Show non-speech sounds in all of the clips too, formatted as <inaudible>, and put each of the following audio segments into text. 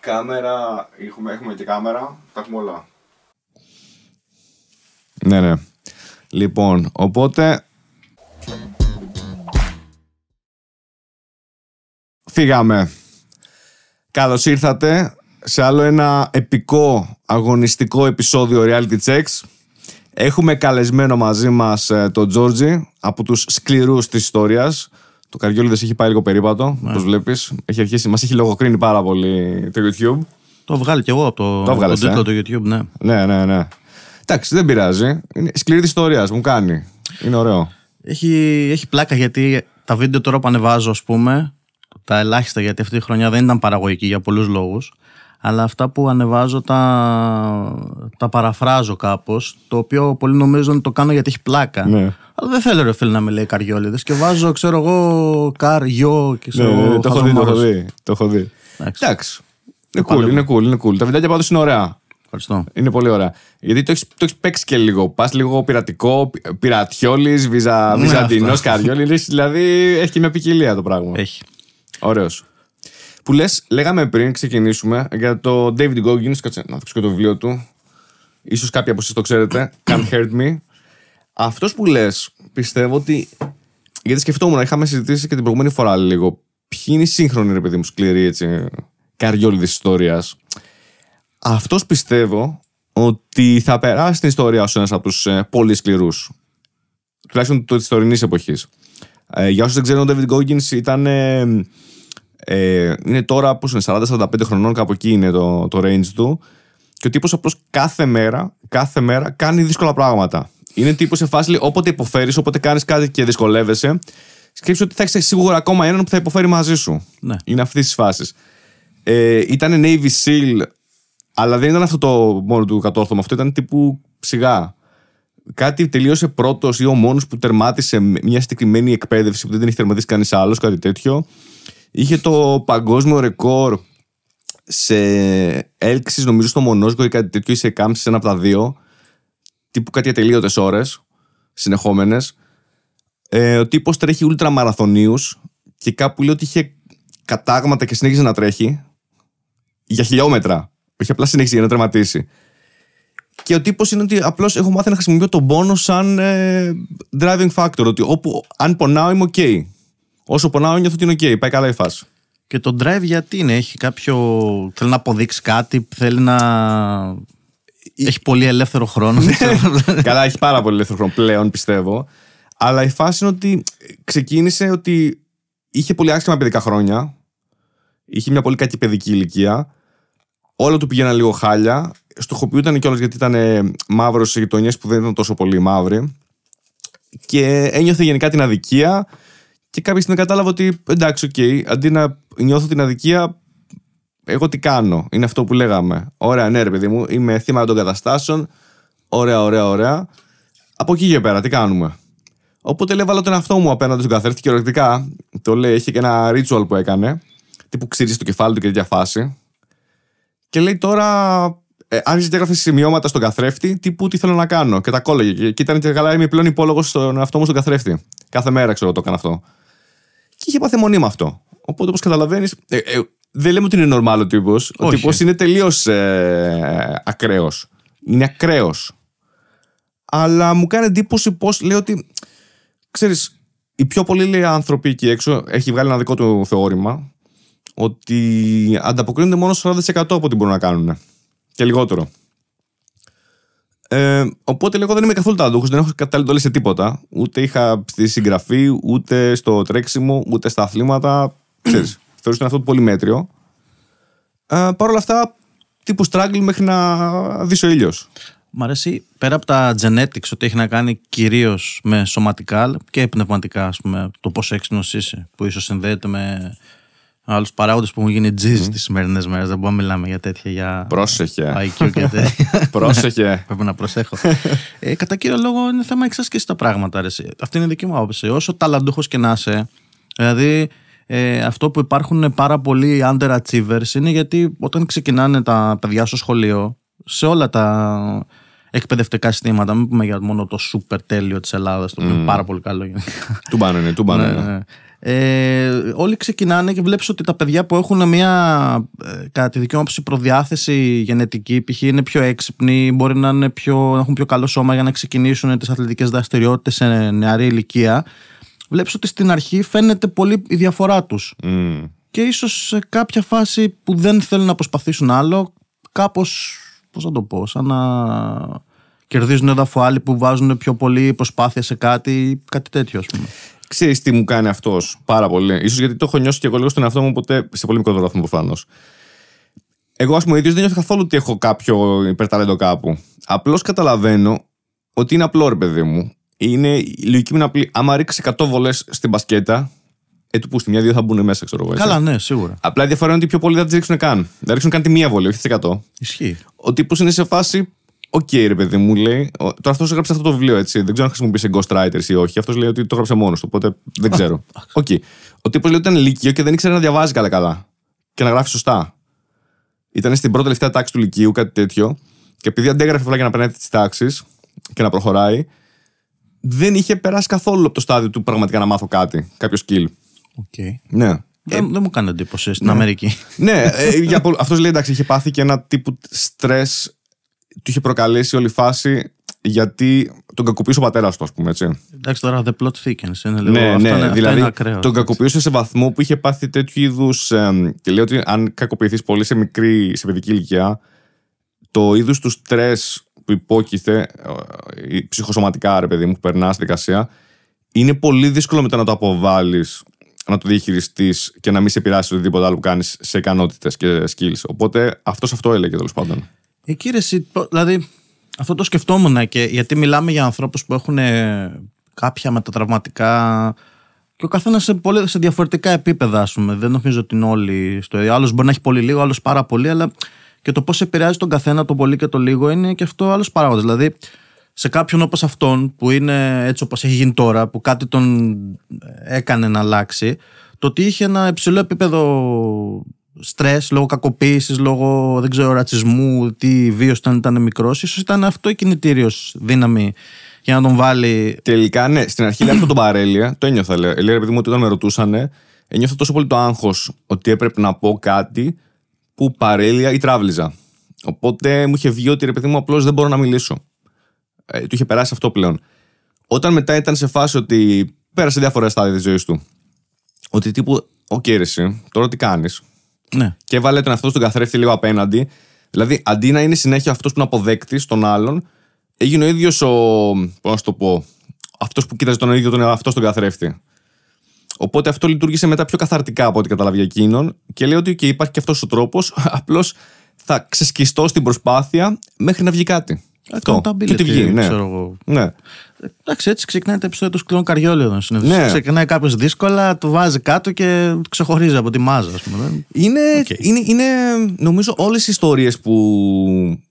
Κάμερα, έχουμε, έχουμε και κάμερα, τα έχουμε όλα. Ναι, ναι. Λοιπόν, οπότε... Φύγαμε. Καλώς ήρθατε σε άλλο ένα επικό αγωνιστικό επεισόδιο Reality Checks. Έχουμε καλεσμένο μαζί μας ε, τον Τζόρτζι από τους σκληρούς της ιστορίας το Καριόλιδε έχει πάει λίγο περίπατο, ναι. όπως βλέπεις. Έχει αρχίσει, μας έχει λογοκρίνει πάρα πολύ το YouTube. Το βγάλει κι εγώ από το, το, βγάλεις, ε? τίτλο ε? του YouTube, ναι. Ναι, ναι, ναι. Εντάξει, δεν πειράζει. Είναι σκληρή της ιστορίας, μου κάνει. Είναι ωραίο. Έχει, έχει πλάκα γιατί τα βίντεο τώρα που ανεβάζω, ας πούμε, τα ελάχιστα γιατί αυτή η χρονιά δεν ήταν παραγωγική για πολλούς λόγους αλλά αυτά που ανεβάζω τα, τα παραφράζω κάπως. Το οποίο πολλοί νομίζουν το κάνω γιατί έχει πλάκα. Ναι. Αλλά δεν θέλω ρε φίλε να με λέει καριόλιδες και βάζω, ξέρω εγώ, καριό και σε Ναι, ναι, ναι το, έχω δει, το έχω δει. Εντάξει. Είναι cool, είναι cool, είναι cool. Τα βιντεάκια πάντως είναι ωραία. Ευχαριστώ. Είναι πολύ ωραία. Γιατί το έχεις έχεις παίξει και λίγο. Πας λίγο πειρατικό, πειρατιόλη, ναι, βυζαντινός, καριόλης. Δηλαδή έχει και μια ποικιλία το πράγμα. Έχει. Ωραίος. Που λες, λέγαμε πριν ξεκινήσουμε για το David Goggins. Κάτσε να δείξω το βιβλίο του. Ίσως κάποιοι από εσά το ξέρετε. Can't hurt me. Αυτός που λες, πιστεύω ότι. Γιατί σκεφτόμουν, είχαμε συζητήσει και την προηγούμενη φορά λίγο. Ποιοι είναι οι σύγχρονοι, ρε παιδί μου, σκληροί έτσι. Καριόλοι τη ιστορίας. Αυτός πιστεύω ότι θα περάσει την ιστορία ως ένας από τους ε, πολύ σκληρούς. Τουλάχιστον της τωρινής εποχής. Ε, για όσους δεν ξέρουν, ο David Goggins ήταν ε, ε, είναι που πώς είναι, 40-45 χρονών, κάπου εκεί είναι το, το range του. Και ο τύπος απλώς κάθε μέρα, κάθε μέρα κάνει δύσκολα πράγματα. Είναι τύπος σε φάση, όποτε υποφέρεις, όποτε κάνεις κάτι και δυσκολεύεσαι, σκέψει ότι θα έχεις σίγουρα ακόμα έναν που θα υποφέρει μαζί σου. Ναι. Είναι αυτής της φάσης. Ε, ήταν Navy SEAL, αλλά δεν ήταν αυτό το μόνο του κατόρθωμα. Αυτό ήταν τύπου Σιγά. Κάτι τελείωσε πρώτος ή ο μόνος που τερμάτισε μια συγκεκριμένη εκπαίδευση που δεν την έχει τερματίσει κανείς άλλος, κάτι τέτοιο. Είχε το παγκόσμιο ρεκόρ σε έλξη, νομίζω στο Μονόζικο ή κάτι τέτοιο, ή σε κάμψη, ένα από τα δύο. Τύπου κάτι ατελείωτες ώρες συνεχόμενες. Ε, ο τύπος τρέχει ούλτρα μαραθωνίου και κάπου λέει ότι είχε κατάγματα και συνέχιζε να τρέχει για χιλιόμετρα. Όχι απλά συνέχιζε για να τερματίσει. Και ο τύπος είναι ότι απλώς έχω μάθει να χρησιμοποιώ τον πόνο σαν ε, driving factor. Ότι όπου αν πονάω είμαι οκέι. Όσο πονάω, νιώθω ότι είναι οκ. πάει καλά η φάση. Και το drive γιατί είναι, έχει κάποιο. θέλει να αποδείξει κάτι, θέλει να. Έχει πολύ ελεύθερο χρόνο. Ναι. καλά, έχει πάρα πολύ ελεύθερο χρόνο πλέον, πιστεύω. Αλλά η φάση είναι ότι ξεκίνησε ότι είχε πολύ άσχημα παιδικά χρόνια. Είχε μια πολύ κακή παιδική ηλικία. Όλα του πήγαιναν λίγο χάλια. Στοχοποιούταν κιόλας γιατί ήταν ε, μαύρος σε γειτονιές που δεν ήταν τόσο πολύ μαύροι. Και ένιωθε γενικά την αδικία και κάποια στιγμή κατάλαβα ότι εντάξει, οκ, okay, αντί να νιώθω την αδικία, εγώ τι κάνω. Είναι αυτό που λέγαμε. Ωραία, ναι, ρε παιδί μου, είμαι θύμα των καταστάσεων. Ωραία, ωραία, ωραία. Από εκεί και πέρα, τι κάνουμε. Οπότε λέει, τον εαυτό μου απέναντι στον καθρέφτη και ορεκτικά το λέει, είχε και ένα ritual που έκανε. Τύπου ξύρισε το κεφάλι του και τέτοια φάση. Και λέει τώρα ε, άρχισε και έγραφε σημειώματα στον καθρέφτη τύπου τι θέλω να κάνω. Και τα κόλλαγε. Και, και ήταν και καλά, είμαι πλέον υπόλογος στον εαυτό μου στον καθρέφτη. Κάθε μέρα ξέρω το έκανα αυτό και είχε πάθει αυτό. Οπότε, όπως καταλαβαίνεις. Ε, ε, δεν λέμε ότι είναι normal ο τύπος. Ο τύπος είναι τελείως ε, ακραίος. Είναι ακραίος. Αλλά μου κάνει εντύπωση πώ λέει ότι. Ξέρεις, οι πιο πολλοί λέει, άνθρωποι εκεί έξω έχει βγάλει ένα δικό του θεώρημα ότι ανταποκρίνονται μόνο 40% από ό,τι μπορούν να κάνουν. Και λιγότερο. Ε, οπότε λέγω δεν είμαι καθόλου ταλαντούχος, δεν έχω καταλήξει σε τίποτα. Ούτε είχα στη συγγραφή, ούτε στο τρέξιμο, ούτε στα αθλήματα. <clears throat> Ξέρεις, θεωρούσα ότι αυτό πολύ μέτριο. Ε, Παρ' όλα αυτά, τύπου struggle μέχρι να δει ο ήλιος. Μ' αρέσει πέρα από τα genetics ότι έχει να κάνει κυρίως με σωματικά και πνευματικά, ας πούμε, το πόσο έξυπνος είσαι, που ίσως συνδέεται με άλλους παράγοντες που έχουν γίνει τζιζ mm. τις σημερινές μέρες. Δεν μπορούμε να μιλάμε για τέτοια. Για... Πρόσεχε. IQ και <laughs> τέτοια. Πρόσεχε. <laughs> Πρέπει να προσέχω. ε, κατά κύριο λόγο είναι θέμα εξάσκηση τα πράγματα. αρέσει. Αυτή είναι η δική μου άποψη. Όσο ταλαντούχος και να είσαι, δηλαδή ε, αυτό που υπάρχουν πάρα πολλοί underachievers είναι γιατί όταν ξεκινάνε τα παιδιά στο σχολείο, σε όλα τα εκπαιδευτικά συστήματα, μην πούμε για μόνο το σούπερ τέλειο της Ελλάδας, το οποίο mm. είναι πάρα πολύ καλό Του πάνω του πάνω ε, όλοι ξεκινάνε και βλέπεις ότι τα παιδιά που έχουν μια, ε, κατά τη δική προδιάθεση γενετική, π.χ. είναι πιο έξυπνοι, μπορεί να, είναι πιο, έχουν πιο καλό σώμα για να ξεκινήσουν τις αθλητικές δραστηριότητες σε νεαρή ηλικία. Βλέπεις ότι στην αρχή φαίνεται πολύ η διαφορά τους. Mm. Και ίσως σε κάποια φάση που δεν θέλουν να προσπαθήσουν άλλο, κάπως. Πώς να το πω, σαν να κερδίζουν έδαφο άλλοι που βάζουν πιο πολύ προσπάθεια σε κάτι, κάτι τέτοιο, ας πούμε. Ξέρεις τι μου κάνει αυτός πάρα πολύ. σω γιατί το έχω νιώσει και εγώ λίγο στον εαυτό μου, οπότε σε πολύ μικρότερο βαθμό προφανώς. Εγώ, ας πούμε, ίδιος δεν νιώθω καθόλου ότι έχω κάποιο υπερταλέντο κάπου. Απλώς καταλαβαίνω ότι είναι απλό, ρε παιδί μου. Είναι, η λογική μου απλή. Άμα ρίξει 100 βολές στην μπασκέτα, ε, του που στη μια-δύο θα μπουν μέσα, ξέρω εγώ. Καλά, ναι, σίγουρα. Απλά η διαφορά είναι ότι πιο πολλοί δεν τις ρίξουν καν. Δεν ρίξουν καν τη μία βολή, όχι τις 100. Ισχύει. Ο τύπο είναι σε φάση Οκ, okay, ρε παιδί μου, λέει. Τώρα αυτός έγραψε αυτό το βιβλίο, έτσι. Δεν ξέρω αν χρησιμοποιήσει ghostwriters ή όχι. Αυτός λέει ότι το έγραψε μόνος του, οπότε δεν ξέρω. Οκ. Okay. Ο τύπος λέει ότι ήταν λύκειο και δεν ήξερε να διαβάζει καλά-καλά και να γράφει σωστά. Ήταν στην πρώτη τελευταία τάξη του λυκείου, κάτι τέτοιο. Και επειδή αντέγραφε όλα για να περνάει τις τάξεις και να προχωράει, δεν είχε περάσει καθόλου από το στάδιο του πραγματικά να μάθω κάτι, κάποιο skill. Okay. Ναι. Ε, δεν, μου κάνει εντύπωση στην ναι. Αμερική. ναι, ε, για, λέει εντάξει, είχε πάθει και ένα τύπου στρες του είχε προκαλέσει όλη φάση γιατί τον κακοποιούσε ο πατέρας του, ας πούμε. Έτσι. Εντάξει, τώρα the plot thickens. Είναι λίγο ναι, αυτό, ναι, δηλαδή, είναι ακραίο. Τον κακοποιούσε σε βαθμό που είχε πάθει τέτοιου είδους. και λέει ότι αν κακοποιηθείς πολύ σε μικρή, σε παιδική ηλικία, το είδους του στρες που υπόκειθε ψυχοσωματικά, ρε παιδί μου, που περνά στη δικασία, είναι πολύ δύσκολο μετά να το αποβάλεις, να το διαχειριστείς και να μην σε πειράσει οτιδήποτε άλλο που κάνεις σε ικανότητες και skills. Οπότε αυτός αυτό έλεγε τέλος πάντων. Εκεί ρε, δηλαδή αυτό το σκεφτόμουν και γιατί μιλάμε για ανθρώπους που έχουν ε, κάποια μετατραυματικά και ο καθένας σε, πολύ, σε διαφορετικά επίπεδα, ας πούμε. Δεν νομίζω ότι είναι όλοι στο ίδιο. Άλλος μπορεί να έχει πολύ λίγο, άλλος πάρα πολύ, αλλά και το πώς επηρεάζει τον καθένα, το πολύ και το λίγο, είναι και αυτό άλλος παράγοντας. Δηλαδή, σε κάποιον όπως αυτόν, που είναι έτσι όπως έχει γίνει τώρα, που κάτι τον ε, έκανε να αλλάξει, το ότι είχε ένα υψηλό επίπεδο στρες, λόγω κακοποίησης, λόγω δεν ξέρω, ρατσισμού, τι βίωσε ήταν, ήταν μικρός, ίσως ήταν αυτό η κινητήριος δύναμη για να τον βάλει. Τελικά, ναι, στην αρχή λέει αυτό τον παρέλεια. Το ένιωθα, λέει. επειδή μου όταν με ρωτούσανε, ένιωθα τόσο πολύ το άγχος ότι έπρεπε να πω κάτι που παρέλεια ή τράβλιζα. Οπότε μου είχε βγει ότι ρε παιδί μου, απλώς δεν μπορώ να μιλήσω. Ε, του είχε περάσει αυτό πλέον. Όταν μετά ήταν σε φάση ότι πέρασε διάφορα στάδια της ζωής του. Ότι τύπου, ο okay, τώρα τι κάνεις, ναι. Και έβαλε τον εαυτό στον καθρέφτη λίγο απέναντι. Δηλαδή, αντί να είναι συνέχεια αυτός που είναι αποδέκτης των άλλων, έγινε ο ίδιος ο. Πώς να το πω. Αυτός που κοίταζε τον ίδιο τον εαυτό στον καθρέφτη. Οπότε αυτό λειτουργήσε μετά πιο καθαρτικά από ό,τι καταλαβεί εκείνον και λέει ότι και υπάρχει και αυτός ο τρόπος. Απλώς θα ξεσκιστώ στην προσπάθεια μέχρι να βγει κάτι. Αυτό. Και τη βγει, ναι. Ξέρω ναι. Εντάξει, έτσι ξεκινάει το επεισόδιο του σκληρών καριόλιο, Ναι. Ξεκινάει κάποιος δύσκολα, το βάζει κάτω και ξεχωρίζει από τη μάζα, ας πούμε. Είναι, okay. είναι, νομίζω, όλες οι ιστορίες που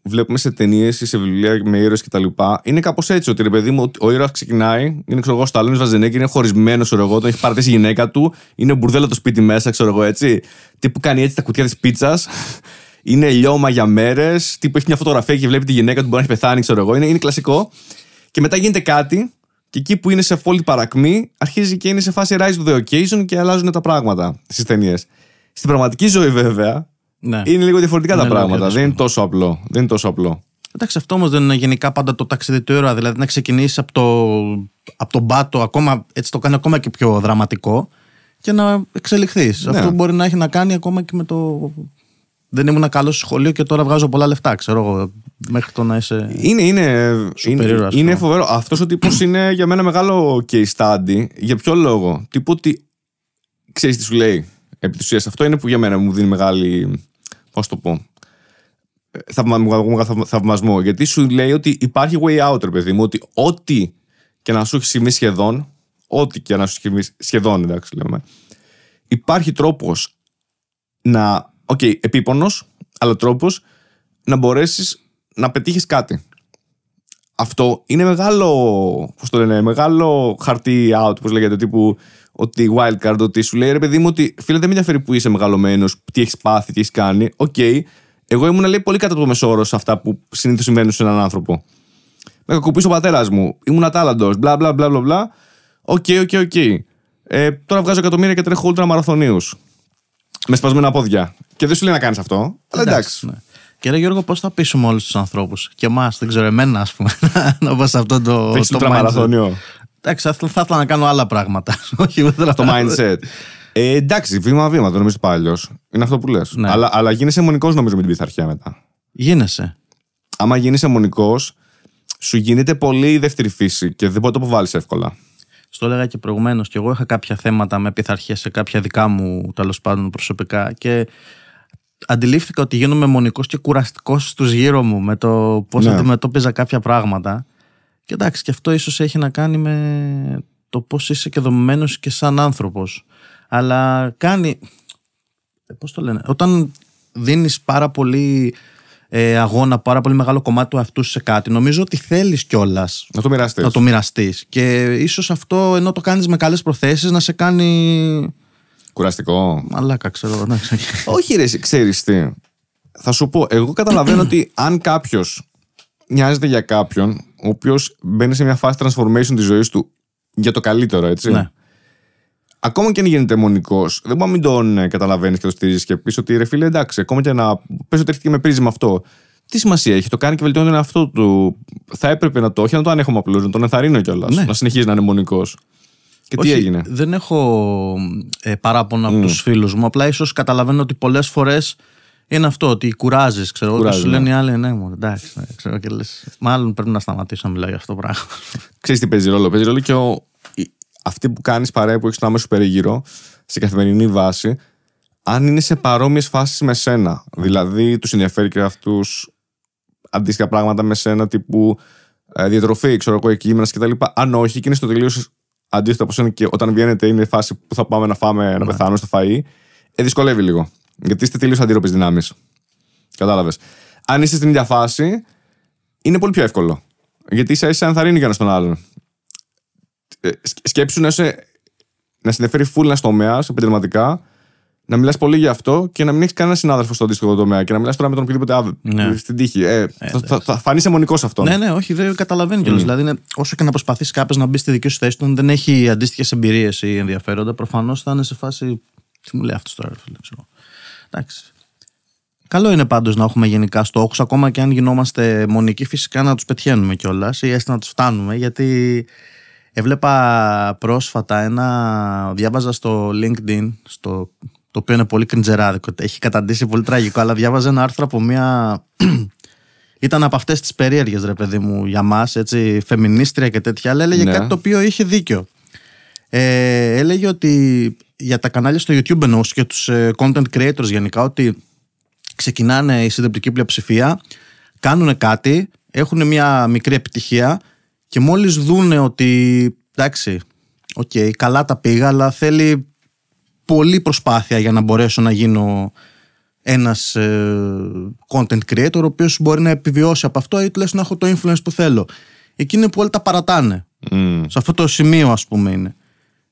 βλέπουμε σε ταινίες ή σε βιβλία με ήρωες λοιπά, Είναι κάπως έτσι ότι ρε παιδί μου, ο ήρωας ξεκινάει, είναι ξέρω εγώ, Σταλόνι Βαζενέκη, είναι χωρισμένος, ξέρω εγώ, τον έχει παρατήσει η γυναίκα του, είναι μπουρδέλα το σπίτι μέσα, ξέρω εγώ έτσι. Τι που κάνει έτσι τα κουτιά της πίτσας είναι λιώμα για μέρες. Τύπου έχει μια φωτογραφία και βλέπει τη γυναίκα του, μπορεί να έχει πεθάνει, ξέρω εγώ. Είναι, είναι κλασικό. Και μετά γίνεται κάτι, και εκεί που είναι σε απόλυτη παρακμή, αρχίζει και είναι σε φάση Rise of the Occasion και αλλάζουν τα πράγματα στις ταινίες. Στην πραγματική ζωή, βέβαια, ναι. είναι λίγο διαφορετικά τα πράγματα. Δεν είναι, τόσο απλό. δεν είναι τόσο απλό. Εντάξει, αυτό όμως δεν είναι γενικά πάντα το ταξίδι του ήρωα. Δηλαδή να ξεκινήσεις από, το, από τον πάτο, ακόμα, έτσι το κάνει ακόμα και πιο δραματικό και να εξελιχθείς. Ναι. Αυτό μπορεί να έχει να κάνει ακόμα και με το δεν ήμουν καλό στο σχολείο και τώρα βγάζω πολλά λεφτά, ξέρω εγώ. Μέχρι το να είσαι. Είναι, είναι, είναι, είναι φοβερό. Αυτός ο τύπος είναι για μένα μεγάλο case study. Για ποιο λόγο. Τύπο ότι ξέρεις τι σου λέει. Επί της ουσίας αυτό είναι που για μένα μου δίνει μεγάλη. Πώς το πω. Ε, θαυμα, θαυμασμό. Γιατί σου λέει ότι υπάρχει way out, ρε παιδί μου. Ότι ό,τι και να σου έχει συμβεί σχεδόν. Ό,τι και να σου έχει συμβεί σχεδόν, εντάξει λέμε. Υπάρχει τρόπος να οκ, okay, επίπονος, αλλά τρόπος να μπορέσεις να πετύχεις κάτι. Αυτό είναι μεγάλο, πώς το λένε, μεγάλο χαρτί out, όπω λέγεται, τύπου ότι wildcard, ότι σου λέει ρε παιδί μου ότι φίλε δεν με ενδιαφέρει που είσαι μεγαλωμένος, τι έχεις πάθει, τι έχεις κάνει. Οκ, okay. εγώ ήμουν λέει πολύ κάτω από το μεσόωρο σε αυτά που συνήθως συμβαίνουν σε έναν άνθρωπο. Με κακοποιήσει ο πατέρας μου, ήμουν ατάλλαντο, μπλα μπλα μπλα μπλα. Οκ, οκ, οκ. Ε, τώρα βγάζω εκατομμύρια και τρέχω ούτρα μαραθωνίου με σπασμένα πόδια. Και δεν σου λέει να κάνεις αυτό. Αλλά εντάξει. Ναι. Και Γιώργο, πώς θα πείσουμε όλους τους ανθρώπους και εμάς, δεν ξέρω, εμένα, ας πούμε, <laughs> να πας σε αυτό το. Έχεις το, τραμαραθώνιο. Εντάξει, θα, ήθελα να κάνω άλλα πράγματα. <laughs> Όχι, Το mindset. Ε, εντάξει, βήμα-βήμα, το νομίζω πάλι Είναι αυτό που λες. Ναι. Αλλά, αλλά γίνεσαι μονικός, νομίζω, με την πειθαρχία μετά. Γίνεσαι. Άμα γίνεσαι μονικός, σου γίνεται πολύ η δεύτερη φύση και δεν μπορεί να το αποβάλεις εύκολα. Στο έλεγα και προηγουμένως, και εγώ είχα κάποια θέματα με πειθαρχία σε κάποια δικά μου τέλος πάντων προσωπικά και αντιλήφθηκα ότι γίνομαι μονικός και κουραστικός στους γύρω μου με το πώς ναι. αντιμετώπιζα κάποια πράγματα. Και εντάξει, και αυτό ίσως έχει να κάνει με το πώς είσαι και δομημένος και σαν άνθρωπος. Αλλά κάνει. Πώς το λένε, όταν δίνεις πάρα πολύ ε, αγώνα, πάρα πολύ μεγάλο κομμάτι του αυτού σε κάτι, νομίζω ότι θέλεις κιόλας να το μοιραστείς. μοιραστείς. Και ίσως αυτό ενώ το κάνεις με καλές προθέσεις να σε κάνει. Κουραστικό. Μαλάκα, ξέρω. Ναι, ξέρω. Όχι, ρε, ξέρεις τι. Θα σου πω, εγώ καταλαβαίνω ότι αν κάποιος νοιάζεται για κάποιον, ο οποίος μπαίνει σε μια φάση transformation της ζωής του για το καλύτερο, έτσι. Ναι ακόμα και αν γίνεται μονικός, δεν μπορεί να μην τον ε, καταλαβαίνεις και το στηρίζεις και πεις ότι ρε φίλε, εντάξει, ακόμα και να πες ότι έρχεται και με με αυτό. Τι σημασία έχει, το κάνει και βελτιώνει τον εαυτό του. Θα έπρεπε να το όχι, να το ανέχομαι απλώς, να τον ενθαρρύνω κιόλας. Ναι. Να συνεχίζει να είναι μονικός. Και τι έγινε. Δεν έχω ε, παράπονα από mm. τους φίλους μου. Απλά ίσως καταλαβαίνω ότι πολλές φορές είναι αυτό, ότι κουράζεις. Ξέρω ότι Σου λένε ναι. οι άλλοι, ναι, εντάξει. Ναι, ξέρω, και μάλλον πρέπει να σταματήσω να μιλάω για αυτό το πράγμα. Ξέρεις τι παίζει ρόλο. Παίζει ρόλο και ο, αυτή που κάνεις παρέα που έχεις τον άμεσο περίγυρο, σε καθημερινή βάση, αν είναι σε παρόμοιες φάσεις με σένα. Δηλαδή, τους ενδιαφέρει και αυτούς αντίστοιχα πράγματα με σένα, τύπου ε, διατροφή, ξέρω εγώ, κείμενα κτλ. Αν όχι, και είναι στο τελείως αντίθετο από σένα και όταν βγαίνετε είναι η φάση που θα πάμε να φάμε, να ναι. πεθάνουμε στο φαΐ, ε, δυσκολεύει λίγο. Γιατί είστε τελείως αντίρροπες δυνάμεις. Κατάλαβες. Αν είστε στην ίδια φάση, είναι πολύ πιο εύκολο. Γιατί ίσα ένα ενθαρρύνει και ένας τον άλλον. Ε, σκέψου να, είσαι, να συνεφέρει φούλ ένα τομέα επιτελματικά, να μιλάς πολύ για αυτό και να μην έχεις κανένα συνάδελφο στο αντίστοιχο τομέα και να μιλάς τώρα με τον οποιοδήποτε άλλο. Ναι. Στην τύχη. Ε, ε θα, θα, θα φανείς αιμονικός αυτό. Ναι, ναι, όχι, δεν καταλαβαίνει mm. Δηλαδή, είναι, όσο και να προσπαθείς κάποιο να μπεις στη δική σου θέση όταν δεν έχει αντίστοιχες εμπειρίες ή ενδιαφέροντα, προφανώς θα είναι σε φάση. Τι μου λέει αυτός τώρα, φίλε, ξέρω. Εντάξει. Καλό είναι πάντως να έχουμε γενικά στόχους, ακόμα και αν γινόμαστε μονικοί, φυσικά να τους πετυχαίνουμε κιόλας ή έστω να τους φτάνουμε, γιατί Έβλεπα πρόσφατα ένα. Διάβαζα στο LinkedIn, στο, το οποίο είναι πολύ κριντζεράδικο. Έχει καταντήσει πολύ τραγικό, αλλά διάβαζα ένα άρθρο από μία. <clears throat> ήταν από αυτές τις περίεργες, ρε παιδί μου, για μας, έτσι, φεμινίστρια και τέτοια, αλλά έλεγε ναι. κάτι το οποίο είχε δίκιο. Ε, έλεγε ότι για τα κανάλια στο YouTube ενό και τους ε, content creators γενικά ότι ξεκινάνε η συντριπτική πλειοψηφία, κάνουν κάτι, έχουν μια μικρή επιτυχία και μόλις δούνε ότι εντάξει, okay, καλά τα πήγα, αλλά θέλει πολλή προσπάθεια για να μπορέσω να γίνω ένας ε, content creator ο οποίος μπορεί να επιβιώσει από αυτό ή τουλάχιστον να έχω το influence που θέλω. Εκείνοι που όλοι τα παρατάνε. Mm. Σε αυτό το σημείο ας πούμε είναι.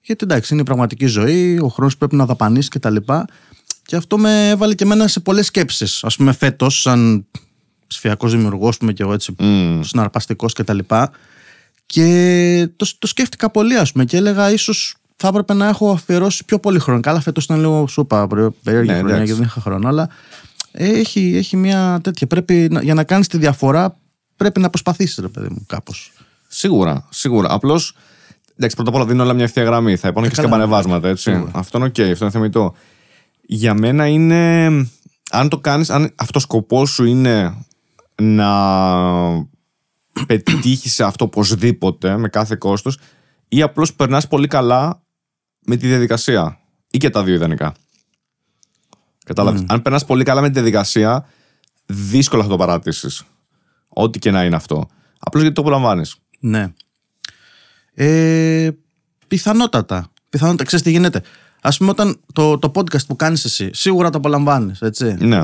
Γιατί εντάξει είναι η πραγματική ζωή, ο χρόνος πρέπει να δαπανίσει κτλ. Και αυτό με έβαλε και εμένα σε πολλές σκέψεις, ας πούμε φέτος, σαν ψηφιακός δημιουργός, πούμε και εγώ έτσι, mm. συναρπαστικός κτλ. Και το, το σκέφτηκα πολύ, ας πούμε, και έλεγα ίσως θα έπρεπε να έχω αφιερώσει πιο πολύ χρόνο. Καλά, φέτος ήταν λίγο σούπα, περίεργη ναι, χρονιά και δεν είχα χρόνο, αλλά ε, έχει, έχει μια τέτοια. Πρέπει για να κάνεις τη διαφορά, πρέπει να προσπαθήσεις, ρε παιδί μου, κάπως. Σίγουρα, σίγουρα. Απλώς. Εντάξει, πρώτα απ' όλα δίνω όλα μια ευθεία γραμμή. Θα υπάρχουν ε, και σκαμπανεβάσματα, έτσι. Σίγουρα. Αυτό είναι οκ, okay, αυτό είναι θεμητό. Για μένα είναι. Αν το κάνεις, αν αυτός ο σκοπός σου είναι να πετύχεις σε αυτό οπωσδήποτε με κάθε κόστος, ή απλώς περνάς πολύ καλά με τη διαδικασία. Ή και τα δύο ιδανικά. Κατάλαβες. Mm. Αν περνάς πολύ καλά με τη διαδικασία, δύσκολα θα το παρατήσεις. Ό,τι και να είναι αυτό. Απλώς γιατί το απολαμβάνεις. Ναι. Ε, πιθανότατα. Πιθανότατα. Ξέρεις τι γίνεται. Ας πούμε, όταν το, το podcast που κάνεις εσύ, σίγουρα το απολαμβάνεις, έτσι. Ναι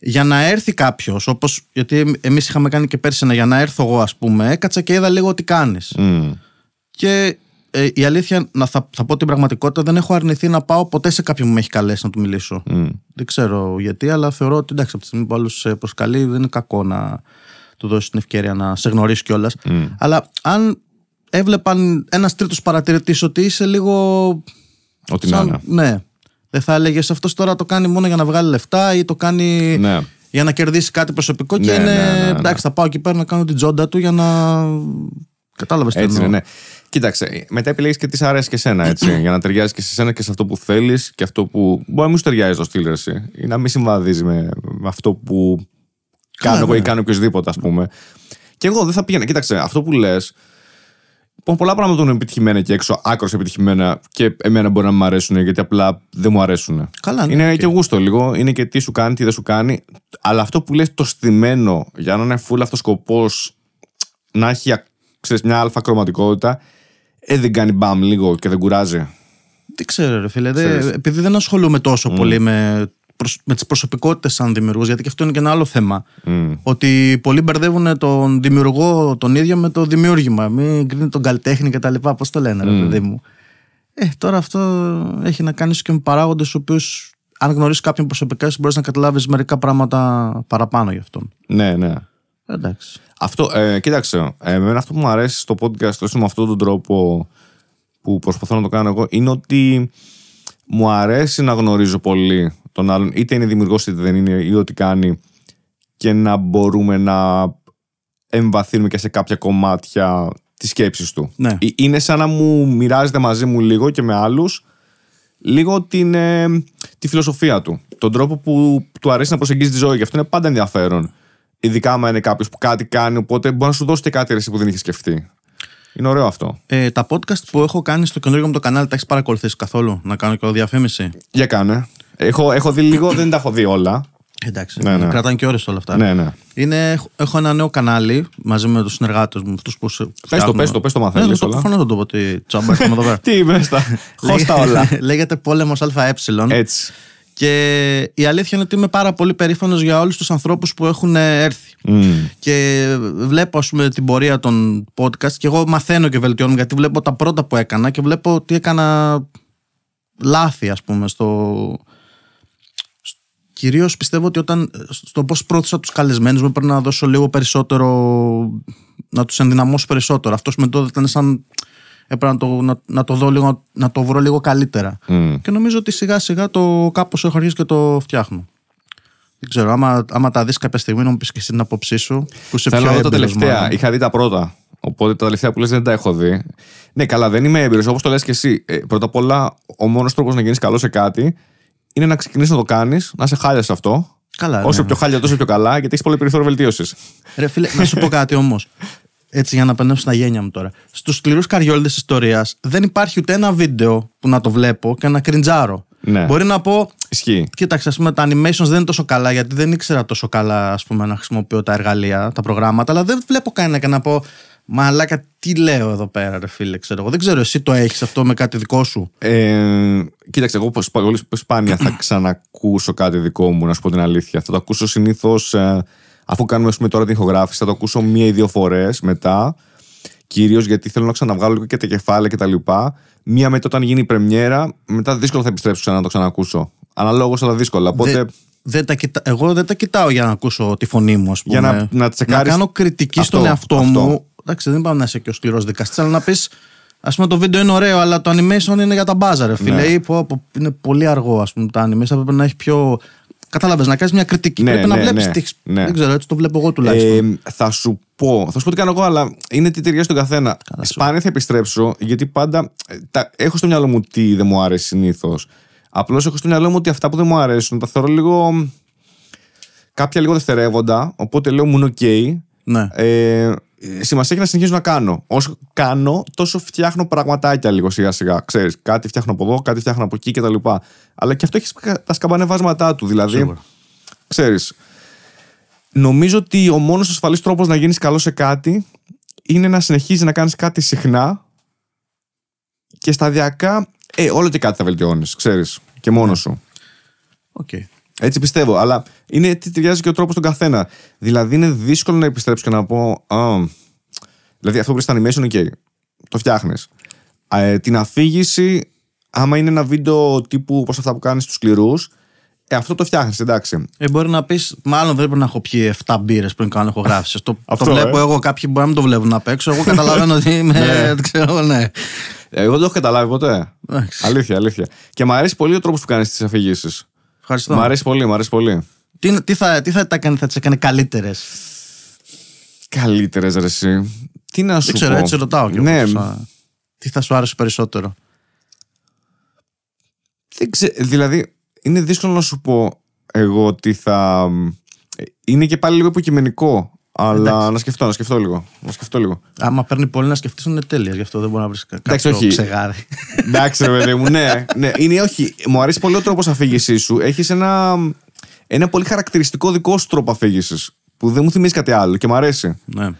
για να έρθει κάποιος, όπως. Γιατί εμείς είχαμε κάνει και πέρσι ένα για να έρθω εγώ, ας πούμε, έκατσα και είδα λίγο τι κάνεις. Mm. Και ε, η αλήθεια, να θα, θα, πω την πραγματικότητα, δεν έχω αρνηθεί να πάω ποτέ σε κάποιον που με έχει καλέσει να του μιλήσω. Mm. Δεν ξέρω γιατί, αλλά θεωρώ ότι εντάξει, από τη στιγμή που άλλος σε προσκαλεί, δεν είναι κακό να του δώσεις την ευκαιρία να σε γνωρίσει κιόλας. Mm. Αλλά αν έβλεπαν ένας τρίτος παρατηρητής ότι είσαι λίγο. Ότι σαν, ναι, δεν θα έλεγε αυτός τώρα το κάνει μόνο για να βγάλει λεφτά ή το κάνει ναι. για να κερδίσει κάτι προσωπικό. Ναι, και είναι. Ναι, ναι, ναι, εντάξει, θα πάω εκεί πέρα να κάνω την τζόντα του για να. Κατάλαβες τι εννοώ. Ναι. Κοίταξε, μετά επιλέγεις και τις αρέσει και σένα, έτσι. <clears throat> για να ταιριάζει και σε σένα και σε αυτό που θέλεις και αυτό που. Μπορεί να μην σου ταιριάζει το στυλ ή να μην συμβαδίζει με, αυτό που κάνω εγώ ή κάνω οποιοδήποτε, ας πούμε. Και εγώ δεν θα πήγαινα. Κοίταξε, αυτό που λες, πολλά πράγματα είναι επιτυχημένα και έξω, άκρος επιτυχημένα και εμένα μπορεί να μου αρέσουν γιατί απλά δεν μου αρέσουν. Καλά, ναι, είναι okay. και γούστο λίγο, είναι και τι σου κάνει, τι δεν σου κάνει. Αλλά αυτό που λες το στημένο για να είναι full αυτός σκοπός να έχει μια αλφα κρωματικοτητα ε, δεν κάνει μπαμ λίγο και δεν κουράζει. Δεν ξέρω, ρε φίλε. επειδή δεν ασχολούμαι τόσο πολύ με με τις προσωπικότητες σαν δημιουργού, γιατί και αυτό είναι και ένα άλλο θέμα. Mm. Ότι πολλοί μπερδεύουν τον δημιουργό τον ίδιο με το δημιούργημα. Μην κρίνει τον καλλιτέχνη κτλ. Πώς το λένε, mm. ρε παιδί μου. Ε, τώρα αυτό έχει να κάνει και με παράγοντες, ο οποίος αν γνωρίζει κάποιον προσωπικά, μπορείς να καταλάβεις μερικά πράγματα παραπάνω γι' αυτόν. Ναι, ναι. Εντάξει. Αυτό, ε, κοίταξε, εμένα αυτό που μου αρέσει στο podcast, με αυτόν τον τρόπο που προσπαθώ να το κάνω εγώ, είναι ότι μου αρέσει να γνωρίζω πολύ τον άλλον, είτε είναι δημιουργός είτε δεν είναι, ή ό,τι κάνει, και να μπορούμε να εμβαθύνουμε και σε κάποια κομμάτια της σκέψης του. Ναι. Ε, είναι σαν να μου μοιράζεται μαζί μου λίγο και με άλλους λίγο την, ε, τη φιλοσοφία του. Τον τρόπο που του αρέσει να προσεγγίζει τη ζωή. Και αυτό είναι πάντα ενδιαφέρον. Ειδικά άμα είναι κάποιος που κάτι κάνει, οπότε μπορεί να σου δώσει και κάτι αρέσει που δεν είχες σκεφτεί. Είναι ωραίο αυτό. Ε, τα podcast που έχω κάνει στο καινούργιο μου το κανάλι, τα έχεις παρακολουθήσει καθόλου να κάνω και διαφήμιση. Για κάνε. Έχω, έχω δει λίγο, δεν τα έχω δει όλα. Εντάξει. Ναι, ναι. Κρατάνε και ώρες όλα αυτά. Ναι, ναι. έχω ένα νέο κανάλι μαζί με τους συνεργάτες μου. Αυτούς που πες, το, πες το, πες το, μαθαίνεις ναι, ναι, όλα. το πω ότι τσάμπα έχουμε εδώ πέρα. <laughs> τι είμαι στα... χώστα όλα. <laughs> Λέγεται πόλεμος ΑΕ. Έτσι. Και η αλήθεια είναι ότι είμαι πάρα πολύ περήφανος για όλους τους ανθρώπους που έχουν ε, έρθει. Και βλέπω ας πούμε την πορεία των podcast και εγώ μαθαίνω και βελτιώνω γιατί βλέπω τα πρώτα που έκανα και βλέπω ότι έκανα λάθη ας πούμε στο, κυρίως πιστεύω ότι όταν ε, στο πώς πρόθεσα τους καλεσμένους μου πρέπει να δώσω λίγο περισσότερο, να τους ενδυναμώσω περισσότερο. Αυτός με το ήταν σαν έπρεπε να το, να, το δω λίγο, να το βρω λίγο καλύτερα. Mm. Και νομίζω ότι σιγά σιγά το κάπως έχω αρχίσει και το φτιάχνω. Δεν ξέρω, άμα, άμα τα δεις κάποια στιγμή να μου πεις και εσύ την άποψή σου. Που σε Θέλω να τα τελευταία. Είχα δει τα πρώτα. Οπότε τα τελευταία που λες δεν τα έχω δει. Ναι, καλά, δεν είμαι έμπειρος. Όπως το λες και εσύ, ε, πρώτα απ' όλα, ο μόνος τρόπος να γίνεις καλός σε κάτι είναι να ξεκινήσεις να το κάνεις, να σε χάλια αυτό. Καλά, όσο ναι. πιο ναι. χάλια, τόσο πιο καλά, γιατί έχεις πολύ περιθώριο βελτίωσης. Ρε φίλε, να σου πω <laughs> κάτι όμως. Έτσι, για να απενέψω στα γένια μου τώρα. Στους σκληρούς της ιστορίας δεν υπάρχει ούτε ένα βίντεο που να το βλέπω και να κριντζάρω. Ναι. Μπορεί να πω. Ισχύει. Κοίταξε, ας πούμε, τα animations δεν είναι τόσο καλά, γιατί δεν ήξερα τόσο καλά ας πούμε, να χρησιμοποιώ τα εργαλεία, τα προγράμματα, αλλά δεν βλέπω κανένα και να πω. Μαλάκα, τι λέω εδώ πέρα, ρε φίλε, ξέρω εγώ. Δεν ξέρω, εσύ το έχεις αυτό με κάτι δικό σου. Ε, κοίταξε, εγώ πολύ σπάνια θα ξανακούσω κάτι δικό μου, να σου πω την αλήθεια. Θα το ακούσω συνήθως, ε, αφού κάνουμε τώρα την ηχογράφηση, θα το ακούσω μία ή δύο φορές μετά. Κυρίως γιατί θέλω να ξαναβγάλω και τα κεφάλαια κτλ. Μία μετά όταν γίνει η πρεμιέρα, μετά δύσκολο θα επιστρέψω ξανά να το ξανακούσω. Αναλόγως, αλλά δύσκολα. Οπότε... Δεν τα κοιτά... Εγώ δεν τα κοιτάω για να ακούσω τη φωνή μου, ας πούμε. Για να, να, τσεκάρεις... κάνω κριτική στον εαυτό μου Εντάξει, δεν πάμε να είσαι και ο σκληρός δικαστής, αλλά να πεις. Ας πούμε το βίντεο είναι ωραίο, αλλά το animation είναι για τα μπάζα, ρε φίλε. Ναι. Που, είναι πολύ αργό, ας πούμε, το animation. Θα πρέπει να έχει πιο. Κατάλαβες, να κάνεις μια κριτική. Ναι, πρέπει να ναι, βλέπεις. Ναι, ναι, Δεν ξέρω, έτσι το βλέπω εγώ τουλάχιστον. Ε, θα σου πω. Θα σου πω τι κάνω εγώ, αλλά είναι τι ταιριάζει στον καθένα. Σπάνια θα επιστρέψω, γιατί πάντα. Ε, έχω στο μυαλό μου τι δεν μου αρέσει συνήθως. Απλώς έχω στο μυαλό μου ότι αυτά που δεν μου αρέσουν τα θεωρώ λίγο. Κάποια λίγο δευτερεύοντα. Οπότε λέω μου είναι OK. Ναι. Ε, σημασία έχει να συνεχίζω να κάνω. Όσο κάνω, τόσο φτιάχνω πραγματάκια λίγο σιγά σιγά. Ξέρεις, κάτι φτιάχνω από εδώ, κάτι φτιάχνω από εκεί κτλ. Αλλά και αυτό έχει τα σκαμπανεβάσματά του. Δηλαδή, ξέρεις, νομίζω ότι ο μόνος ασφαλής τρόπος να γίνεις καλός σε κάτι είναι να συνεχίζεις να κάνεις κάτι συχνά και σταδιακά. Ε, όλο και κάτι θα βελτιώνεις, ξέρεις. Και μόνος ναι. σου. Οκ. Okay. Έτσι πιστεύω. Αλλά είναι τι ταιριάζει και ο τρόπος στον καθένα. Δηλαδή είναι δύσκολο να επιστρέψω και να πω. Α, δηλαδή αυτό που στα animation, ok. Το φτιάχνεις. Ε, την αφήγηση, άμα είναι ένα βίντεο τύπου όπως αυτά που κάνεις στους σκληρούς, ε, αυτό το φτιάχνεις, εντάξει. Ε, μπορεί να πεις, μάλλον δεν πρέπει να έχω πιει 7 μπύρες πριν κάνω έχω το, αυτό, το ε. βλέπω ε. εγώ, κάποιοι μπορεί να μην το βλέπουν απ' έξω. Εγώ <laughs> καταλαβαίνω ότι είμαι. Ναι. ξέρω, ναι. Ε, εγώ δεν το έχω καταλάβει ποτέ. αλήθεια, αλήθεια. Και μου αρέσει πολύ ο τρόπος που κάνεις τις αφηγήσεις. Ευχαριστώ. Μ' αρέσει πολύ, μ' αρέσει πολύ. Τι, τι θα, τι θα, τα θα έκανε καλύτερες. Καλύτερες. ρε εσύ. Τι να σου Δεν ξέρω, πω. έτσι ρωτάω ναι. τι θα σου άρεσε περισσότερο. Δεν ξέ, δηλαδή, είναι δύσκολο να σου πω εγώ τι θα... Είναι και πάλι λίγο υποκειμενικό αλλά Εντάξει. να σκεφτώ, να σκεφτώ λίγο. Να σκεφτώ λίγο. Άμα παίρνει πολύ να σκεφτείς, είναι τέλεια. Γι' αυτό δεν μπορεί να βρεις κάποιο ψεγάρι. Εντάξει, ρε παιδί μου, ναι. ναι. Είναι, όχι. Μου αρέσει πολύ ο τρόπος αφήγησής σου. Έχεις ένα, ένα πολύ χαρακτηριστικό δικό σου τρόπο αφήγησης. Που δεν μου θυμίζει κάτι άλλο και μου αρέσει. Ναι.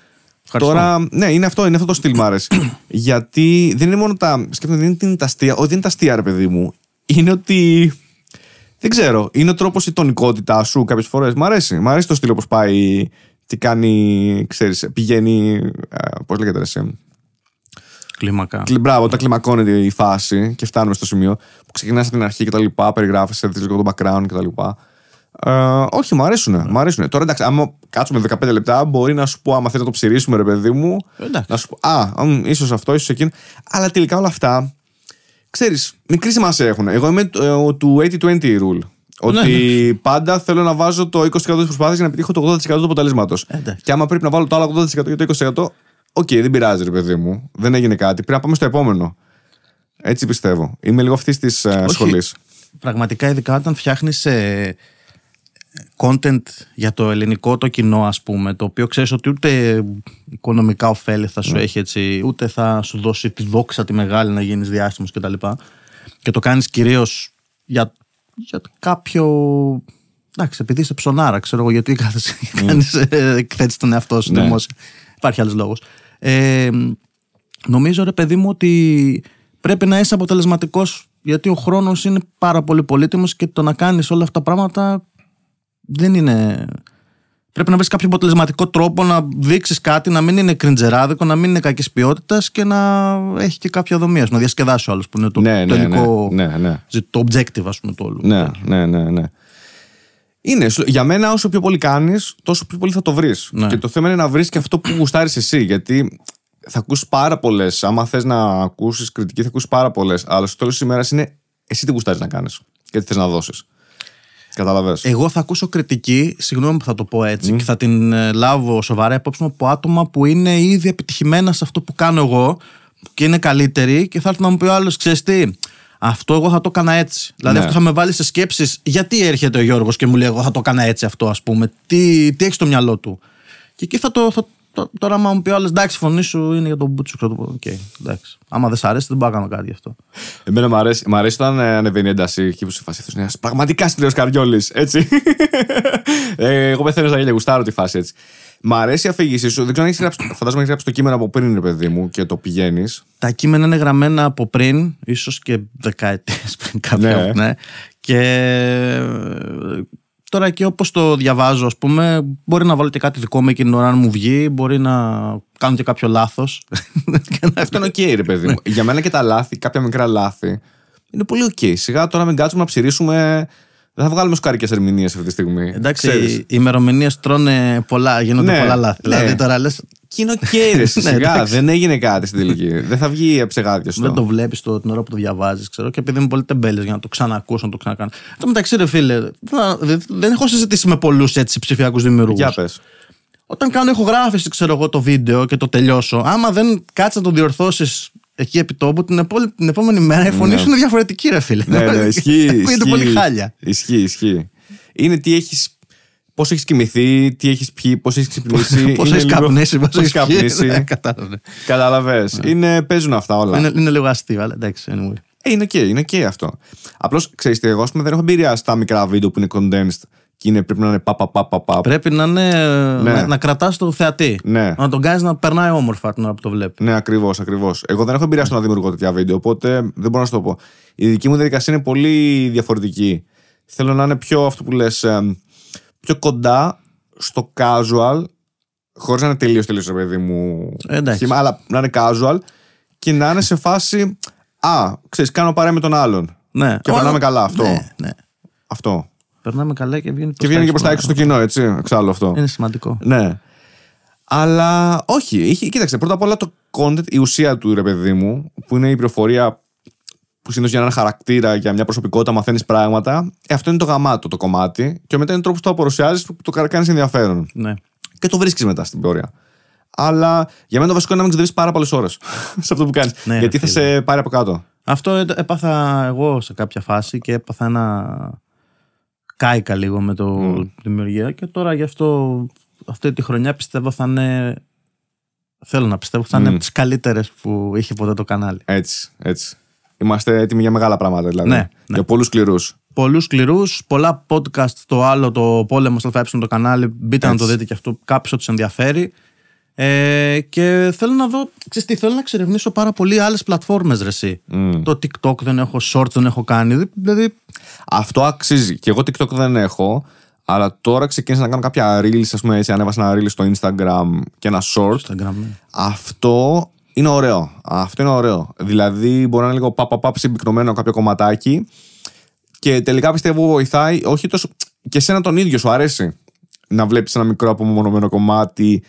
Ευχαριστώ. Τώρα, ναι, είναι αυτό, είναι αυτό το στυλ μου αρέσει. <clears throat> Γιατί δεν είναι μόνο τα. Σκέφτομαι, δεν είναι τα αστεία. Όχι, δεν είναι ρε παιδί μου. Είναι ότι. Δεν ξέρω. Είναι ο τρόπος η τονικότητά σου κάποιες φορές. Μ' αρέσει. Μ' αρέσει το στυλ όπως πάει τι κάνει, ξέρεις, πηγαίνει, πώς λέγεται εσύ. Κλίμακα. Μπράβο, όταν κλιμακώνεται η φάση και φτάνουμε στο σημείο που ξεκινάς από την αρχή και τα λοιπά, περιγράφεσαι, λίγο το background και τα ε, όχι, μου αρέσουν. μου αρέσουν. Τώρα εντάξει, άμα κάτσουμε 15 λεπτά, μπορεί να σου πω, άμα θέλει να το ψηρίσουμε, ρε παιδί μου. Εντάξει. Να σου πω, α, ίσως αυτό, ίσως εκείνο. Αλλά τελικά όλα αυτά, ξέρεις, μικρή σημασία έχουν. Εγώ είμαι ε, του 80-20 rule. Ότι ναι, ναι. πάντα θέλω να βάζω το 20% της προσπάθειας για να επιτύχω το 80% του αποτελέσματος. Ε, και άμα πρέπει να βάλω το άλλο 80% και το 20%, οκ, okay, δεν πειράζει, ρε παιδί μου. Δεν έγινε κάτι. Πρέπει να πάμε στο επόμενο. Έτσι πιστεύω. Είμαι λίγο αυτής της ε, σχολής. Πραγματικά, ειδικά όταν φτιάχνεις ε, content για το ελληνικό το κοινό, ας πούμε, το οποίο ξέρεις ότι ούτε οικονομικά ωφέλη θα σου ναι. έχει έτσι, ούτε θα σου δώσει τη δόξα τη μεγάλη να γίνεις διάστημο κτλ. Και, και το κάνεις κυρίως για για κάποιο. Εντάξει, επειδή είσαι ψωνάρα, ξέρω εγώ, γιατί κάθεσαι mm. κάνεις, ε, εκθέτεις τον εαυτό σου ναι. Υπάρχει άλλος λόγος. Ε, νομίζω, ρε παιδί μου, ότι πρέπει να είσαι αποτελεσματικός, γιατί ο χρόνος είναι πάρα πολύ πολύτιμος και το να κάνεις όλα αυτά τα πράγματα δεν είναι Πρέπει να βρεις κάποιο αποτελεσματικό τρόπο να δείξεις κάτι, να μην είναι κριντζεράδικο, να μην είναι κακής ποιότητας και να έχει και κάποια δομή. Να διασκεδάσει ο άλλος που είναι το ναι, ναι τελικό. Ναι. ναι, ναι, το objective, ας πούμε, το όλο. Ναι, ναι, ναι. ναι. Είναι, για μένα, όσο πιο πολύ κάνεις, τόσο πιο πολύ θα το βρεις. Ναι. Και το θέμα είναι να βρεις και αυτό που γουστάρεις εσύ. Γιατί θα ακούσει πάρα πολλές. Άμα θες να ακούσεις κριτική, θα ακούσει πάρα πολλές. Αλλά στο τέλος της ημέρας είναι εσύ τι γουστάρεις να κάνεις και τι θες να δώσεις. Εγώ θα ακούσω κριτική, συγγνώμη που θα το πω έτσι, και θα την ε, λάβω σοβαρά υπόψη μου από άτομα που είναι ήδη επιτυχημένα σε αυτό που κάνω εγώ και είναι καλύτεροι και θα έρθει να μου πει ο άλλος, ξέρεις τι. Αυτό εγώ θα το έκανα έτσι. Δηλαδή, ναι. αυτό θα με βάλει σε σκέψεις. Γιατί έρχεται ο Γιώργος και μου λέει: Εγώ θα το έκανα έτσι αυτό, ας πούμε. Τι, τι έχει στο μυαλό του. Και εκεί θα το, θα, Τώρα, άμα μου πει άλλος, εντάξει, η φωνή σου είναι για τον Μπούτσο. Θα του okay, εντάξει. Άμα δεν σ' αρέσει, δεν μπορώ να κάνω κάτι γι' αυτό. Εμένα μου αρέσει, μ αρέσει όταν ε, ανεβαίνει η ένταση εκεί που σου φάσει. είναι ένας πραγματικά σκληρό καριόλης. Έτσι. <laughs> ε, εγώ πεθαίνω στα γέλια, γουστάρω τη φάση έτσι. Μ' αρέσει η αφήγησή σου. Δεν ξέρω αν έχεις γράψει. Φαντάζομαι έχεις γράψει το κείμενο από πριν, ρε παιδί μου, και το πηγαίνεις. Τα κείμενα είναι γραμμένα από πριν, ίσως και δεκαετίες πριν κάποια. Ναι. ναι. Και Τώρα και όπως το διαβάζω, ας πούμε, μπορεί να βάλω και κάτι δικό μου εκείνη την ώρα, αν μου βγει, μπορεί να κάνω και κάποιο λάθος. <laughs> Αυτό είναι οκ, ρε παιδί μου. Για μένα και τα λάθη, κάποια μικρά λάθη, είναι πολύ οκ. Σιγά τώρα μην κάτσουμε να ψηρίσουμε δεν θα βγάλουμε σκάρικε ερμηνείες αυτή τη στιγμή. Εντάξει, οι ημερομηνίες τρώνε πολλά, γίνονται ναι, πολλά λάθη. Ναι. Δηλαδή τώρα λες εκείνο κέρδισε. <laughs> Ναι, Σιγά, δεν έγινε κάτι στην τελική. δεν θα βγει ψεγάδια σου. Δεν το βλέπεις την ώρα που το διαβάζεις, ξέρω. Και επειδή είμαι πολύ τεμπέλες για να το ξανακούσω, να το ξανακάνω. Εν τω μεταξύ, ρε φίλε, δεν έχω συζητήσει με πολλούς έτσι ψηφιακούς δημιουργούς. Για Όταν κάνω ηχογράφηση, ξέρω εγώ το βίντεο και το τελειώσω, άμα δεν κάτσει να το διορθώσεις εκεί επί τόπου, την, την επόμενη μέρα η φωνή ναι. σου είναι διαφορετική, ρε φίλε. Ναι, ναι, ισχύει. <laughs> Ακούγεται πολύ χάλια. Ισχύει, ισχύει. Είναι τι έχεις Πώς έχεις κοιμηθεί, τι έχεις πιει, πώς έχεις ξυπνήσει. <laughs> Πώς έχει καπνίσει, πώς έχει καπνίσει. Ναι, κατάλαβε. Ναι. Είναι, παίζουν αυτά όλα. Είναι, είναι λίγο αστείο, αλλά εντάξει, anyway. Ε, είναι και, είναι και αυτό. Απλώς ξέρεις τι, εγώ πούμε, δεν έχω εμπειρία στα μικρά βίντεο που είναι condensed και είναι, πρέπει να είναι παπα παπα παπα. Πρέπει να είναι. Ναι. Να, να κρατάς το θεατή. Ναι. Να τον κάνεις να περνάει όμορφα την ώρα που το βλέπει. Ναι, ακριβώς, ακριβώς. Εγώ δεν έχω εμπειρία στο να δημιουργώ τέτοια βίντεο, οπότε δεν μπορώ να σου το πω. Η δική μου διαδικασία είναι πολύ διαφορετική. Θέλω να είναι πιο αυτό που λες πιο κοντά στο casual, χωρίς να είναι τελείως τελείως, παιδί μου. αλλά να είναι casual και να είναι σε φάση. Α, ξέρεις, κάνω παρέα με τον άλλον. Ναι. Και περνάμε καλά αυτό. Ναι, ναι. Αυτό. Περνάμε καλά και βγαίνει Και βγαίνει και προς τα έξω στο κοινό, έτσι. Εξάλλου αυτό. Είναι σημαντικό. Ναι. Αλλά όχι, είχε, κοίταξε, πρώτα απ' όλα το content, η ουσία του ρε παιδί μου, που είναι η πληροφορία που συνήθως για έναν χαρακτήρα, για μια προσωπικότητα, μαθαίνεις πράγματα. Ε, αυτό είναι το γαμάτο το κομμάτι. Και μετά είναι ο τρόπος που το απορροσιάζεις που το κάνεις ενδιαφέρον. Ναι. Και το βρίσκεις μετά στην πορεία. Αλλά για μένα το βασικό είναι να μην ξοδεύει πάρα πολλές ώρες <laughs> σε αυτό που κάνεις. Ναι, γιατί θα σε πάρει από κάτω. Αυτό ε, έπαθα εγώ σε κάποια φάση και έπαθα ένα. Κάηκα λίγο με το mm. τη δημιουργία και τώρα γι' αυτό αυτή τη χρονιά πιστεύω θα είναι. Θέλω να πιστεύω θα είναι mm. από τις καλύτερες που είχε ποτέ το κανάλι. Έτσι, έτσι. Είμαστε έτοιμοι για μεγάλα πράγματα δηλαδή. Ναι, ναι. Για πολλούς σκληρούς. Πολλούς σκληρούς, πολλά podcast. Το άλλο, το πόλεμο στο ΑΕ, το κανάλι. Μπείτε Έτσι. να το δείτε και αυτό. Κάποιος τους ενδιαφέρει. Ε, και θέλω να δω, ξέρεις τι, θέλω να εξερευνήσω πάρα πολύ άλλες πλατφόρμες, Ρεσί. Mm. Το TikTok δεν έχω, short δεν έχω κάνει, δηλαδή... Αυτό αξίζει. κι εγώ TikTok δεν έχω, αλλά τώρα ξεκίνησα να κάνω κάποια reels, ας πούμε έτσι, ανέβασα ένα reels στο Instagram και ένα short. Instagram, ναι. Αυτό είναι ωραίο. Αυτό είναι ωραίο. Δηλαδή, μπορεί να είναι λίγο παπαπαπ συμπυκνωμένο κάποιο κομματάκι. Και τελικά πιστεύω βοηθάει, όχι τόσο. και σένα τον ίδιο σου αρέσει να βλέπεις ένα μικρό απομονωμένο κομμάτι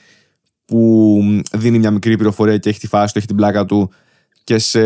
που δίνει μια μικρή πληροφορία και έχει τη φάση του, έχει την πλάκα του και σε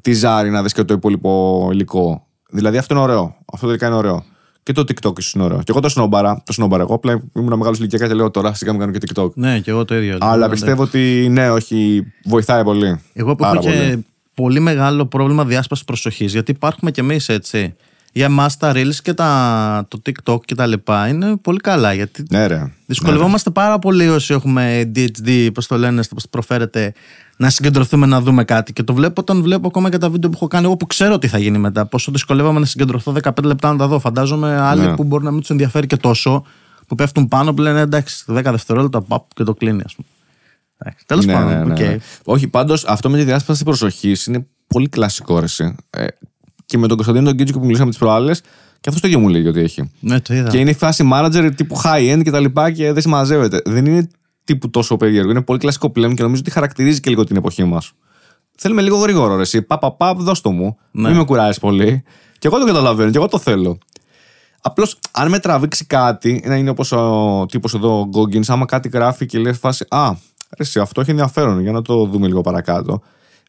τη ζάρι να δεις και το υπόλοιπο υλικό. Δηλαδή αυτό είναι ωραίο. Αυτό τελικά είναι ωραίο και το TikTok ίσως είναι ωραίο. Και εγώ το σνόμπαρα, το σνόμπαρα εγώ. Απλά ήμουν μεγάλος ηλικιακά και λέω τώρα σιγά μου κάνω και TikTok. Ναι, και εγώ το ίδιο. Αλλά ναι, πιστεύω ότι ναι, όχι, βοηθάει πολύ. Εγώ που έχω και πολύ μεγάλο πρόβλημα διάσπασης προσοχής, γιατί υπάρχουμε κι εμείς έτσι. Για εμάς τα Reels και τα, το TikTok και τα λοιπά είναι πολύ καλά. Γιατί ναι, ρε, ναι, δυσκολευόμαστε ναι, πάρα πολύ όσοι έχουμε DHD, πώς το λένε, πώς προφέρετε να συγκεντρωθούμε να δούμε κάτι. Και το βλέπω όταν βλέπω ακόμα και τα βίντεο που έχω κάνει, εγώ που ξέρω τι θα γίνει μετά. Πόσο δυσκολεύομαι να συγκεντρωθώ 15 λεπτά να τα δω. Φαντάζομαι άλλοι ναι. που μπορεί να μην τους ενδιαφέρει και τόσο, που πέφτουν πάνω που λένε εντάξει, 10 δευτερόλεπτα παπ και το κλείνει, ας πούμε. Τέλος ναι, πάντων. Ναι, ναι, Όχι, πάντως αυτό με τη διάσπαση προσοχής είναι πολύ κλασικό ρεσί. Ε, και με τον Κωνσταντίνο Γκίτζικο που μιλήσαμε τις προάλλες, και αυτό το ίδιο μου λέει ότι έχει. Ναι, το είδα. Και είναι η φάση manager τύπου high-end και τα λοιπά και δεν συμμαζεύεται. Δεν είναι τύπου τόσο περίεργο. Είναι πολύ κλασικό πλέον και νομίζω ότι χαρακτηρίζει και λίγο την εποχή μας. Θέλουμε λίγο γρήγορο, ρε. Εσύ. Παπα, πα, δώσ' το μου. Ναι. Μην με κουράζει πολύ. Και εγώ το καταλαβαίνω, και εγώ το θέλω. Απλώς, αν με τραβήξει κάτι, να είναι όπως ο τύπος εδώ ο Γκόγκιν, άμα κάτι γράφει και λέει φάση Α, ρε, αυτό έχει ενδιαφέρον, για να το δούμε λίγο παρακάτω.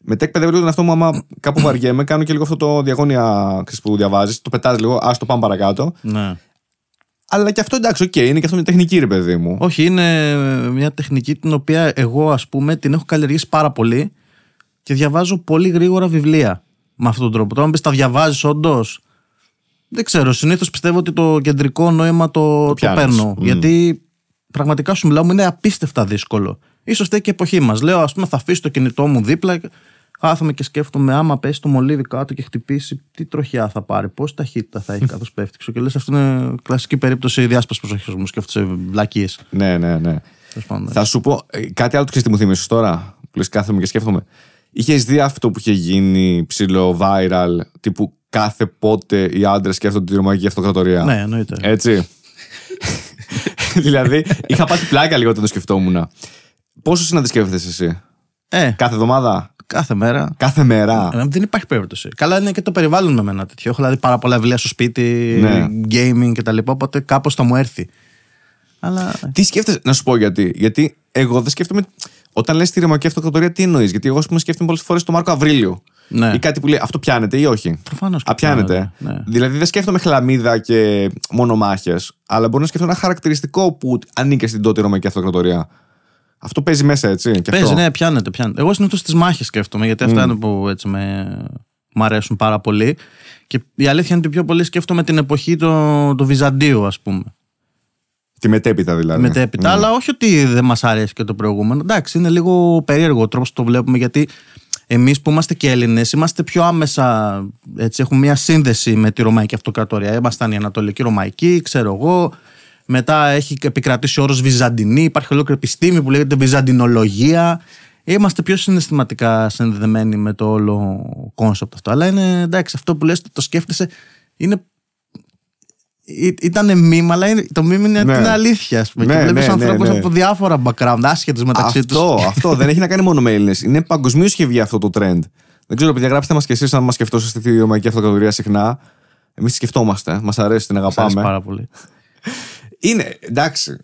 Μετά εκπαιδεύω λίγο τον αυτό μου, άμα κάπου βαριέμαι, κάνω και λίγο αυτό το διαγώνια που διαβάζεις, το πετάς λίγο, ας το πάμε παρακάτω. Ναι. Αλλά και αυτό εντάξει, οκ, okay, είναι και αυτό μια τεχνική, ρε παιδί μου. Όχι, είναι μια τεχνική την οποία εγώ, ας πούμε, την έχω καλλιεργήσει πάρα πολύ και διαβάζω πολύ γρήγορα βιβλία με αυτόν τον τρόπο. Τώρα, αν πεις τα διαβάζεις όντως. Δεν ξέρω. Συνήθως πιστεύω ότι το κεντρικό νόημα το, το, παίρνω. Γιατί πραγματικά σου μιλάω μου είναι απίστευτα δύσκολο. σω και η εποχή μας. Λέω, ας πούμε, θα αφήσω το κινητό μου δίπλα Κάθομαι και σκέφτομαι, άμα πέσει το μολύβι κάτω και χτυπήσει, τι τροχιά θα πάρει, πόση ταχύτητα θα έχει <laughs> καθώ πέφτει. Και λες, αυτό είναι κλασική περίπτωση διάσπασης προσοχής μου. Σκέφτεσαι βλακίες. Ναι, ναι, ναι. ναι. Θα σου πω ε, κάτι άλλο που μου θυμίσει τώρα. Που λες, κάθομαι και σκέφτομαι. Είχες δει αυτό που είχε γίνει ψηλό viral, τύπου κάθε πότε οι άντρες σκέφτονται την Ρωμαϊκή Αυτοκρατορία. Ναι, εννοείται. Έτσι. <laughs> δηλαδή, είχα πάθει πλάκα λίγο όταν το σκεφτόμουν. Πόσο συναντησκεύεσαι εσύ, ε. Κάθε εβδομάδα. Κάθε μέρα. Κάθε μέρα. Ε, δεν υπάρχει περίπτωση. Καλά είναι και το περιβάλλον με μένα τέτοιο. Έχω δηλαδή πάρα πολλά βιβλία στο σπίτι, ναι. gaming κτλ. Οπότε κάπως θα μου έρθει. Αλλά... Ε. Τι σκέφτεσαι, να σου πω γιατί. Γιατί εγώ δεν σκέφτομαι. Όταν λες τη ρωμαϊκή αυτοκρατορία, τι εννοείς. Γιατί εγώ, πούμε, σκέφτομαι πολλές φορές το Μάρκο Αβρίλιο. Ναι. Ή κάτι που λέει αυτό πιάνεται ή όχι. Προφανώς. Απιάνεται. Ναι. Δηλαδή δεν σκέφτομαι χλαμίδα και μονομάχες, αλλά μπορώ να σκέφτομαι ένα χαρακτηριστικό που ανήκε στην τότε Ρωμαϊκή Αυτοκρατορία. Αυτό παίζει μέσα, έτσι. Και παίζει, αυτό. ναι, πιάνεται, πιάνεται. Εγώ συνήθως τις μάχες σκέφτομαι, γιατί αυτά mm. είναι που έτσι με. Μ' αρέσουν πάρα πολύ. Και η αλήθεια είναι ότι πιο πολύ σκέφτομαι την εποχή του το Βυζαντίου, ας πούμε. Τη μετέπειτα δηλαδή. Μετέπειτα, mm. αλλά όχι ότι δεν μας αρέσει και το προηγούμενο. Εντάξει, είναι λίγο περίεργο ο τρόπος που το βλέπουμε, γιατί εμείς που είμαστε και Έλληνες, είμαστε πιο άμεσα. Έτσι, έχουμε μια σύνδεση με τη Ρωμαϊκή Αυτοκρατορία. Έμασταν η Ανατολική Ρωμαϊκή, ξέρω εγώ. Μετά έχει επικρατήσει ο όρος Βυζαντινή. Υπάρχει ολόκληρη επιστήμη που λέγεται Βυζαντινολογία. Είμαστε πιο συναισθηματικά συνδεδεμένοι με το όλο κόνσεπτ αυτό. Αλλά είναι εντάξει, αυτό που λες το σκέφτεσαι είναι. Ήταν μήμα, αλλά το μήμα είναι ναι. την αλήθεια. ας πούμε. βλέπεις ναι, ναι, ναι ανθρώπους ναι, από διάφορα background, άσχετου μεταξύ τους. Αυτό, αυτό δεν έχει να κάνει μόνο με Έλληνες. Είναι παγκοσμίως και αυτό το trend. Δεν ξέρω, παιδιά, γράψτε μας κι εσείς αν μας σκεφτόσαστε τη ιδιωματική αυτοκατηγορία συχνά. Εμείς σκεφτόμαστε. Μας αρέσει, την αγαπάμε. Μας αρέσει πάρα πολύ. <laughs> Είναι, εντάξει.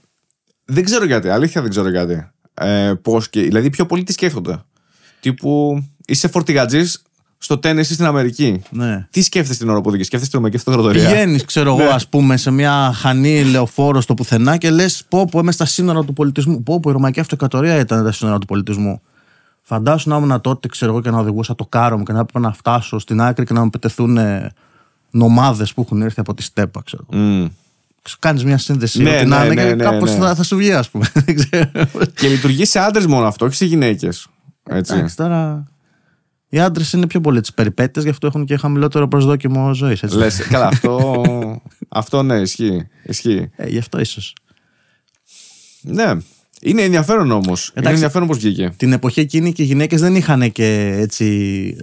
Δεν ξέρω γιατί. Αλήθεια δεν ξέρω γιατί. Ε, Πώς και. Δηλαδή, πιο πολλοί τι σκέφτονται. Τύπου είσαι φορτηγατζής στο ή στην Αμερική. Ναι. Τι σκέφτεσαι την ώρα που οδηγείς, σκέφτεσαι το μεκέφτο αυτοκρατορία Πηγαίνεις, ξέρω εγώ, α ναι. πούμε, σε μια χανή λεωφόρο στο πουθενά και λες πω πω είμαι στα σύνορα του πολιτισμού. Πω που η Ρωμαϊκή Αυτοκρατορία ήταν τα σύνορα του πολιτισμού. Φαντάσου να ήμουν τότε, ξέρω εγώ, και να οδηγούσα το κάρο μου και να έπρεπε να φτάσω στην άκρη και να μου πετεθούν νομάδες που έχουν έρθει από τη Στέπα, ξέρω mm κάνεις μια σύνδεση. Ναι, την να ναι, ναι, και ναι, κάπως θα σου βγει, ας πούμε. <laughs> Και λειτουργεί σε άντρες μόνο αυτό, όχι σε γυναίκες. Εντάξει, τώρα. Οι άντρες είναι πιο πολύ τις περιπέτειες, γι' αυτό έχουν και χαμηλότερο προσδόκιμο ζωής. Λες. Καλά, αυτό. αυτό ναι, ισχύει. ισχύει. Ε, γι' αυτό ίσως. Ναι. Είναι ενδιαφέρον όμως. Είναι ενδιαφέρον πώς βγήκε. Την εποχή εκείνη και οι γυναίκες δεν είχαν και έτσι,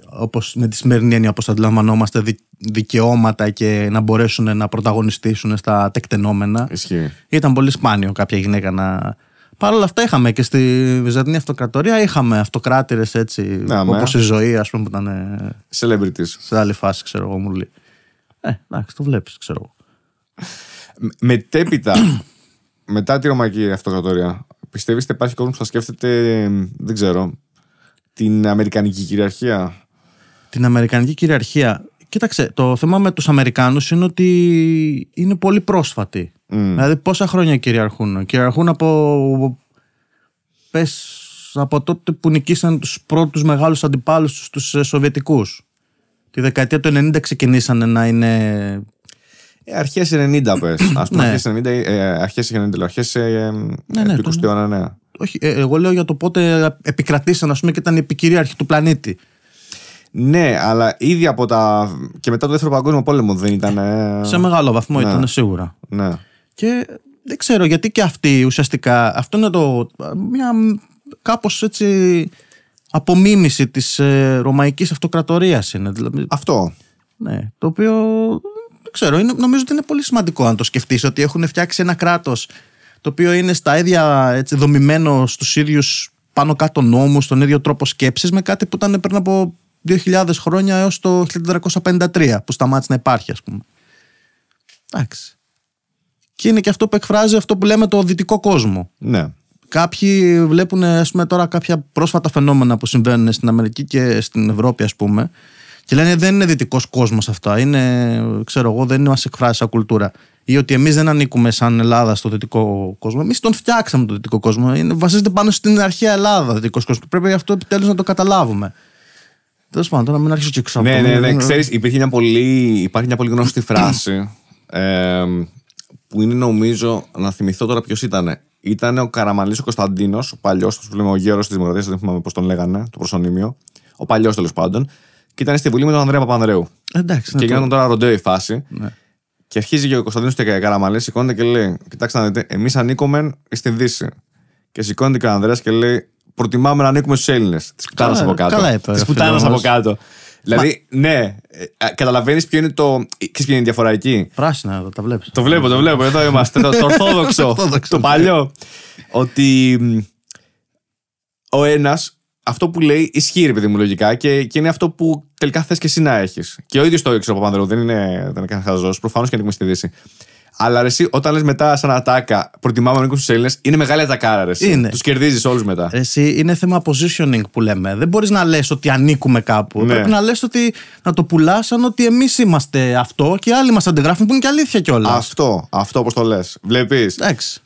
όπως με τη σημερινή έννοια, όπως αντιλαμβανόμαστε, δικαιώματα και να μπορέσουν να πρωταγωνιστήσουν στα τεκτενόμενα. Ισχύει. Ήταν πολύ σπάνιο κάποια γυναίκα να. Παρ' όλα αυτά είχαμε και στη Βυζαντινή Αυτοκρατορία είχαμε αυτοκράτηρες έτσι. Ναι. Όπως η ζωή, ας πούμε, που ήταν. Ε, Celebrities. Σε άλλη φάση, ξέρω εγώ, μου λέει. Ε, εντάξει, το βλέπεις, ξέρω εγώ. Μετέπειτα, <clears throat> μετά τη Ρωμαϊκή Αυτοκρατορία, Πιστεύεις ότι υπάρχει κόσμος που θα σκέφτεται, δεν ξέρω, την Αμερικανική κυριαρχία. Την Αμερικανική κυριαρχία. Κοίταξε, το θέμα με τους Αμερικάνους είναι ότι είναι πολύ πρόσφατοι. Δηλαδή πόσα χρόνια κυριαρχούν. Κυριαρχούν από, πες, από τότε που νικήσαν τους πρώτους μεγάλους αντιπάλους τους, τους ε, Σοβιετικούς. Τη δεκαετία του 90 ξεκινήσανε να είναι ε, αρχές 90 πες. <coughs> Ας πούμε 90, ναι. ε, αρχές 90, αρχές ε, ε, ναι, ναι, του 20 αιώνα, ναι. Όχι, ε, εγώ λέω για το πότε επικρατήσαν ας πούμε και ήταν η επικυρίαρχη του πλανήτη. Ναι, αλλά ήδη από τα. και μετά το δεύτερο παγκόσμιο πόλεμο δεν ήταν. Ε, Σε μεγάλο βαθμό ναι. ήταν σίγουρα. Ναι. Και δεν ξέρω γιατί και αυτή ουσιαστικά. Αυτό είναι το. μια κάπως έτσι. απομίμηση της ε, ρωμαϊκής αυτοκρατορίας είναι. Δηλαδή. αυτό. Ναι, το οποίο ξέρω. νομίζω ότι είναι πολύ σημαντικό αν το σκεφτείς ότι έχουν φτιάξει ένα κράτος το οποίο είναι στα ίδια έτσι, δομημένο στους ίδιους πάνω κάτω νόμους, στον ίδιο τρόπο σκέψης με κάτι που ήταν πριν από 2000 χρόνια έως το 1453 που σταμάτησε να υπάρχει, ας πούμε. Εντάξει. Και είναι και αυτό που εκφράζει αυτό που λέμε το δυτικό κόσμο. Ναι. Κάποιοι βλέπουν, πούμε, τώρα κάποια πρόσφατα φαινόμενα που συμβαίνουν στην Αμερική και στην Ευρώπη, ας πούμε, και λένε δεν είναι δυτικός κόσμος αυτά. Είναι, ξέρω εγώ, δεν μας εκφράζει σαν κουλτούρα. Ή ότι εμείς δεν ανήκουμε σαν Ελλάδα στο δυτικό κόσμο. Εμείς τον φτιάξαμε τον δυτικό κόσμο. Είναι, βασίζεται πάνω στην αρχαία Ελλάδα δυτικός κόσμος. Πρέπει αυτό επιτέλους να το καταλάβουμε. Τέλος πάντων, να μην αρχίσω και ξαφνικά. Ναι, ναι, ναι. Ξέρεις, υπήρχε μια πολύ, υπάρχει μια πολύ γνωστή φράση. Ε, που είναι νομίζω, να θυμηθώ τώρα ποιος ήταν. Ήταν ο Καραμαλής ο Κωνσταντίνος, ο παλιός, ο γέρος της Δημοκρατίας, δεν θυμάμαι πώς τον λέγανε, το προσωνύμιο. Ο παλιός τέλος πάντων, και ήταν στη Βουλή με τον Ανδρέα Παπανδρέου. Εντάξει, και γινόταν τώρα ροντέο η φάση. Ναι. Και αρχίζει και ο Κωνσταντίνος και Καραμαλή, σηκώνεται και λέει: Κοιτάξτε να δείτε, εμείς ανήκουμε στην Δύση. Και σηκώνεται και ο Ανδρέας και λέει: Προτιμάμε να ανήκουμε στους Έλληνες. Της πουτάνας από κάτω. Καλά, Τη πουτάνας από κάτω. Δηλαδή, Μα... ναι, ε, καταλαβαίνεις ποιο είναι το. Ξέρεις ποιο είναι η διαφορά εκεί. Πράσινα, τα βλέπεις. Το βλέπω, το βλέπω. Εδώ είμαστε. Το, το ορθόδοξο. <laughs> το παλιό. ότι ο ένας αυτό που λέει ισχύει, επιδημιολογικά και, και είναι αυτό που τελικά θες και εσύ να έχεις. Και ο ίδιος το έξω από πάνω, δεν είναι, δεν είναι κανένας χαζός, προφανώς και ανήκουμε στη αλλά εσύ, όταν λες μετά σαν ατάκα, προτιμάμε να νικήσουμε τους Έλληνες, είναι μεγάλη ατακάρα. Ρε, είναι. Τους κερδίζεις όλους μετά. εσύ, είναι θέμα positioning που λέμε. Δεν μπορείς να λες ότι ανήκουμε κάπου. Ναι. Πρέπει να λες ότι να το πουλάς σαν ότι εμείς είμαστε αυτό και άλλοι μας αντιγράφουν που είναι και αλήθεια κιόλας. Αυτό, αυτό όπως το λες. Βλέπεις.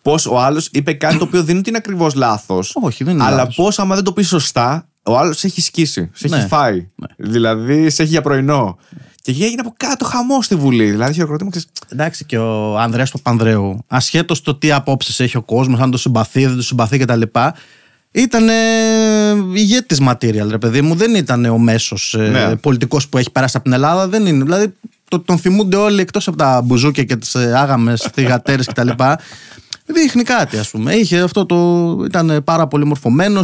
Πώς ο άλλος είπε κάτι το οποίο δεν είναι ότι είναι ακριβώς λάθος. Όχι, δεν είναι. Αλλά πώς άμα δεν το πεις σωστά, ο άλλος έχει σκίσει, σε έχει ναι. φάει. Ναι. Δηλαδή, σε έχει για πρωινό. Και έγινε από κάτω χαμό στη Βουλή. Δηλαδή, χειροκροτήμα ξέρεις. Εντάξει, και ο Ανδρέας Παπανδρέου, ασχέτως το τι απόψεις έχει ο κόσμος, αν το συμπαθεί, δεν το συμπαθεί κτλ. Ήταν ε, ηγέτης material, ρε παιδί μου. Δεν ήταν ο μέσος ε, ναι. πολιτικός που έχει περάσει από την Ελλάδα. Δεν είναι. Δηλαδή, τον θυμούνται όλοι εκτός από τα μπουζούκια και τις ε, άγαμες, <laughs> θηγατέρε κτλ. Δείχνει κάτι, ας πούμε. Είχε αυτό το. ήταν πάρα πολύ μορφωμένος,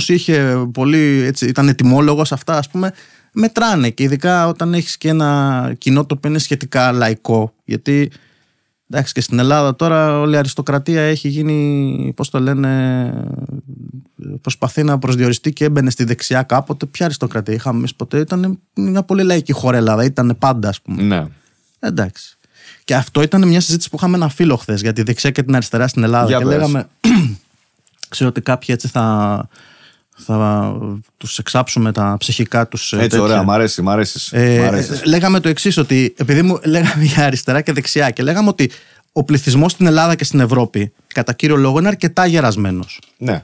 πολύ. ήταν ετοιμόλογος αυτά, ας πούμε μετράνε και ειδικά όταν έχεις και ένα κοινό το οποίο είναι σχετικά λαϊκό γιατί εντάξει και στην Ελλάδα τώρα όλη η αριστοκρατία έχει γίνει πώς το λένε προσπαθεί να προσδιοριστεί και έμπαινε στη δεξιά κάποτε ποια αριστοκρατία είχαμε εμείς ποτέ ήταν μια πολύ λαϊκή χώρα Ελλάδα ήταν πάντα ας πούμε ναι. εντάξει και αυτό ήταν μια συζήτηση που είχαμε ένα φίλο χθες για τη δεξιά και την αριστερά στην Ελλάδα. Για και πες. λέγαμε, <clears throat> ξέρω ότι κάποιοι έτσι θα θα τους εξάψουμε τα ψυχικά τους. Ε, Έτσι, τέτοια. ωραία, μ' αρέσει. Μ αρέσεις, ε, ε, λέγαμε το εξής, ότι επειδή μου <laughs> λέγαμε για αριστερά και δεξιά και λέγαμε ότι ο πληθυσμός στην Ελλάδα και στην Ευρώπη, κατά κύριο λόγο, είναι αρκετά γερασμένος. Ναι.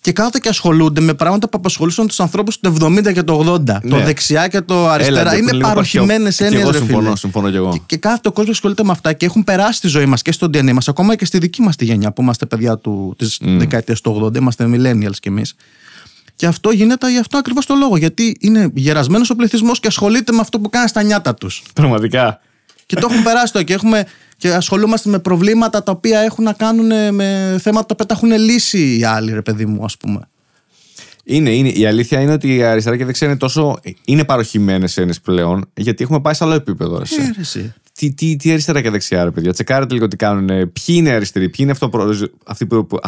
Και κάθονται και ασχολούνται με πράγματα που απασχολούσαν τους ανθρώπους του 70 και το 80. Ναι. Το δεξιά και το αριστερά. είναι παροχημένε έννοιε. συμφωνώ, συμφωνώ και εγώ. Και, και ο κόσμο ασχολείται με αυτά και έχουν περάσει τη ζωή μας και στον DNA μας, ακόμα και στη δική μας τη γενιά που είμαστε παιδιά της mm. δεκαετίας του 80. Είμαστε millennials κι εμείς. Και αυτό γίνεται γι' αυτό ακριβώς το λόγο. Γιατί είναι γερασμένος ο πληθυσμός και ασχολείται με αυτό που κάνει στα νιάτα τους. Πραγματικά. Και το έχουν περάσει το και, έχουμε, και ασχολούμαστε με προβλήματα τα οποία έχουν να κάνουν ε, με θέματα που τα έχουν λύσει οι άλλοι, ρε παιδί μου, ας πούμε. Είναι, είναι. Η αλήθεια είναι ότι η αριστερά και δεξιά είναι τόσο. είναι παροχημένες έννοιες πλέον, γιατί έχουμε πάει σε άλλο επίπεδο. Ε, εσύ. Τι, τι, τι αριστερά και δεξιά, ρε παιδιά. Τσεκάρετε λίγο τι κάνουν. Ποιοι είναι αριστεροί, ποιοι είναι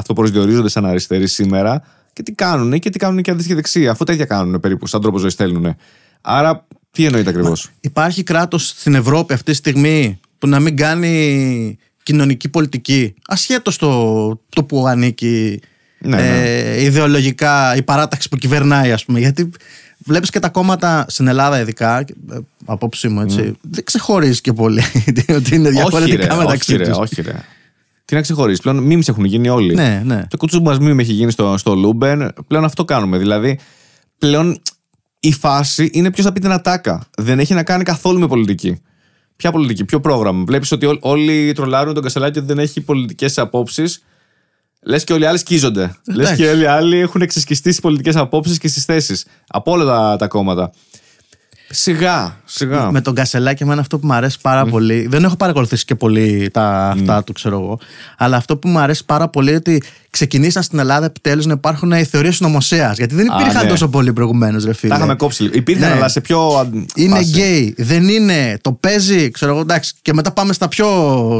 αυτοί σαν αριστεροί σήμερα και τι κάνουν και τι κάνουν και αντίστοιχη δεξιά. Αφού τέτοια κάνουν περίπου, σαν τρόπο ζωής θέλουν. Άρα, τι εννοείται ακριβώς. Υπάρχει κράτος στην Ευρώπη αυτή τη στιγμή που να μην κάνει κοινωνική πολιτική, ασχέτως το, το που ανήκει ναι, ε, ναι. Ε, ιδεολογικά η παράταξη που κυβερνάει, ας πούμε. Γιατί βλέπεις και τα κόμματα στην Ελλάδα ειδικά, ε, απόψη μου έτσι, mm. δεν ξεχωρίζει και πολύ <laughs> ότι είναι διαφορετικά όχι, ρε, μεταξύ όχι, Ρε, όχι, ρε. Τι να ξεχωρίσει. Πλέον μήμη έχουν γίνει όλοι. Ναι, ναι. Το κουτσούμπας μήμη έχει γίνει στο, στο Λούμπεν. Πλέον αυτό κάνουμε. Δηλαδή, πλέον η φάση είναι ποιος θα πει την ατάκα. Δεν έχει να κάνει καθόλου με πολιτική. Ποια πολιτική, ποιο πρόγραμμα. Βλέπεις ότι ό, όλοι τρολάρουν τον Κασελάκη ότι δεν έχει πολιτικές απόψεις. Λες και όλοι οι άλλοι σκίζονται. Λες και όλοι οι άλλοι έχουν εξισκιστεί στις πολιτικές απόψεις και στις θέσεις. Από όλα τα, τα κόμματα. Σιγά, σιγά. Με τον Κασελάκη, εμένα αυτό που μου αρέσει πάρα πολύ. Δεν έχω παρακολουθήσει και πολύ τα, αυτά mm. του, ξέρω εγώ. Αλλά αυτό που μου αρέσει πάρα πολύ είναι ότι ξεκινήσαν στην Ελλάδα επιτέλους να υπάρχουν οι θεωρίες νομοσία. Γιατί δεν υπήρχαν Α, ναι. τόσο πολύ προηγουμένως, ρε φίλε. Τα είχαμε κόψει. Υπήρχαν, ναι. αλλά σε πιο. Είναι φάση. γκέι, δεν είναι. Το παίζει, ξέρω εγώ, εντάξει. Και μετά πάμε στα πιο.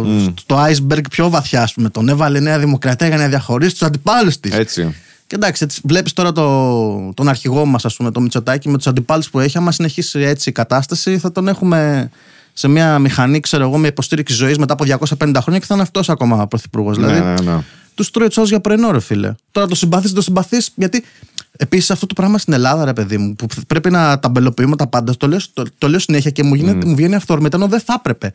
Mm. Το iceberg πιο βαθιά, ας πούμε. Τον έβαλε Νέα Δημοκρατία για να διαχωρίσει τους αντιπάλους της. Έτσι. Και εντάξει, βλέπεις τώρα το, τον αρχηγό μας, ας πούμε, το Μητσοτάκη, με τους αντιπάλους που έχει. Άμα συνεχίσει έτσι η κατάσταση, θα τον έχουμε σε μια μηχανή, ξέρω εγώ, με υποστήριξη ζωής μετά από 250 χρόνια και θα είναι αυτός ακόμα πρωθυπουργός. Ναι, δηλαδή, ναι, ναι. τους τρώει για πρωινό, ρε φίλε. Τώρα το συμπαθείς, το συμπαθείς, γιατί επίσης αυτό το πράγμα στην Ελλάδα, ρε παιδί μου, που πρέπει να ταμπελοποιούμε τα πάντα, το λέω, συνέχεια και μου, γίνεται, mm. μου βγαίνει αυτό, ενώ δεν θα έπρεπε.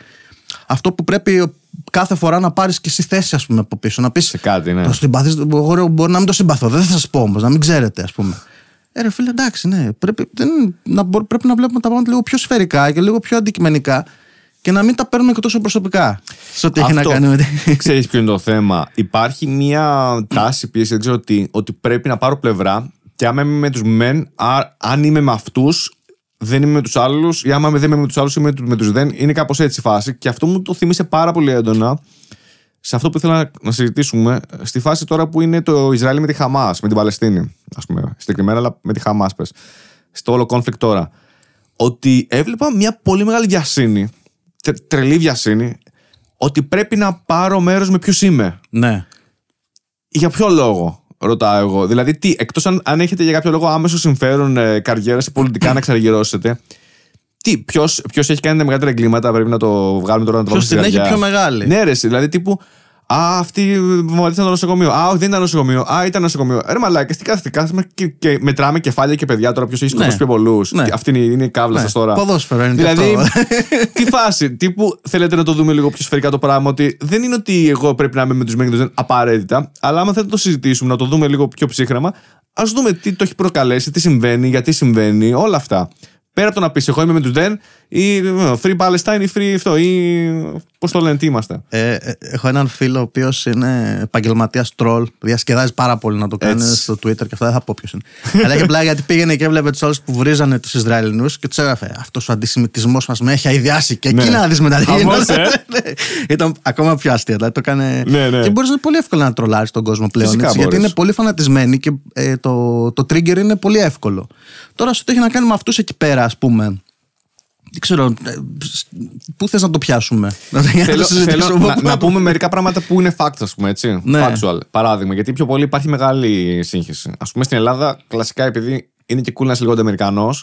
Αυτό που πρέπει κάθε φορά να πάρεις και εσύ θέση, ας πούμε, από πίσω. Να πεις. Σε κάτι, ναι. Το συμπαθείς. εγώ να μην το συμπαθώ. Δεν θα σας πω όμως, να μην ξέρετε, ας πούμε. Ε, ρε φίλε, εντάξει, ναι. Πρέπει, δεν, να, πρέπει να βλέπουμε τα πράγματα λίγο πιο σφαιρικά και λίγο πιο αντικειμενικά και να μην τα παίρνουμε και τόσο προσωπικά σε ό,τι έχει να κάνει με την. <laughs> Ξέρεις ποιο είναι το θέμα. Υπάρχει μια τάση πίεση, δεν ξέρω ότι πρέπει να πάρω πλευρά και άμα είμαι με τους μεν, αν είμαι με αυτούς, δεν είμαι με τους άλλους, ή άμα δεν είμαι με τους άλλους, είμαι με τους δεν. Είναι κάπως έτσι η φάση. Και αυτό μου το θυμίσε πάρα πολύ έντονα σε αυτό που ήθελα να συζητήσουμε, στη φάση τώρα που είναι το Ισραήλ με τη Χαμάς, με την Παλαιστίνη, ας πούμε, συγκεκριμένα, αλλά με τη Χαμάς, πες. Στο όλο conflict τώρα. Ότι έβλεπα μια πολύ μεγάλη βιασύνη, τρελή βιασύνη, ότι πρέπει να πάρω μέρος με ποιους είμαι. Ναι. Για ποιο λόγο ρωτάω εγώ. Δηλαδή, τι, εκτός αν, αν έχετε για κάποιο λόγο άμεσο συμφέρον ε, καριέρα ή πολιτικά να ξαναγυρώσετε. Τι, ποιος έχει κάνει τα μεγαλύτερα εγκλήματα, πρέπει να το βγάλουμε τώρα να το βάλουμε στην έχει πιο μεγάλη. Ναι, ρε, δηλαδή τύπου Α, αυτή βομβαρδίσαν το νοσοκομείο. Α, όχι, δεν ήταν νοσοκομείο. Α, ήταν νοσοκομείο. Ρε μαλάκα, τι κάθεται. κάθεται και, και μετράμε κεφάλια και παιδιά τώρα. Ποιος έχει σκοτώσει ναι. πιο πολλούς. Ναι. Αυτή είναι, είναι η κάβλα ναι. σας τώρα. Ποδόσφαιρο είναι δηλαδή, αυτό. <laughs> τι φάση. Τύπου θέλετε να το δούμε λίγο πιο σφαιρικά το πράγμα. Ότι δεν είναι ότι εγώ πρέπει να είμαι με τους δεν απαραίτητα. Αλλά άμα θέλετε να το συζητήσουμε, να το δούμε λίγο πιο ψύχραμα, ας δούμε τι το έχει προκαλέσει, τι συμβαίνει, γιατί συμβαίνει, όλα αυτά. Πέρα από το να πεις, εγώ είμαι με τους δεν ή ε, free Palestine ή free αυτό ή πώς το λένε, τι είμαστε. Ε, ε έχω έναν φίλο ο οποίος είναι επαγγελματίας τρόλ, διασκεδάζει πάρα πολύ να το κάνει στο Twitter και αυτά, δεν θα πω ποιος είναι. Αλλά και πλάγια γιατί πήγαινε και έβλεπε τους όλους που βρίζανε τους Ισραηλινούς και τους έγραφε Αυτός ο αντισημιτισμός μας με έχει αειδιάσει. Και εκεί ναι. να δεις μετά ε. <laughs> Ήταν ακόμα πιο αστεία. Δηλαδή το κάνε... ναι, ναι. Και μπορείς να είναι πολύ εύκολο να τρολάρεις τον κόσμο πλέον. Έτσι, γιατί είναι πολύ φανατισμένοι και ε, το, το trigger είναι πολύ εύκολο. Τώρα σου το έχει να κάνει με αυτούς εκεί πέρα, ας πούμε, δεν ξέρω, ε, πού θες να το πιάσουμε. Θέλω, <laughs> θέλω να, να, πούμε μερικά πράγματα που είναι fact, ας πούμε, έτσι. Ναι. Factual, παράδειγμα. Γιατί πιο πολύ υπάρχει μεγάλη σύγχυση. Ας πούμε στην Ελλάδα, κλασικά επειδή είναι και cool να είσαι λίγο Αμερικανό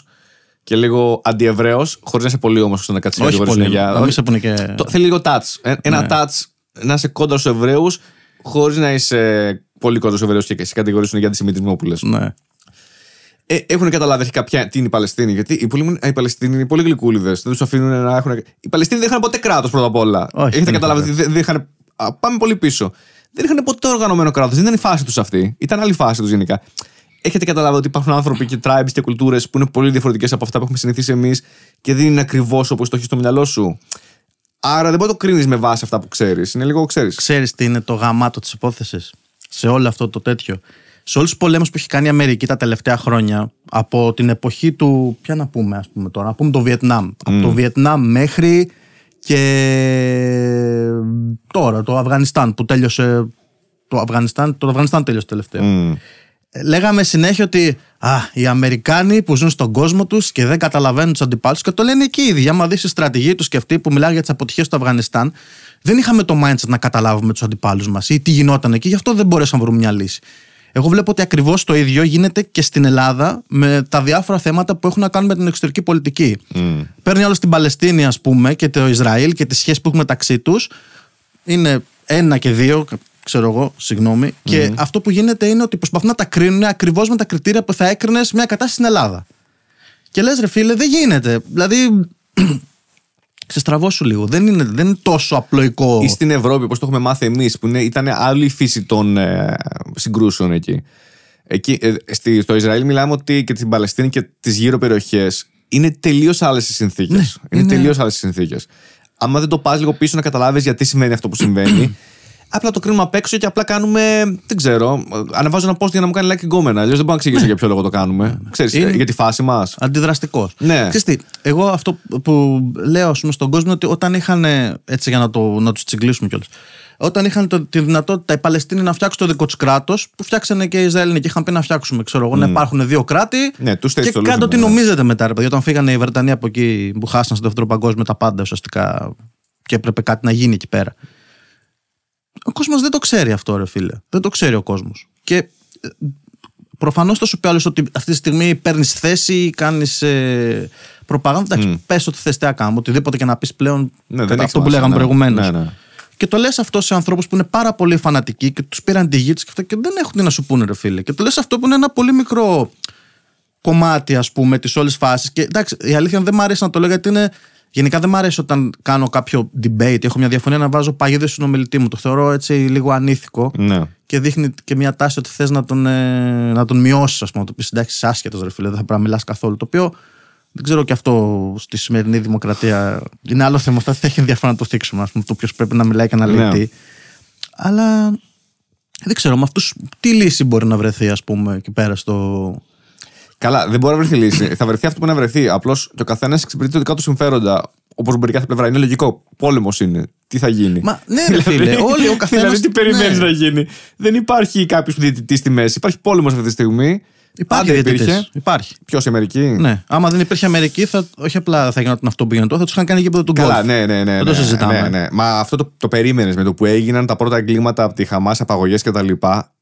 και λίγο αντιεβραίος, χωρίς να είσαι πολύ όμως να κάτσει λίγο στην όχι, Και... θέλει λίγο touch. Ε, ένα ναι. touch, να είσαι κόντρα στους Εβραίους, χωρίς να είσαι πολύ κόντρα στους Εβραίους και σε κατηγορήσουν για αντισημιτισμό που λες. Ναι. Ε, έχουν καταλάβει αρχικά ποια τι είναι η Παλαιστίνη. Γιατί οι, ε, οι Παλαιστίνοι είναι πολύ γλυκούλιδες. Δεν τους αφήνουν να έχουν. Οι Παλαιστίνοι δεν είχαν ποτέ κράτος πρώτα απ' όλα. Όχι, Έχετε καταλάβει δεν, δεν πάμε πολύ πίσω. Δεν είχαν ποτέ οργανωμένο κράτος. Δεν ήταν η φάση τους αυτή. Ήταν άλλη φάση τους γενικά. Έχετε καταλάβει ότι υπάρχουν άνθρωποι και tribes και κουλτούρες που είναι πολύ διαφορετικές από αυτά που έχουμε συνηθίσει εμείς και δεν είναι ακριβώς όπως το έχεις στο μυαλό σου. Άρα δεν μπορεί να το κρίνεις με βάση αυτά που ξέρεις. Είναι λίγο ξέρεις. Ξέρεις τι είναι το γαμάτο της υπόθεσης σε όλο αυτό το τέτοιο σε όλους τους πολέμους που έχει κάνει η Αμερική τα τελευταία χρόνια, από την εποχή του. Ποια να πούμε, ας πούμε τώρα, να πούμε το Βιετνάμ. Από mm. το Βιετνάμ μέχρι και τώρα το Αφγανιστάν που τέλειωσε. Το Αφγανιστάν, το Αφγανιστάν τέλειωσε τελευταίο. Mm. Ε, λέγαμε συνέχεια ότι α, οι Αμερικάνοι που ζουν στον κόσμο τους και δεν καταλαβαίνουν τους αντιπάλους και το λένε εκεί ήδη. Άμα δεις τη στρατηγή τους και αυτή που μιλάει για τις αποτυχίες του Αφγανιστάν, δεν είχαμε το mindset να καταλάβουμε τους αντιπάλους μας ή τι γινόταν εκεί, γι' αυτό δεν μπορέσαμε να βρούμε μια λύση. Εγώ βλέπω ότι ακριβώς το ίδιο γίνεται και στην Ελλάδα με τα διάφορα θέματα που έχουν να κάνουν με την εξωτερική πολιτική. Παίρνει άλλο την Παλαιστίνη, ας πούμε, και το Ισραήλ και τις σχέσεις που έχουν μεταξύ τους. Είναι ένα και δύο, ξέρω εγώ, συγγνώμη. Και αυτό που γίνεται είναι ότι προσπαθούν να τα κρίνουν ακριβώς με τα κριτήρια που θα έκρινες μια κατάσταση στην Ελλάδα. Και λες, ρε φίλε, δεν γίνεται. Δηλαδή, <clears throat> ξεστραβώσου λίγο. Δεν είναι, δεν Ευρώπη, όπως το έχουμε μάθει εμείς, που είναι, ήταν άλλη η φύση των ε, συγκρούσεων εκεί. εκεί ε, στη, στο Ισραήλ μιλάμε ότι και την Παλαιστίνη και τις γύρω περιοχές είναι τελείως άλλες οι συνθήκες. Ναι, είναι ναι. τελείως άλλες οι συνθήκες. Άμα δεν το πας λίγο πίσω να καταλάβεις γιατί σημαίνει αυτό που συμβαίνει, <clears throat> ε, Απλά το κρίνουμε απ' έξω και απλά κάνουμε. Δεν ξέρω. Ανεβάζω ένα post για να μου κάνει like γκόμενα. Αλλιώς δεν μπορώ να εξηγήσω για ποιο λόγο το κάνουμε. Ξέρεις, Είναι... για τη φάση μας. Αντιδραστικός. Ναι. Ξέρετε, εγώ αυτό που λέω πούμε, στον κόσμο είναι ότι όταν είχαν. Έτσι για να, το, να τους τσιγκλίσουμε κιόλας. Όταν είχαν το, τη δυνατότητα οι Παλαιστίνοι να φτιάξουν το δικό τους κράτος, που φτιάξανε και οι Ισραηλοί και είχαν πει να φτιάξουμε, ξέρω εγώ, mm. να υπάρχουν δύο κράτη. Ναι, τους και κάντε ό,τι ναι. νομίζετε μετά, ρε παιδιά. Όταν φύγανε οι Βρετανοί από εκεί που χάσαν στο δεύτερο παγκόσμιο τα πάντα ουσιαστικά και έπρεπε κάτι να γίνει εκεί πέρα ο κόσμος δεν το ξέρει αυτό, ρε φίλε. Δεν το ξέρει ο κόσμος. Και ε, προφανώς θα σου πει άλλος ότι αυτή τη στιγμή παίρνεις θέση, κάνεις ε, προπαγάνδα. Εντάξει, mm. πε ότι θες τι κάνω, οτιδήποτε και να πεις πλέον. Ναι, δεν αυτό που λέγαμε ναι. προηγουμένως. Ναι, ναι. Και το λες αυτό σε ανθρώπους που είναι πάρα πολύ φανατικοί και τους πήραν τη γη τους και και δεν έχουν τι να σου πούνε, ρε φίλε. Και το λες αυτό που είναι ένα πολύ μικρό κομμάτι, ας πούμε, της όλης φάσης. Και εντάξει, η αλήθεια δεν μου αρέσει να το λέω γιατί είναι Γενικά δεν μου αρέσει όταν κάνω κάποιο debate, έχω μια διαφωνία να βάζω παγίδες στον ομιλητή μου. Το θεωρώ έτσι λίγο ανήθικο. Ναι. Και δείχνει και μια τάση ότι θες να τον, ε, να τον μειώσεις, ας πούμε. Το πεις εντάξει, άσχετος ρε φίλε, δεν θα πρέπει να μιλάς καθόλου. Το οποίο δεν ξέρω κι αυτό στη σημερινή δημοκρατία. Είναι άλλο θέμα. Θα έχει ενδιαφέρον να το θίξουμε, ας πούμε, το ποιος πρέπει να μιλάει και να λέει ναι. Αλλά δεν ξέρω με αυτούς τι λύση μπορεί να βρεθεί, ας πούμε, εκεί πέρα στο, Καλά, δεν μπορεί να βρεθεί λύση. θα βρεθεί αυτό που να βρεθεί. Απλώς και ο καθένας εξυπηρετεί το δικά του συμφέροντα. Όπως μπορεί κάθε πλευρά. Είναι λογικό. Πόλεμος είναι. Τι θα γίνει. Μα ναι, ρε δηλαδή, φίλε. Όλοι ο καθένα. Δηλαδή, τι περιμένεις ναι. να γίνει. Δεν υπάρχει κάποιος διαιτητής στη μέση. Υπάρχει πόλεμος αυτή τη στιγμή. Υπάρχει διαιτητή. Υπάρχει. Ποιος η Αμερική. Ναι. Άμα δεν υπήρχε Αμερική, θα, όχι απλά θα γινόταν αυτό που γινόταν, θα τους είχαν κάνει γήπεδο του Καλά, ναι, ναι, ναι. Δεν το ναι, συζητάμε. Ναι, ναι. Μα αυτό το, το περίμενες με το που έγιναν τα πρώτα εγκλήματα από τη Χαμάς, απαγωγές κτλ.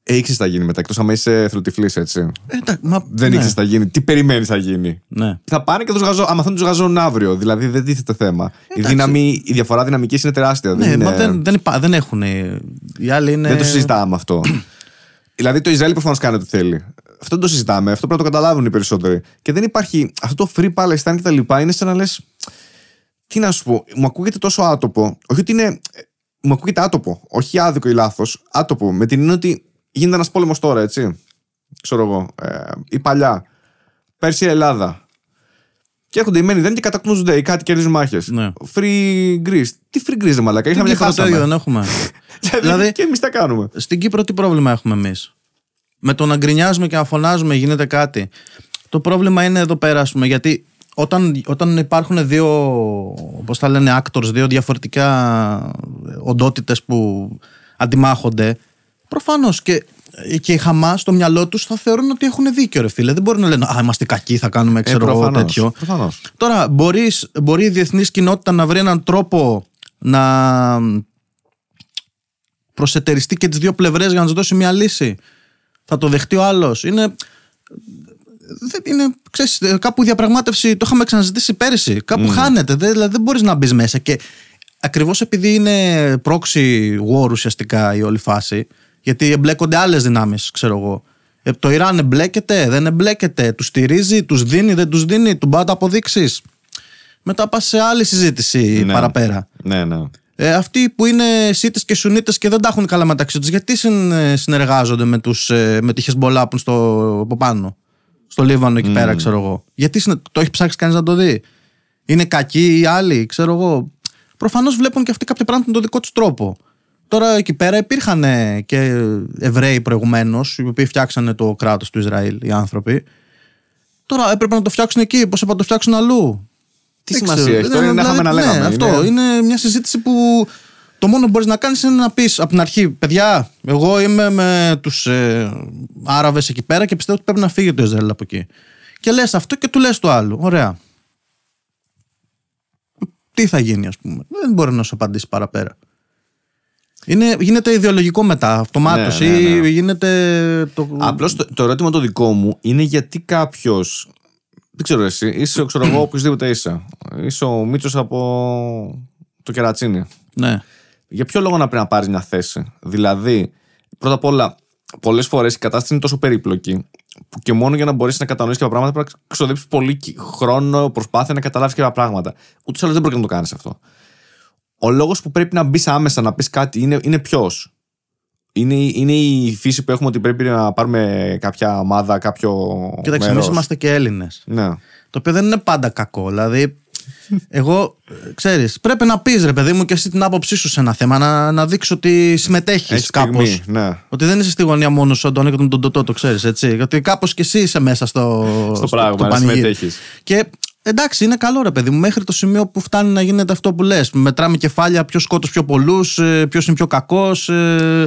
Ήξερε τα γίνει μετά, εκτός αν είσαι θροτυφλής, έτσι. Ε, τα, μα, δεν ναι. ήξερε τα γίνει. Τι περιμένεις θα γίνει. Ναι. Θα πάνε και τους γαζώ, τους γαζώνουν αύριο. Δηλαδή δεν τίθεται θέμα. η, δύναμη, η διαφορά δυναμικής είναι τεράστια. Ναι, δεν, είναι... Μα δεν, δεν, υπά, δεν έχουν. Οι άλλοι είναι... Δεν το συζητάμε αυτό. <clears throat> Δηλαδή το Ισραήλ προφανώς κάνει ό,τι θέλει. Αυτό το συζητάμε. Αυτό πρέπει να το καταλάβουν οι περισσότεροι. Και δεν υπάρχει. Αυτό το free Palestine και τα λοιπά είναι σαν να λες. Τι να σου πω. Μου ακούγεται τόσο άτοπο Όχι ότι είναι. Μου ακούγεται άτοπο Όχι άδικο ή λάθος. άτοπο Με την έννοια ότι γίνεται ένας πόλεμος τώρα, έτσι. Ξέρω εγώ. Ε, ή παλιά. Πέρσι η Ελλάδα. Και έρχονται οι μένοι δεν και κατακνούζονται. Οι κάτι κερδίζουν μάχες. Ναι. Free Greece. Τι free Greece, μαλακά. Είχαμε μια χάσαμε. δεν έχουμε. <laughs> Δηλαδή, δηλαδή, και εμείς τα κάνουμε. Στην Κύπρο τι πρόβλημα έχουμε εμείς με το να γκρινιάζουμε και να φωνάζουμε γίνεται κάτι. Το πρόβλημα είναι εδώ πέρα, ας πούμε, γιατί όταν, όταν υπάρχουν δύο, όπως τα λένε, actors, δύο διαφορετικά οντότητες που αντιμάχονται, προφανώς και και οι Χαμάς στο μυαλό τους θα θεωρούν ότι έχουν δίκιο, ρε φίλε. Δεν μπορεί να λένε Α, είμαστε κακοί, θα κάνουμε ε, ξέρω ε, προφανώς, τέτοιο. Προφανώς. Τώρα, μπορείς, μπορεί η διεθνής κοινότητα να βρει έναν τρόπο να προσετεριστεί και τις δύο πλευρές για να τους δώσει μια λύση θα το δεχτεί ο άλλος. Είναι. είναι ε, κάπου η διαπραγμάτευση το είχαμε ξαναζητήσει πέρυσι. Κάπου mm. χάνεται. Δηλαδή δεν μπορείς να μπεις μέσα. Και ακριβώς επειδή είναι πρόξη war ουσιαστικά η όλη φάση, γιατί εμπλέκονται άλλες δυνάμεις, ξέρω εγώ. Ε, το Ιράν εμπλέκεται, δεν εμπλέκεται, τους στηρίζει, τους δίνει, δεν τους δίνει, του μπάτα αποδείξεις. Μετά πας σε άλλη συζήτηση ναι. παραπέρα. Ναι, ναι ε, αυτοί που είναι Σίτες και Σουνίτες και δεν τα έχουν καλά μεταξύ τους, γιατί ε, συνεργάζονται με, τους, ε, με τη Χεσμολά που στο, από πάνω, στο Λίβανο εκεί mm. πέρα, ξέρω εγώ. Γιατί το έχει ψάξει κανείς να το δει. Είναι κακοί οι άλλοι, ξέρω εγώ. Προφανώς βλέπουν και αυτοί κάποια πράγματα με τον δικό τους τρόπο. Τώρα εκεί πέρα υπήρχαν και Εβραίοι προηγουμένως, οι οποίοι φτιάξανε το κράτος του Ισραήλ, οι άνθρωποι. Τώρα έπρεπε να το φτιάξουν εκεί. Πώς θα να το φτιάξουν αλλού. Τι σημασία έχει να δηλαδή, είχαμε να λέγαμε. Ναι, αυτό είναι μια συζήτηση που το μόνο που μπορείς να κάνεις είναι να πεις από την αρχή, παιδιά, εγώ είμαι με τους ε, Άραβες εκεί πέρα και πιστεύω ότι πρέπει να φύγει το Ισραήλ από εκεί. Και λες αυτό και του λες το άλλο. Ωραία. Τι θα γίνει, ας πούμε. Δεν μπορεί να σου απαντήσει παραπέρα. Είναι, γίνεται ιδεολογικό μετά, αυτομάτως. Ναι, ναι, ή ναι. γίνεται. Το... Απλώς το, το ερώτημα το δικό μου είναι γιατί κάποιος δεν ξέρω εσύ. Είσαι, ξέρω εγώ, <clears throat> οποιοδήποτε είσαι. Είσαι ο Μίτσος από το κερατσίνι. Ναι. Για ποιο λόγο να πρέπει να πάρεις μια θέση. Δηλαδή, πρώτα απ' όλα, πολλές φορές η κατάσταση είναι τόσο περίπλοκη που και μόνο για να μπορέσει να κατανοήσεις κάποια πράγματα πρέπει να ξοδέψεις πολύ χρόνο, προσπάθεια να καταλάβεις κάποια πράγματα. Ούτως ή άλλως δεν μπορεί να το κάνεις αυτό. Ο λόγος που πρέπει να μπεις άμεσα να πεις κάτι είναι, είναι ποιος είναι, είναι η φύση που έχουμε ότι πρέπει να πάρουμε κάποια ομάδα, κάποιο. Κοιτάξτε, εμεί είμαστε και Έλληνες. Ναι. Το οποίο δεν είναι πάντα κακό. Δηλαδή, εγώ, ξέρεις, πρέπει να πεις ρε παιδί μου και εσύ την άποψή σου σε ένα θέμα, να, να δείξεις ότι συμμετέχεις κάπω. Ναι. Ότι δεν είσαι στη γωνία μόνος σου, Αντώνη, και τον Τοντοτό, το ξέρεις έτσι. γιατί κάπω κι εσύ είσαι μέσα στο. στο, στο πράγμα, στο συμμετέχεις. Και Εντάξει, είναι καλό ρε παιδί μου, μέχρι το σημείο που φτάνει να γίνεται αυτό που λες. Μετράμε κεφάλια, ποιος σκότω πιο πολλούς, ε, ποιος είναι πιο κακός. Ε,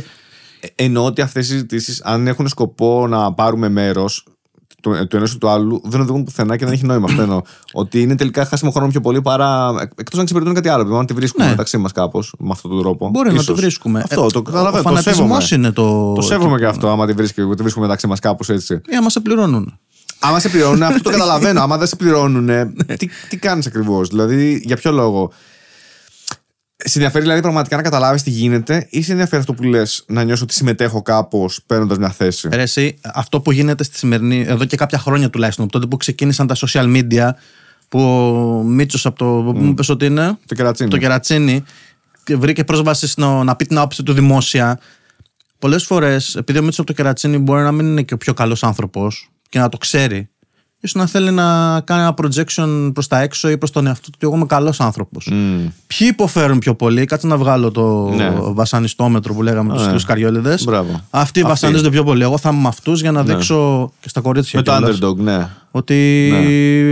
εννοώ ότι αυτές οι συζητήσεις, αν έχουν σκοπό να πάρουμε μέρος του το ενός ή του άλλου, δεν οδηγούν πουθενά και δεν έχει νόημα. Αυτό εννοώ. Ότι είναι τελικά χάσιμο χρόνο πιο πολύ παρά. εκτός αν ξυπηρετούν κάτι άλλο. Αν τη βρίσκουμε ναι. μεταξύ μας κάπως με αυτόν τον τρόπο. Μπορεί ίσως. να τη βρίσκουμε. Αυτό ε, το καταλαβαίνω. Ο φανατισμός είναι το. Το σέβομαι και αυτό, άμα τη, βρίσκουμε, τη βρίσκουμε μεταξύ μας κάπως έτσι. Ή ε, άμα σε πληρώνουν. Άμα σε πληρώνουν, αυτό το <laughs> καταλαβαίνω. Άμα δεν σε πληρώνουν, ναι. τι, τι κάνεις ακριβώς. Δηλαδή, για ποιο λόγο. Σε ενδιαφέρει δηλαδή πραγματικά να καταλάβεις τι γίνεται, ή σε ενδιαφέρει αυτό που λες να νιώσω ότι συμμετέχω κάπως παίρνοντας μια θέση. Ρε, εσύ, αυτό που γίνεται στη σημερινή, εδώ και κάποια χρόνια τουλάχιστον, από τότε που ξεκίνησαν τα social media, που ο Μίτσος από το. Mm. μου ότι είναι. Το κερατσίνη. Το κερατσίνι βρήκε πρόσβαση στο, να πει την άποψη του δημόσια. Πολλές φορές, επειδή ο Μίτσος από το κερατσίνη μπορεί να μην είναι και ο πιο καλός άνθρωπος και να το ξέρει ίσω να θέλει να κάνει ένα projection προς τα έξω ή προς τον εαυτό του ότι εγώ είμαι καλός άνθρωπος. Mm. Ποιοι υποφέρουν πιο πολύ, κάτσε να βγάλω το ναι. βασανιστόμετρο που λέγαμε τους ναι. καριόλιδε. Αυτοί βασανίζονται πιο πολύ. Εγώ θα είμαι με αυτούς για να ναι. δείξω και στα κορίτσια Με το underdog, ναι. Ότι ναι.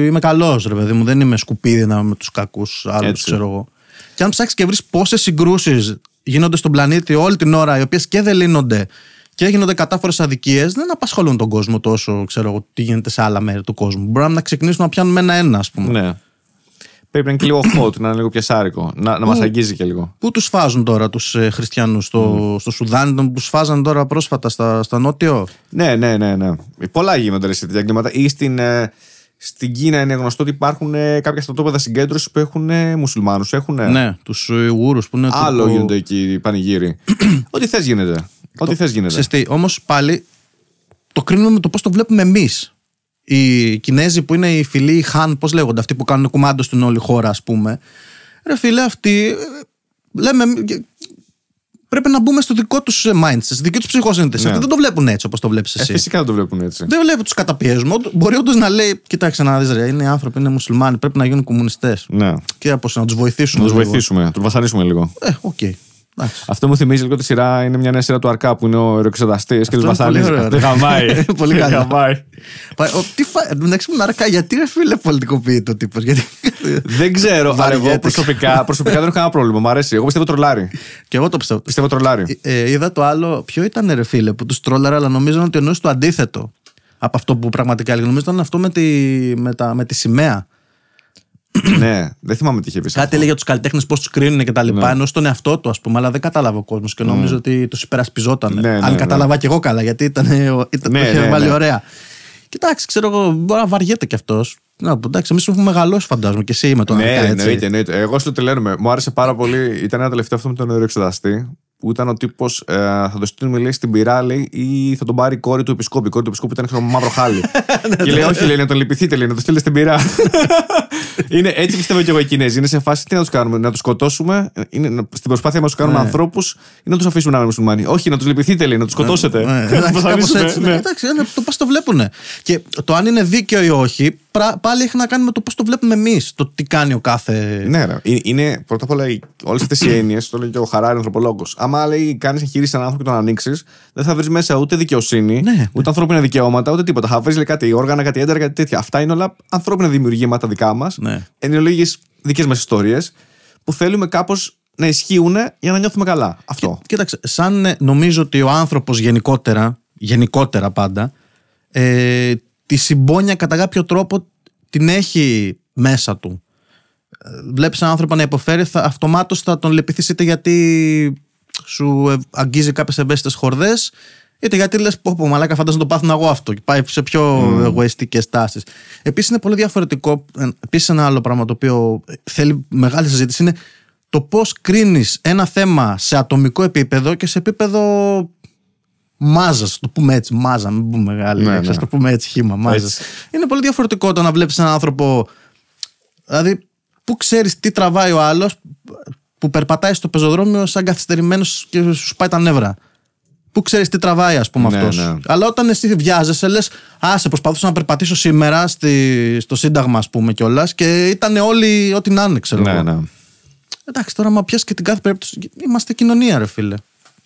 είμαι καλός, ρε παιδί μου. Δεν είμαι σκουπίδι να είμαι με τους κακούς άλλους, ξέρω εγώ. Και αν ψάξεις και βρεις πόσες συγκρούσεις γίνονται στον πλανήτη όλη την ώρα, οι οποίες και δεν λύνονται και γίνονται κατάφορες αδικίες, δεν απασχολούν τον κόσμο τόσο, ξέρω εγώ, τι γίνεται σε άλλα μέρη του κόσμου. Μπορούμε να ξεκινήσουμε να πιάνουμε ένα-ένα, ας πούμε. Ναι. Πρέπει να είναι και λίγο hot, να είναι λίγο πιασάρικο, να, να μας αγγίζει και λίγο. Πού τους φάζουν τώρα τους ε, χριστιανούς στο, mm. στο Σουδάν, τον που σφάζαν τώρα πρόσφατα στα, στα νότιο. Ναι, ναι, ναι. ναι. Πολλά γίνονται ρε, τέτοια κλίματα Ή στην, ε, στην Κίνα είναι γνωστό ότι υπάρχουν ε, κάποια στρατόπεδα συγκέντρωσης που έχουν ε, μουσουλμάνους. Ναι, ε, ναι, τους Ιγούρου που είναι. Άλλο το... γίνονται εκεί πανηγύρι. <clears throat> Ό,τι θες γίνεται. Ό,τι θες γίνεται. Όμως πάλι το κρίνουμε με το πώς το βλέπουμε εμείς. Οι Κινέζοι που είναι οι φιλοί, οι Χαν, πώς λέγονται, αυτοί που κάνουν κουμάντο στην όλη χώρα, ας πούμε. Ρε φίλε, αυτοί. Ε, λέμε, πρέπει να μπούμε στο δικό τους ε, mindset, στη δική τους ψυχοσύνθεση. Ναι. Δεν το βλέπουν έτσι όπως το βλέπεις ε, εσύ. Ε, φυσικά δεν το βλέπουν έτσι. Δεν βλέπουν, τους καταπιέζουμε. Μπορεί όντως να λέει, κοιτάξτε να δεις, ρε, είναι άνθρωποι, είναι μουσουλμάνοι, πρέπει να γίνουν κομμουνιστές. Ναι. Και πώ να τους βοηθήσουμε. Να τους βοηθήσουμε, να τους βασανίσουμε λίγο. Ε, οκ. Okay. Αυτό μου θυμίζει λίγο τη σειρά. Είναι μια νέα σειρά του Αρκά που είναι ο ροκισοδαστή και του βασανίζει. Τι γαμάει. <laughs> Πολύ καλά. Εντάξει, μου Αρκά, γιατί ρε φίλε πολιτικοποιεί το τύπο. Δεν ξέρω, <laughs> αλλά εγώ προσωπικά δεν έχω κανένα πρόβλημα. Μ' αρέσει. Εγώ πιστεύω τρολάρι. Και εγώ το πιστεύω. Πιστεύω τρολάρι. Ε, ε, είδα το άλλο. Ποιο ήταν ρε φίλε που τους τρόλαρα, αλλά νομίζω ότι εννοούσε το αντίθετο από αυτό που πραγματικά έλεγε. Νομίζω ήταν αυτό με τη σημαία. <clears throat> ναι, δεν θυμάμαι τι είχε πει. Κάτι έλεγε για τους καλλιτέχνες πώς τους κρίνουν και τα λοιπά. Ναι. Ενώ στον εαυτό του, ας πούμε, αλλά δεν κατάλαβε ο κόσμος και ναι. νομίζω ότι τους υπερασπιζόταν. Ναι, ναι, Αν ναι. κατάλαβα κι εγώ καλά, γιατί ήταν, ε, ήταν, το ναι, είχε βάλει ωραία. Κοιτάξτε, ξέρω εγώ, μπορεί να βαριέται κι αυτός. Να, εντάξει, εμείς έχουμε μεγαλώσει, φαντάζομαι, και εσύ με τον Ναι, εννοείται, εννοείται. Εγώ στο τελειώνουμε. Μου άρεσε πάρα πολύ. Ήταν ένα τελευταίο αυτό με τον Ρεξοδαστή που ήταν ο τύπος ε, θα το στείλουμε λέει, στην πυράλη ή θα τον πάρει η κόρη του επισκόπη. Η κόρη του επισκόπη ήταν ένα μαύρο χάλι. <laughs> Ναι, και ναι, λέει, ναι. Όχι, λέει, να τον λυπηθείτε, λέει, να το στείλετε στην πυρά. <laughs> είναι, έτσι πιστεύω και εγώ οι Κινέζοι. Είναι σε φάση τι να τους κάνουμε, να τους σκοτώσουμε. Είναι, στην προσπάθεια μας τους κάνουμε ανθρώπους ή να τους αφήσουμε να είναι μουσουλμάνοι. Όχι, να τους λυπηθείτε, λέει, να τους σκοτώσετε. Εντάξει, το πώς το βλέπουν. Και το αν είναι δίκαιο ή όχι, πάλι έχει να κάνει με το πώς το βλέπουμε εμείς, το τι κάνει ο κάθε. Ναι, ε, είναι πρώτα απ' όλα όλες αυτές οι <clears throat> έννοιες, το λέει και ο Χαράρη, ανθρωπολόγος άμα λέει κάνεις εγχείρηση έναν άνθρωπο και τον ανοίξεις, δεν θα βρεις μέσα ούτε δικαιοσύνη, ναι, ούτε ναι. ανθρώπινα δικαιώματα, ούτε τίποτα. Θα βρεις κάτι όργανα, κάτι έντερα, κάτι τέτοια. Αυτά είναι όλα ανθρώπινα δημιουργήματα δικά μας. Ναι. Εν μας δικές μας ιστορίες που θέλουμε κάπως να ισχύουν για να νιώθουμε καλά. Αυτό. Και, κοίταξε, σαν ε, νομίζω ότι ο άνθρωπος γενικότερα, γενικότερα πάντα, ε, τη συμπόνια κατά κάποιο τρόπο την έχει μέσα του ε, βλέπεις έναν άνθρωπο να υποφέρει, θα, αυτομάτως θα τον λυπηθείς είτε γιατί σου αγγίζει κάποιες ευαίσθητες χορδές, είτε γιατί λες, πω, πω μαλάκα, φαντάζομαι να το πάθουν εγώ αυτό. Και πάει σε πιο mm. εγωιστικές τάσεις. Επίσης είναι πολύ διαφορετικό. Επίσης ένα άλλο πράγμα το οποίο ε, θέλει μεγάλη συζήτηση είναι το πώς κρίνεις ένα θέμα σε ατομικό επίπεδο και σε επίπεδο μάζας. Το πούμε έτσι, μάζα, μην πούμε μεγάλη. Ναι, ναι. το πούμε έτσι, χήμα, μάζα. Είναι πολύ διαφορετικό το να βλέπεις έναν άνθρωπο. Δηλαδή, πού ξέρεις τι τραβάει ο άλλος, που περπατάει στο πεζοδρόμιο σαν καθυστερημένος και σου πάει τα νεύρα. Που ξέρεις τι τραβάει, ας πούμε, ναι, αυτός. Ναι. Αλλά όταν εσύ βιάζεσαι, λες, Α, σε προσπαθούσα να περπατήσω σήμερα στη, στο Σύνταγμα, ας πούμε κιόλας και ήταν όλοι ό,τι να είναι, ξέρω ναι, ναι. Εντάξει, τώρα, μα πιάσει και την κάθε περίπτωση. Είμαστε κοινωνία, ρε φίλε.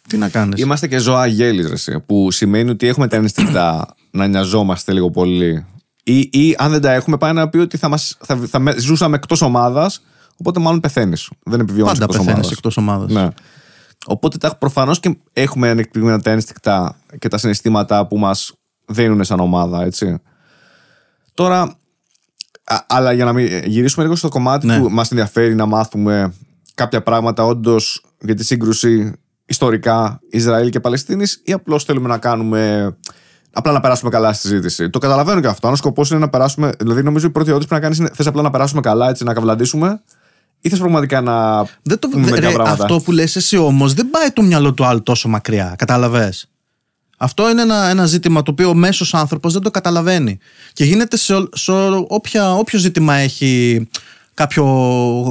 Τι να κάνεις. Είμαστε και ζωά γέλης, Που σημαίνει ότι έχουμε τα αισθητά να νοιαζόμαστε λίγο πολύ. Ή, ή αν δεν τα έχουμε, πάει να πει ότι θα, μας, θα, θα ζούσαμε εκτός ομάδας Οπότε μάλλον πεθαίνεις. Δεν επιβιώνεις εκτό ομάδα. Πάντα πεθαίνει εκτός ομάδας. Ναι. Οπότε προφανώς και έχουμε ανεκτημένα τα ένστικτα και τα συναισθήματα που μας δίνουν σαν ομάδα, έτσι. Τώρα, αλλά για να γυρίσουμε λίγο στο κομμάτι ναι. που μας ενδιαφέρει να μάθουμε κάποια πράγματα όντως για τη σύγκρουση ιστορικά Ισραήλ και Παλαιστίνης ή πρώτη θέλουμε να κάνουμε απλά να περάσουμε καλά στη συζήτηση. Το καταλαβαίνω και αυτό. Αν ο σκοπός είναι να περάσουμε. Δηλαδή, νομίζω η πρώτη ερώτηση πρέπει να κάνεις είναι θες απλά να περάσουμε καλά, έτσι, να καβλαντήσουμε θες πραγματικά να. Δεν το βλέπει Αυτό που λες εσύ όμως δεν πάει το μυαλό του άλλου τόσο μακριά. Κατάλαβες. Αυτό είναι ένα, ένα ζήτημα το οποίο ο μέσος άνθρωπος δεν το καταλαβαίνει. Και γίνεται σε, σε όποια, όποιο ζήτημα έχει κάποιο,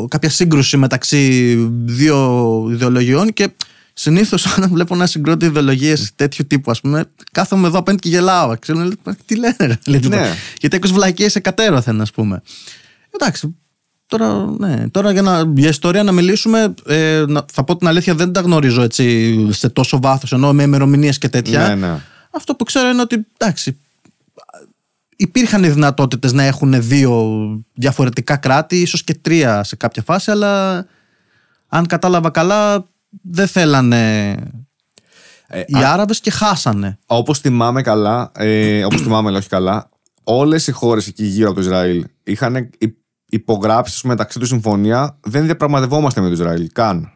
κάποια σύγκρουση μεταξύ δύο ιδεολογιών και Συνήθως <laughs> όταν βλέπω ένα συγκρότη ιδεολογίες τέτοιου τύπου, ας πούμε, κάθομαι εδώ απέναντι και γελάω. Ξέρω, τι λένε, ρε. Ναι. Γιατί έχω βλακίες εκατέρωθεν, ας πούμε. Εντάξει, Τώρα, ναι. Τώρα για, να, για ιστορία να μιλήσουμε, ε, θα πω την αλήθεια, δεν τα γνωρίζω έτσι σε τόσο βάθος ενώ με ημερομηνίες και τέτοια. Ναι, ναι. Αυτό που ξέρω είναι ότι εντάξει, υπήρχαν οι δυνατότητες να έχουν δύο διαφορετικά κράτη, ίσως και τρία σε κάποια φάση, αλλά αν κατάλαβα καλά, δεν θέλανε ε, οι α... Άραβες και χάσανε. Όπως θυμάμαι καλά, ε, καλά, όλες οι χώρες εκεί γύρω από το Ισραήλ είχαν, υπογράψει μεταξύ τους συμφωνία, δεν διαπραγματευόμαστε με το Ισραήλ καν.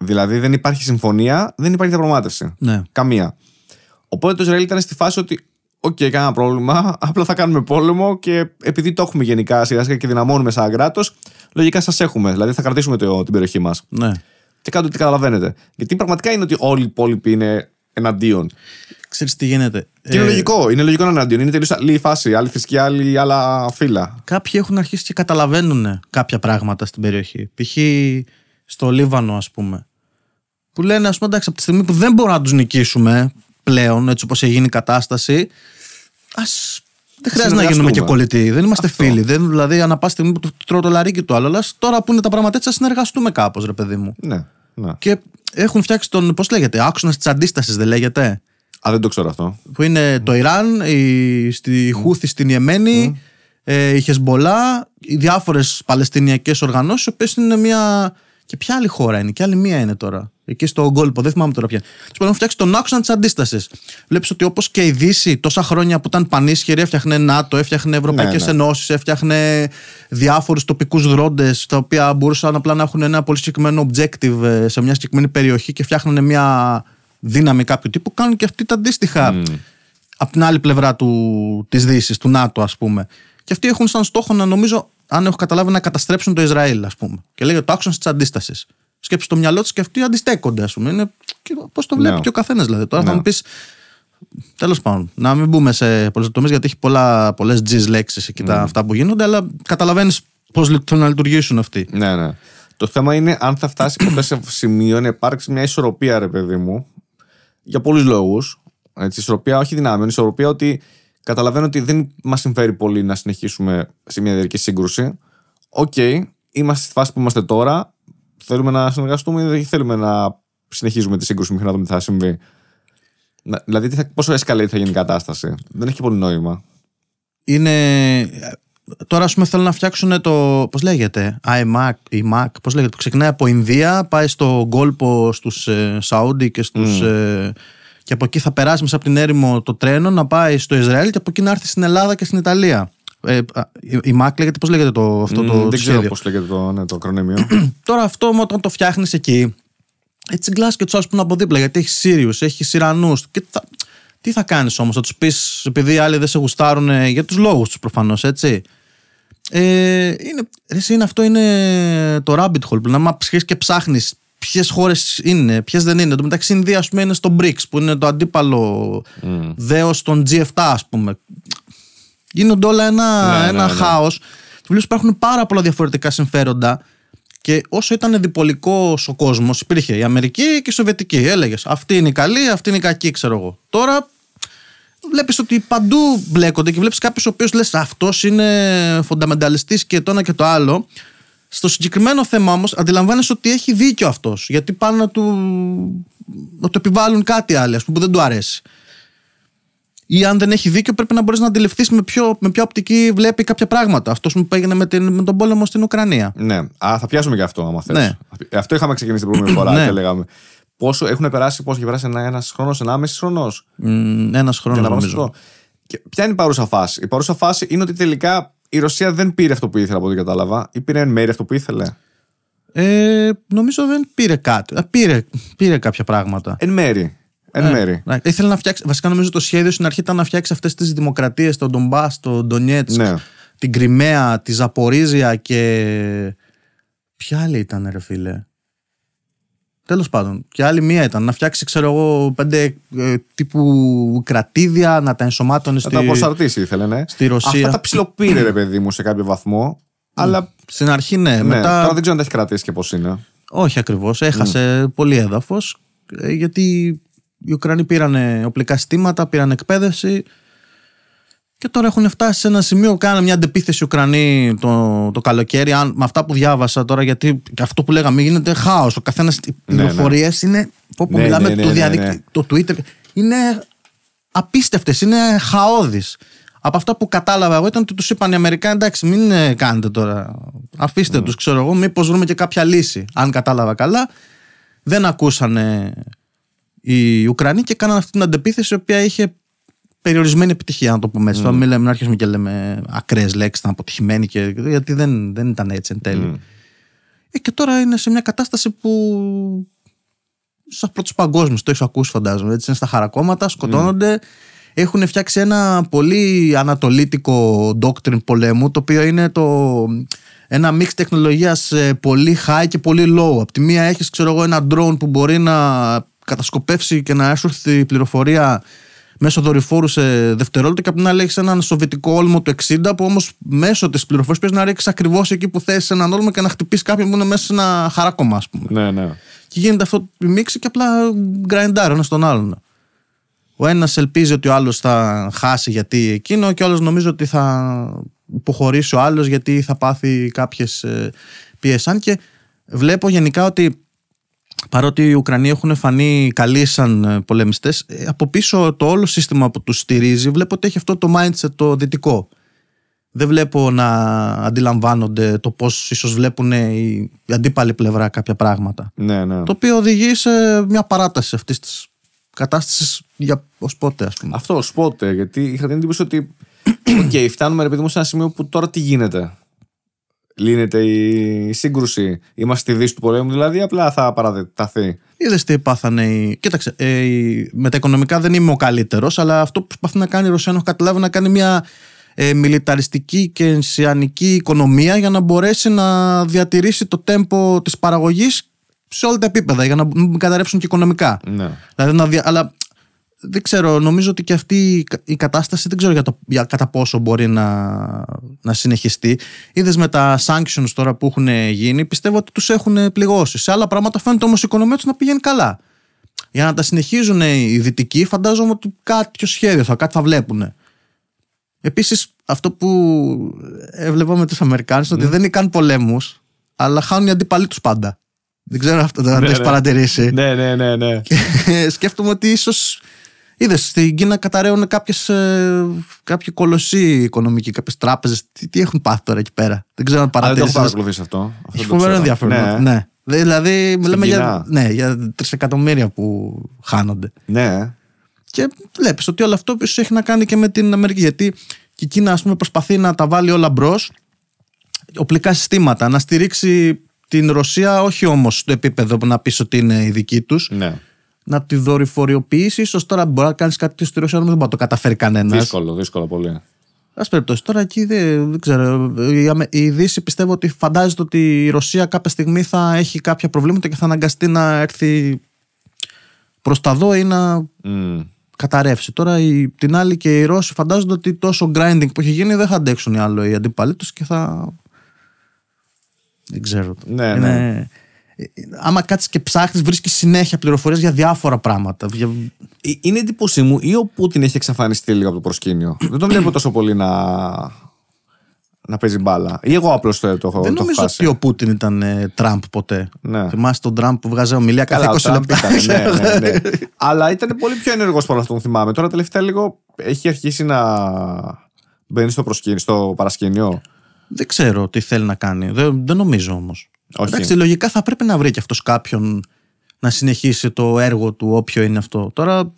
Δηλαδή δεν υπάρχει συμφωνία, δεν υπάρχει διαπραγμάτευση. Ναι. Καμία. Οπότε το Ισραήλ ήταν στη φάση ότι, οκ, κανένα πρόβλημα, <laughs> απλά θα κάνουμε πόλεμο και επειδή το έχουμε γενικά σιγά σιγά και δυναμώνουμε σαν κράτος, λογικά σας έχουμε. Δηλαδή θα κρατήσουμε το, την περιοχή μας. Ναι. Και κάντε ό,τι καταλαβαίνετε. Γιατί πραγματικά είναι ότι όλοι οι υπόλοιποι είναι εναντίον ξέρεις τι γίνεται. Και είναι ε, λογικό. Είναι λογικό να αντίον. Είναι τελείως άλλη φάση, άλλη θρησκεία, άλλη, άλλα φύλλα. Κάποιοι έχουν αρχίσει και καταλαβαίνουν ε, κάποια πράγματα στην περιοχή. Π.χ. στο Λίβανο, ας πούμε. Που λένε, ας πούμε, εντάξει, από τη στιγμή που δεν μπορούμε να τους νικήσουμε ε, πλέον, έτσι όπως έχει γίνει η κατάσταση, ας δεν χρειάζεται να γίνουμε και κολλητοί. Δεν είμαστε Αυτό. φίλοι. Δεν, δηλαδή, ανά πάση στιγμή που τρώω το λαρίκι του άλλου. τώρα που είναι τα πράγματα έτσι, συνεργαστούμε κάπως, ρε παιδί μου. Ναι, ναι. Και έχουν φτιάξει τον. Πώς λέγεται, άξονας της αντίστασης, δεν λέγεται. Α, δεν το ξέρω αυτό. Που είναι το Ιράν, η, στη Χούθη στην Ιεμένη, ε, η Χεσμολά, οι διάφορες παλαιστινιακές οργανώσεις, οι οποίες είναι μια. Και ποια άλλη χώρα είναι, και άλλη μία είναι τώρα. Εκεί στο κόλπο, δεν θυμάμαι τώρα πια. Του πάνε να φτιάξει τον άξονα της αντίστασης. Βλέπεις ότι όπως και η Δύση τόσα χρόνια που ήταν πανίσχυρη, έφτιαχνε ΝΑΤΟ, έφτιαχνε Ευρωπαϊκές ναι, ναι. Ενώσεις, έφτιαχνε διάφορους τοπικούς δρόντες, τα οποία μπορούσαν απλά να έχουν ένα πολύ συγκεκριμένο objective ε, σε μια συγκεκριμένη περιοχή και φτιάχνανε μια δύναμη κάποιου τύπου κάνουν και αυτοί τα αντίστοιχα mm. από την άλλη πλευρά του, της Δύσης, του ΝΑΤΟ ας πούμε. Και αυτοί έχουν σαν στόχο να νομίζω, αν έχω καταλάβει, να καταστρέψουν το Ισραήλ ας πούμε. Και λέγεται το άξονα της αντίστασης. Σκέψει το μυαλό τη και αυτοί αντιστέκονται, ας πούμε. Είναι... Πώς το βλέπει no. Ναι. και ο καθένας δηλαδή. Τώρα no. θα ναι. μου πεις, Τέλος πάντων, να μην μπούμε σε πολλές πολυσυντομίε γιατί έχει πολλές τζις λέξεις εκεί mm. αυτά που γίνονται, αλλά καταλαβαίνεις πώς θέλουν να λειτουργήσουν αυτοί. Ναι, ναι. Το θέμα είναι αν θα φτάσει ποτέ σε <clears throat> σημείο να υπάρξει μια ισορροπία, ρε παιδί μου, για πολλούς λόγους. Ισορροπία, όχι δυνάμεων, ισορροπία ότι καταλαβαίνω ότι δεν μας συμφέρει πολύ να συνεχίσουμε σε μια διαρκή σύγκρουση. Οκ, okay, είμαστε στη φάση που είμαστε τώρα. Θέλουμε να συνεργαστούμε ή δεν θέλουμε να συνεχίζουμε τη σύγκρουση μέχρι να δούμε τι θα συμβεί. δηλαδή, πόσο escalate θα γίνει η κατάσταση. Δεν έχει πολύ νόημα. Είναι τώρα, ας πούμε, θέλουν να φτιάξουν το. Πώς λέγεται, iMac, η Mac, πώς λέγεται, που ξεκινάει από Ινδία, πάει στον κόλπο στους ε, Σαούντι και στους... Mm. Ε, και από εκεί θα περάσει μέσα από την έρημο το τρένο να πάει στο Ισραήλ και από εκεί να έρθει στην Ελλάδα και στην Ιταλία. Ε, η Mac λέγεται, πώς λέγεται το, αυτό mm, το. Δεν ξέρω πώς λέγεται το, ναι, το ακρονίμιο. <clears throat> τώρα αυτό όταν το φτιάχνεις εκεί, έτσι γκλάς και του που είναι από δίπλα, γιατί έχει Σύριου, έχει και Θα... Τι θα κάνεις όμως, θα τους πεις επειδή άλλοι δεν σε γουστάρουν για τους λόγους τους προφανώς, έτσι. Ε, είναι, εσύ είναι, αυτό είναι το rabbit hole. Να μα και ψάχνεις ποιες χώρες είναι, ποιες δεν είναι. Το μεταξύ, η Ινδία πούμε, είναι στο BRICS που είναι το αντίπαλο mm. δέος των G7, ας πούμε. Γίνονται όλα ένα, ναι, ναι ένα ναι, ναι. χάο. Του υπάρχουν πάρα πολλά διαφορετικά συμφέροντα. Και όσο ήταν διπολικός ο κόσμος, υπήρχε η Αμερική και η Σοβιετική. Έλεγες Αυτή είναι η καλή, αυτή είναι η κακή, ξέρω εγώ. Τώρα βλέπεις ότι παντού μπλέκονται και βλέπεις κάποιου ο οποίος λες αυτός είναι φονταμενταλιστής και το ένα και το άλλο. Στο συγκεκριμένο θέμα όμως, αντιλαμβάνεσαι ότι έχει δίκιο αυτός. Γιατί πάνε να του, να το επιβάλλουν κάτι άλλο ας πούμε, που δεν του αρέσει. Ή αν δεν έχει δίκιο, πρέπει να μπορείς να αντιληφθείς με ποιο, με οπτική βλέπει κάποια πράγματα. Αυτός που έγινε με, την, με τον πόλεμο στην Ουκρανία. Ναι. Α, θα πιάσουμε και αυτό, άμα θες. Ναι. Αυτό είχαμε ξεκινήσει την προηγούμενη ναι. φορά και λέγαμε. Πόσο έχουν περάσει, πόσο έχει περάσει, ένα ένας χρόνος, ένα μισή χρόνος. Mm, ένας χρόνος νομίζω. ποια είναι η παρούσα φάση. Η παρούσα φάση είναι ότι τελικά η Ρωσία δεν πήρε αυτό που ήθελε από ό,τι κατάλαβα ή πήρε εν μέρη αυτό που ήθελε. Ε, νομίζω δεν πήρε κάτι. Πήρε, πήρε κάποια πράγματα. Εν μέρη. Εν ε, Ναι. Ήθελε να φτιάξει. Βασικά νομίζω το σχέδιο στην αρχή ήταν να φτιάξει αυτές τις δημοκρατίες, τον Ντομπά, τον Ντονιέτσκ, ναι. την Κρυμαία, τη Ζαπορίζια και. Ποια άλλη ήταν, ρε φίλε. Τέλος πάντων. Και άλλη μία ήταν να φτιάξει, ξέρω εγώ, πέντε ε, τύπου κρατήδια, να τα ενσωμάτωνε στη Ρωσία. Να τα αποσαρτήσει, ήθελε, ναι. Στη Ρωσία. Αυτά τα ψιλοπήρε, ρε παιδί μου, σε κάποιο βαθμό. Αλλά... Στην αρχή, ναι, ναι. Μετά... Τώρα δεν ξέρω αν τα έχει κρατήσει και πώς είναι. Όχι ακριβώς. Έχασε ναι. πολύ έδαφος. Ε, γιατί οι Ουκρανοί πήραν οπλικά συστήματα, πήραν εκπαίδευση. Και τώρα έχουν φτάσει σε ένα σημείο. που Κάνανε μια αντεπίθεση Ουκρανοί το, το καλοκαίρι. Αν, με αυτά που διάβασα τώρα, γιατί αυτό που λέγαμε γίνεται χάος. Ο καθένας. Οι πληροφορίε ναι, ναι. είναι. Όπου ναι, μιλάμε ναι, ναι, το διαδίκτυο, το Twitter. Είναι απίστευτες, είναι χαόδει. Από αυτά που κατάλαβα εγώ ήταν ότι τους είπαν οι Αμερικάνοι: Εντάξει, μην ε, κάνετε τώρα. Αφήστε mm. τους, ξέρω εγώ, μήπως βρούμε και κάποια λύση. Αν κατάλαβα καλά, δεν ακούσανε οι Ουκρανοί και κάναν αυτή την αντεπίθεση, η οποία είχε περιορισμένη επιτυχία, να το πούμε έτσι. Mm. Τώρα μην λέμε, να αρχίσουμε και λέμε ακραίες λέξεις, ήταν αποτυχημένη, και, γιατί δεν, δεν ήταν έτσι εν τέλει. Mm. Ε, και τώρα είναι σε μια κατάσταση που. σαν πρώτους παγκόσμιους, το έχεις ακούσει, φαντάζομαι. Έτσι είναι στα χαρακόμματα, mm. σκοτώνονται. Mm. Έχουν φτιάξει ένα πολύ ανατολίτικο doctrine πολέμου, το οποίο είναι το, ένα μίξ τεχνολογίας ε, πολύ high και πολύ low. Απ' τη μία έχεις, ξέρω εγώ, ένα drone που μπορεί να κατασκοπεύσει και να έσουρθει πληροφορία μέσω δορυφόρου σε δευτερόλεπτο και από την άλλη έχεις έναν σοβιετικό όλμο του 60 που όμως μέσω της πληροφορίας πρέπει να ρίξεις ακριβώς εκεί που θέσει έναν όλμο και να χτυπήσεις κάποιον που είναι μέσα σε ένα χαράκομα, ας πούμε. Ναι, ναι. Και γίνεται αυτό η μίξη και απλά γκραϊντάρει ένας τον άλλον. Ο ένας ελπίζει ότι ο άλλος θα χάσει γιατί εκείνο και ο άλλος νομίζει ότι θα υποχωρήσει ο άλλος γιατί θα πάθει κάποιες ε, πίεσαν. Και βλέπω γενικά ότι παρότι οι Ουκρανοί έχουν φανεί καλοί σαν ε, πολεμιστές, ε, από πίσω το όλο σύστημα που τους στηρίζει βλέπω ότι έχει αυτό το mindset το δυτικό. Δεν βλέπω να αντιλαμβάνονται το πώς ίσως βλέπουν οι αντίπαλοι πλευρά κάποια πράγματα. Ναι, ναι. Το οποίο οδηγεί σε μια παράταση αυτής της κατάστασης για ως πότε ας πούμε. Αυτό ως πότε, γιατί είχα την εντύπωση ότι okay, <clears throat> φτάνουμε ρε παιδί μου σε ένα σημείο που τώρα τι γίνεται λύνεται η σύγκρουση. Είμαστε στη δύση του πολέμου, δηλαδή απλά θα παραταθεί. Είδες τι πάθανε οι. Κοίταξε, ε, με τα οικονομικά δεν είμαι ο καλύτερος, αλλά αυτό που προσπαθεί να κάνει η Ρωσία, έχω καταλάβει, να κάνει μια ε, μιλιταριστική και ενσιανική οικονομία για να μπορέσει να διατηρήσει το τέμπο της παραγωγής σε όλα τα επίπεδα, για να μην καταρρεύσουν και οικονομικά. Ναι. Δηλαδή, Αλλά δεν ξέρω, νομίζω ότι και αυτή η κατάσταση δεν ξέρω για, κατά πόσο μπορεί να, να συνεχιστεί. Είδες με τα sanctions τώρα που έχουν γίνει, πιστεύω ότι τους έχουν πληγώσει. Σε άλλα πράγματα φαίνεται όμως η οικονομία τους να πηγαίνει καλά. Για να τα συνεχίζουν οι δυτικοί, φαντάζομαι ότι κάποιο σχέδιο θα, κάτι θα βλέπουν. Επίσης, αυτό που έβλεπα με τους Αμερικάνους, mm. ότι ναι. δεν καν πολέμους, αλλά χάνουν οι αντίπαλοι τους πάντα. Δεν ξέρω αυτό, δεν ναι, το έχεις ναι. παρατηρήσει. Ναι, ναι, ναι. ναι. σκέφτομαι ότι ίσως Είδες στην Κίνα καταραίουν κάποιες, ε, κάποιοι κολοσσοί οικονομικοί, κάποιες τράπεζες. Τι, τι, έχουν πάθει τώρα εκεί πέρα. Δεν ξέρω αν παρατηρήσει. Δεν το έχω αυτό. Έχει φοβερό ενδιαφέρον. Ναι. ναι. Δηλαδή, μιλάμε για, ναι, για τρισεκατομμύρια που χάνονται. Ναι. Και βλέπεις ότι όλο αυτό έχει να κάνει και με την Αμερική. Γιατί και η Κίνα, ας πούμε, προσπαθεί να τα βάλει όλα μπρος, οπλικά συστήματα, να στηρίξει την Ρωσία, όχι όμως στο επίπεδο που να πεις ότι είναι η δική τους. Ναι να τη δορυφοριοποιήσει. σω τώρα μπορεί να κάνεις κάτι στο δεν μπορεί να το καταφέρει κανένας. Δύσκολο, δύσκολο πολύ. Ας περιπτώσει, τώρα εκεί δεν, ξέρω. Η Δύση πιστεύω ότι φαντάζεται ότι η Ρωσία κάποια στιγμή θα έχει κάποια προβλήματα και θα αναγκαστεί να έρθει προς τα δω ή να mm. καταρρεύσει. Τώρα η, την άλλη και οι Ρώσοι φαντάζονται ότι τόσο grinding που έχει γίνει δεν θα αντέξουν οι άλλοι οι αντίπαλοι τους και θα. Δεν ξέρω. Ναι, ναι άμα κάτσεις και ψάχνεις, βρίσκεις συνέχεια πληροφορίες για διάφορα πράγματα. Ε, είναι εντύπωσή μου ή ο Πούτιν έχει εξαφανιστεί λίγο από το προσκήνιο. Δεν τον βλέπω τόσο πολύ να, να παίζει μπάλα. Ή εγώ απλώς το, έχω έχω Δεν το νομίζω ότι ο Πούτιν ήταν ε, Τραμπ ποτέ. Ναι. Θυμάσαι τον Τραμπ που βγάζει ομιλία κάθε 20 λεπτά. ναι, <laughs> ναι, ναι. Αλλά ήταν πολύ πιο ενεργός από αυτό που θυμάμαι. Τώρα τελευταία λίγο έχει αρχίσει να μπαίνει στο, στο παρασκήνιο. Δεν ξέρω τι θέλει να κάνει. Δεν, δεν νομίζω όμως. Όχι. Εντάξει, λογικά θα πρέπει να βρει και αυτός κάποιον να συνεχίσει το έργο του, όποιο είναι αυτό. Τώρα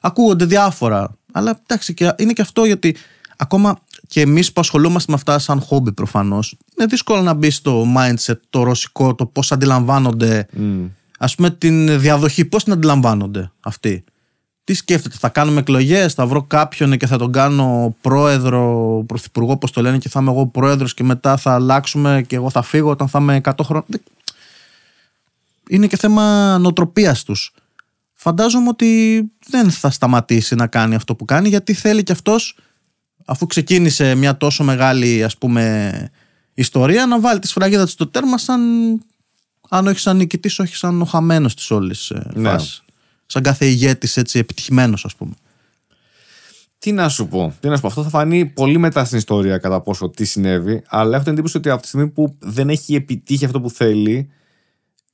ακούγονται διάφορα. Αλλά εντάξει, και είναι και αυτό γιατί ακόμα και εμείς που ασχολούμαστε με αυτά σαν χόμπι προφανώς, είναι δύσκολο να μπει στο mindset το ρωσικό, το πώς αντιλαμβάνονται. Mm. Ας πούμε την διαδοχή, πώς την αντιλαμβάνονται αυτοί τι σκέφτεται, θα κάνουμε εκλογές, θα βρω κάποιον και θα τον κάνω πρόεδρο, πρωθυπουργό, όπως το λένε, και θα είμαι εγώ πρόεδρος και μετά θα αλλάξουμε και εγώ θα φύγω όταν θα είμαι 100 χρόνια. Είναι και θέμα νοοτροπίας τους. Φαντάζομαι ότι δεν θα σταματήσει να κάνει αυτό που κάνει, γιατί θέλει κι αυτός, αφού ξεκίνησε μια τόσο μεγάλη ας πούμε, ιστορία, να βάλει τη σφραγίδα του στο τέρμα σαν. Αν όχι σαν νικητής, όχι σαν ο χαμένος της όλης ε, ναι. φάσης σαν κάθε ηγέτης έτσι επιτυχημένος, ας πούμε. Τι να σου πω, τι να σου πω. Αυτό θα φανεί πολύ μετά στην ιστορία κατά πόσο τι συνέβη, αλλά έχω την εντύπωση ότι από τη στιγμή που δεν έχει επιτύχει αυτό που θέλει,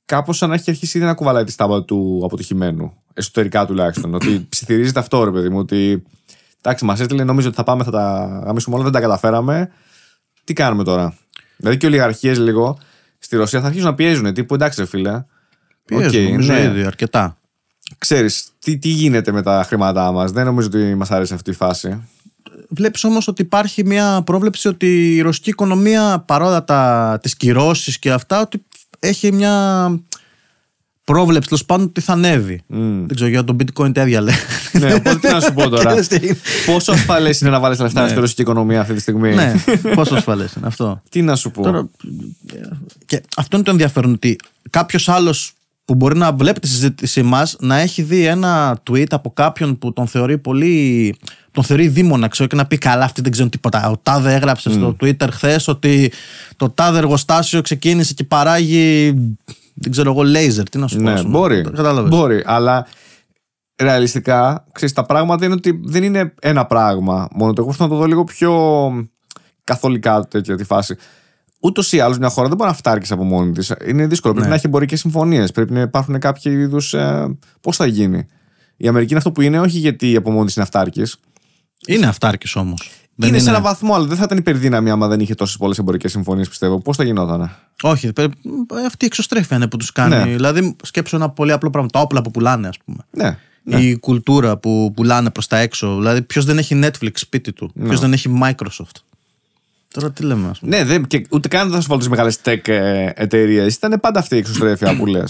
κάπως σαν να έχει αρχίσει ήδη να κουβαλάει τη στάμπα του αποτυχημένου. Εσωτερικά τουλάχιστον. ότι ψιθυρίζεται αυτό, ρε παιδί μου, ότι εντάξει, μας έστειλε, νομίζω ότι θα πάμε, θα τα γαμίσουμε όλα, δεν τα καταφέραμε. Τι κάνουμε τώρα. Δηλαδή και οι ολιγαρχίες λίγο στη Ρωσία θα αρχίσουν να πιέζουν. Τύπου εντάξει, φίλε. Πιέζουν, okay, ναι. ήδη αρκετά ξέρεις τι, τι γίνεται με τα χρήματά μας. Δεν νομίζω ότι μας αρέσει αυτή η φάση. Βλέπεις όμως ότι υπάρχει μια πρόβλεψη ότι η ρωσική οικονομία παρόλα τα, τις κυρώσεις και αυτά ότι έχει μια πρόβλεψη τέλος πάντων ότι θα ανέβει. Δεν ξέρω για τον bitcoin τέτοια λέει. ναι, οπότε τι να σου πω τώρα. <laughs> πόσο ασφαλές είναι να βάλεις λεφτά ναι. στην ρωσική οικονομία αυτή τη στιγμή. ναι, πόσο ασφαλές είναι αυτό. Τι να σου πω. Τώρα, και αυτό είναι το ενδιαφέρον ότι κάποιος άλλος που μπορεί να βλέπει τη συζήτησή μα να έχει δει ένα tweet από κάποιον που τον θεωρεί πολύ. τον θεωρεί δίμονα, ξέρω, και να πει καλά, αυτή δεν ξέρω τίποτα. Ο Τάδε έγραψε mm. στο Twitter χθες ότι το Τάδε εργοστάσιο ξεκίνησε και παράγει. Δεν ξέρω εγώ, laser». Τι να σου πω. Ναι, μπορεί. Κατάλαβες. Μπορεί, αλλά ρεαλιστικά, ξέρεις, τα πράγματα είναι ότι δεν είναι ένα πράγμα μόνο. Εγώ θέλω να το δω λίγο πιο καθολικά τέτοια τη φάση ούτως ή άλλως μια χώρα δεν μπορεί να φτάρκει από μόνη της. Είναι δύσκολο. Ναι. Πρέπει να έχει εμπορικές συμφωνίες. Πρέπει να υπάρχουν κάποιοι είδους. Ε, Πώς θα γίνει. Η Αμερική είναι αυτό που είναι, όχι γιατί από μόνη της είναι αυτάρκης. Είναι αυτάρκης όμως. Είναι, είναι, σε έναν βαθμό, αλλά δεν θα ήταν υπερδύναμη άμα δεν είχε τόσες πολλές εμπορικές συμφωνίες, πιστεύω. Πώς θα γινόταν. Όχι, αυτή η εξωστρέφεια είναι που τους κάνει. Ναι. Δηλαδή, σκέψω ένα πολύ απλό πράγμα. Τα όπλα που πουλάνε, ας πούμε. Ναι. Ναι. η κουλτούρα που πουλάνε προς τα έξω. Δηλαδή, ποιος δεν έχει Netflix σπίτι του, ναι. ποιος δεν έχει Microsoft. Τώρα τι λέμε, ας πούμε. Ναι, δεν, και ούτε καν δεν θα σου βάλω τις μεγάλες tech ε, εταιρείες. Ήταν πάντα αυτή η εξωστρέφεια που λες.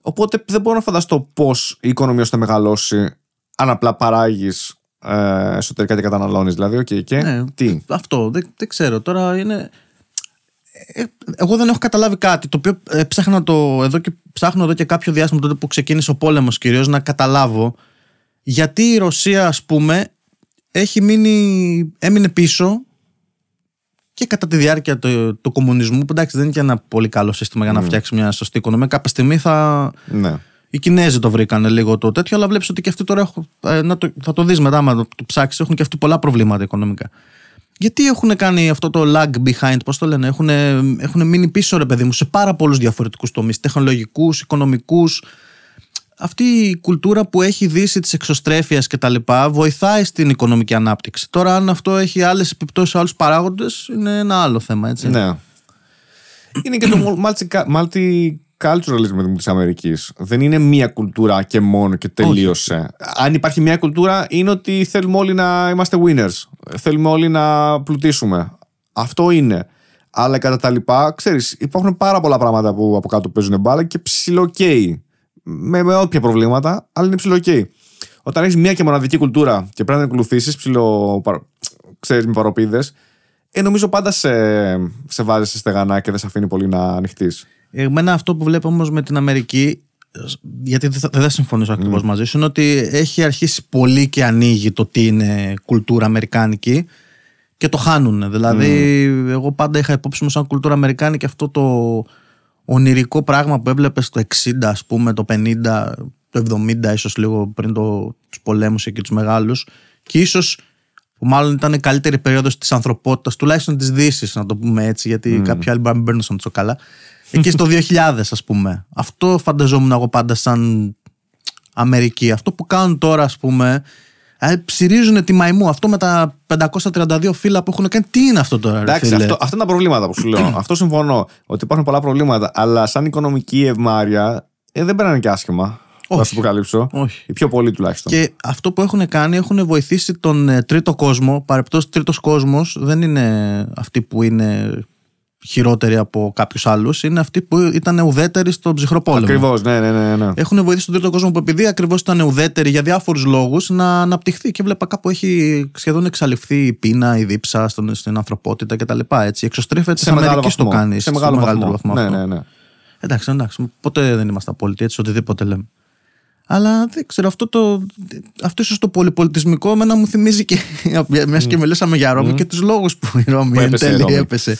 Οπότε δεν μπορώ να φανταστώ πώς η οικονομία σου θα μεγαλώσει αν απλά παράγεις ε, εσωτερικά και καταναλώνεις. Δηλαδή, okay, και ναι, τι. Αυτό δεν, δεν ξέρω. Τώρα είναι. Ε, εγώ δεν έχω καταλάβει κάτι το οποίο ε, ψάχνα το, εδώ και, ψάχνω εδώ και κάποιο διάστημα τότε που ξεκίνησε ο πόλεμος κυρίως να καταλάβω γιατί η Ρωσία, ας πούμε, έχει μείνει, έμεινε πίσω και κατά τη διάρκεια του, κομμουνισμού, που εντάξει δεν είναι και ένα πολύ καλό σύστημα για να mm. φτιάξει μια σωστή οικονομία, κάποια στιγμή θα. Ναι. Οι Κινέζοι το βρήκαν λίγο το τέτοιο, αλλά βλέπεις ότι και αυτοί τώρα έχουν, ε, να το, θα το δεις μετά, άμα το, το ψάξεις, έχουν και αυτοί πολλά προβλήματα οικονομικά. Γιατί έχουν κάνει αυτό το lag behind, πώς το λένε, έχουν, έχουν μείνει πίσω, ρε παιδί μου, σε πάρα πολλούς διαφορετικούς τομείς, τεχνολογικούς, οικονομικούς, αυτή η κουλτούρα που έχει δύσει της εξωστρέφειας και τα λοιπά βοηθάει στην οικονομική ανάπτυξη. Τώρα, αν αυτό έχει άλλες επιπτώσεις σε άλλους παράγοντες, είναι ένα άλλο θέμα, έτσι. Ναι. είναι και το multiculturalism της Αμερικής. Δεν είναι μία κουλτούρα και μόνο και τελείωσε. Αν υπάρχει μία κουλτούρα, είναι ότι θέλουμε όλοι να είμαστε winners. Θέλουμε όλοι να πλουτίσουμε. Αυτό είναι. Αλλά κατά τα λοιπά, ξέρεις, υπάρχουν πάρα πολλά πράγματα που από κάτω παίζουν μπάλα και ψιλοκαίει με, με όποια προβλήματα, αλλά είναι okay. Όταν έχεις μια και μοναδική κουλτούρα και πρέπει να την ακολουθήσεις, ψηλό... ξέρεις με παροπίδες, ε, νομίζω πάντα σε, σε βάζεις σε στεγανά και δεν σε αφήνει πολύ να ανοιχτείς. Εμένα αυτό που βλέπω όμως με την Αμερική, γιατί δεν, συμφωνήσω ακριβώς mm. μαζί σου, είναι ότι έχει αρχίσει πολύ και ανοίγει το τι είναι κουλτούρα αμερικάνικη και το χάνουν. Δηλαδή, mm. εγώ πάντα είχα υπόψη μου σαν κουλτούρα αμερικάνικη αυτό το ονειρικό πράγμα που έβλεπες το 60, ας πούμε, το 50, το 70, ίσως λίγο πριν το, τους πολέμους εκεί τους μεγάλους και ίσως, που μάλλον ήταν η καλύτερη περίοδος της ανθρωπότητας, τουλάχιστον της δύσης, να το πούμε έτσι, γιατί mm. κάποιοι άλλοι μπορεί να μπαίνουν σαν τσοκάλα. Εκεί στο 2000, ας πούμε. Αυτό φανταζόμουν εγώ πάντα σαν Αμερική. Αυτό που κάνουν τώρα, ας πούμε, ε, ψηρίζουν τη μαϊμού αυτό με τα 532 φύλλα που έχουν κάνει. Τι είναι αυτό τώρα, Εντάξει, Αυτό, αυτά είναι τα προβλήματα που σου λέω. <clears throat> αυτό συμφωνώ. Ότι υπάρχουν πολλά προβλήματα. Αλλά σαν οικονομική ευμάρεια ε, δεν παίρνανε και άσχημα. Όχι. Να σου αποκαλύψω. Όχι. Οι πιο πολλοί τουλάχιστον. Και αυτό που έχουν κάνει έχουν βοηθήσει τον ε, τρίτο κόσμο. Παρεπτός τρίτος κόσμος δεν είναι αυτοί που είναι χειρότεροι από κάποιους άλλους είναι αυτοί που ήταν ουδέτεροι στον ψυχρό πόλεμο. Ακριβώς, ναι, ναι, ναι, ναι. Έχουν βοηθήσει τον τρίτο κόσμο που επειδή ακριβώς ήταν ουδέτεροι για διάφορους λόγους να αναπτυχθεί. Και βλέπα κάπου έχει σχεδόν εξαλειφθεί η πείνα, η δίψα στον, στην ανθρωπότητα κτλ. Έτσι. Εξωστρέφεται σε μεγάλο το κάνεις. Σε μεγάλο, βαθμό. Ναι, ναι, ναι. Εντάξει, εντάξει. Ποτέ δεν είμαστε απόλυτοι έτσι, οτιδήποτε λέμε. Αλλά δεν ξέρω, αυτό, το, αυτό ίσως το πολυπολιτισμικό εμένα μου θυμίζει και <laughs> μιας και μιλήσαμε για Ρώμη mm. και τους λόγους που η Ρώμη που εν τέλει έπεσε.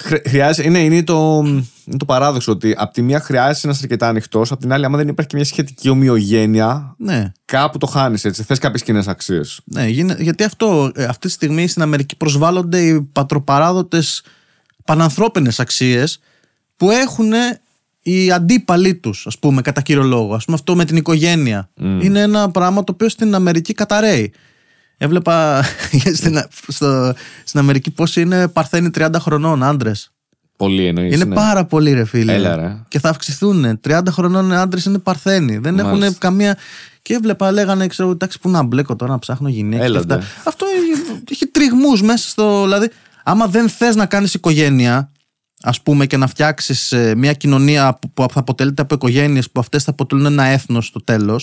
Χρειάζεται, είναι, είναι, το, είναι το παράδοξο ότι από τη μία χρειάζεσαι να είσαι αρκετά ανοιχτός, από την άλλη, άμα δεν υπάρχει και μια σχετική ομοιογένεια, ναι. κάπου το χάνεις έτσι. Θες κάποιες κοινέ αξίες. Ναι, γιατί αυτό, ε, αυτή τη στιγμή στην Αμερική προσβάλλονται οι πατροπαράδοτες πανανθρώπινες αξίες που έχουν οι αντίπαλοι τους, ας πούμε, κατά κύριο λόγο. Ας πούμε, αυτό με την οικογένεια. Mm. Είναι ένα πράγμα το οποίο στην Αμερική καταραίει. Έβλεπα <laughs> στην, Αμερική πόσοι είναι παρθένοι 30 χρονών άντρες. Πολύ εννοείς, Είναι ναι. πάρα πολύ ρε φίλε. Έλα, ρε. Και θα αυξηθούν. 30 χρονών άντρες είναι παρθένοι. Δεν έχουν καμία. Και έβλεπα, λέγανε, ξέρω, εντάξει, πού να μπλέκω τώρα, να ψάχνω γυναίκες. Αυτό έχει τριγμούς μέσα στο. Δηλαδή, άμα δεν θες να κάνεις οικογένεια, ας πούμε, και να φτιάξεις ε, μια κοινωνία που θα αποτελείται από οικογένειες που αυτές θα αποτελούν ένα έθνος στο τέλος,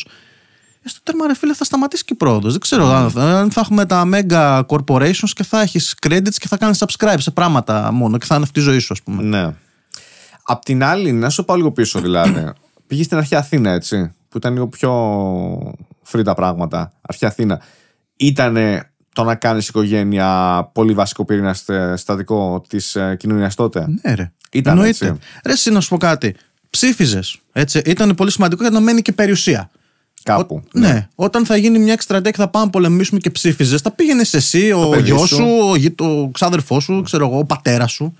ε, στο τέρμα ρε φίλε θα σταματήσει και η πρόοδος. Δεν ξέρω αν θα, θα έχουμε τα mega corporations και θα έχεις credits και θα κάνεις subscribe σε πράγματα μόνο και θα είναι αυτή η ζωή σου, ας πούμε. Ναι. Απ' την άλλη, να σου πάω λίγο πίσω δηλαδή. <coughs> Πήγες στην αρχαία Αθήνα, έτσι, που ήταν λίγο πιο free τα πράγματα. Αρχαία Αθήνα. Ήταν το να κάνεις οικογένεια πολύ βασικό πυρήνα στατικό της ε, κοινωνίας τότε. Ναι, ρε. Εννοείται. Ρε, εσύ να σου πω κάτι. Ψήφιζες. Ήταν πολύ σημαντικό για να μένει και περιουσία. Κάπου. Ναι. ναι. Όταν θα γίνει μια εκστρατεία και θα πάμε να πολεμήσουμε και ψήφιζες, θα πήγαινες εσύ, ο γιος σου, ο, γι, ο ξάδερφό σου, ναι. ξέρω εγώ, ο πατέρας σου.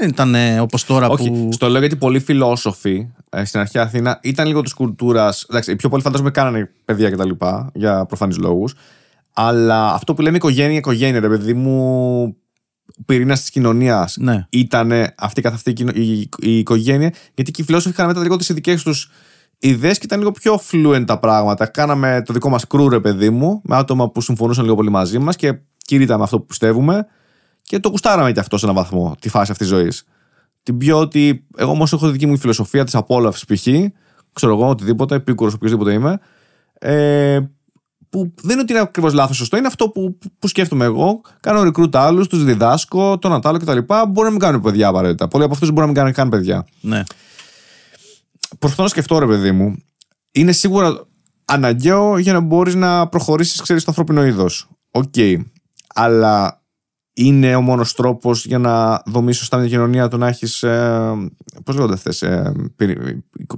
Δεν ήταν ε, όπως τώρα Όχι, που. Στο λέω γιατί πολλοί φιλόσοφοι ε, στην αρχαία Αθήνα ήταν λίγο της κουλτούρας. Εντάξει, οι πιο πολλοί φαντάζομαι κάνανε παιδιά κτλ. Για προφανείς λόγους. Αλλά αυτό που λέμε οικογένεια, οικογένεια, ρε παιδί μου, πυρήνας της κοινωνίας ναι. ήταν αυτή καθ' αυτή η, η, η οικογένεια. Γιατί και οι φιλόσοφοι είχαν μετά λίγο τις ειδικές τους ιδέες και ήταν λίγο πιο fluent τα πράγματα. Κάναμε το δικό μας crew, ρε παιδί μου, με άτομα που συμφωνούσαν λίγο πολύ μαζί μας και κηρύταμε αυτό που πιστεύουμε και το κουστάραμε και αυτό σε έναν βαθμό, τη φάση αυτής της ζωής. Την πιο ότι εγώ όμως έχω τη δική μου φιλοσοφία της απόλαυσης π.χ. Ξέρω εγώ, οτιδήποτε, επίκουρος, οποιοδήποτε είμαι. Ε, που δεν είναι ότι είναι ακριβώς λάθος, σωστό, είναι αυτό που, που σκέφτομαι εγώ. Κάνω recruit άλλους, τους διδάσκω, τον Αντάλλο κτλ. Μπορεί να μην κάνουν παιδιά απαραίτητα. Πολλοί από αυτούς μπορεί να μην κάνουν καν παιδιά. Ναι προσπαθώ να σκεφτώ, ρε παιδί μου, είναι σίγουρα αναγκαίο για να μπορείς να προχωρήσεις, ξέρεις, στο ανθρώπινο είδος. Οκ. Αλλά είναι ο μόνος τρόπος για να δομήσεις σωστά μια κοινωνία του να έχεις. Ε, Πώς λέγονται αυτές, ε,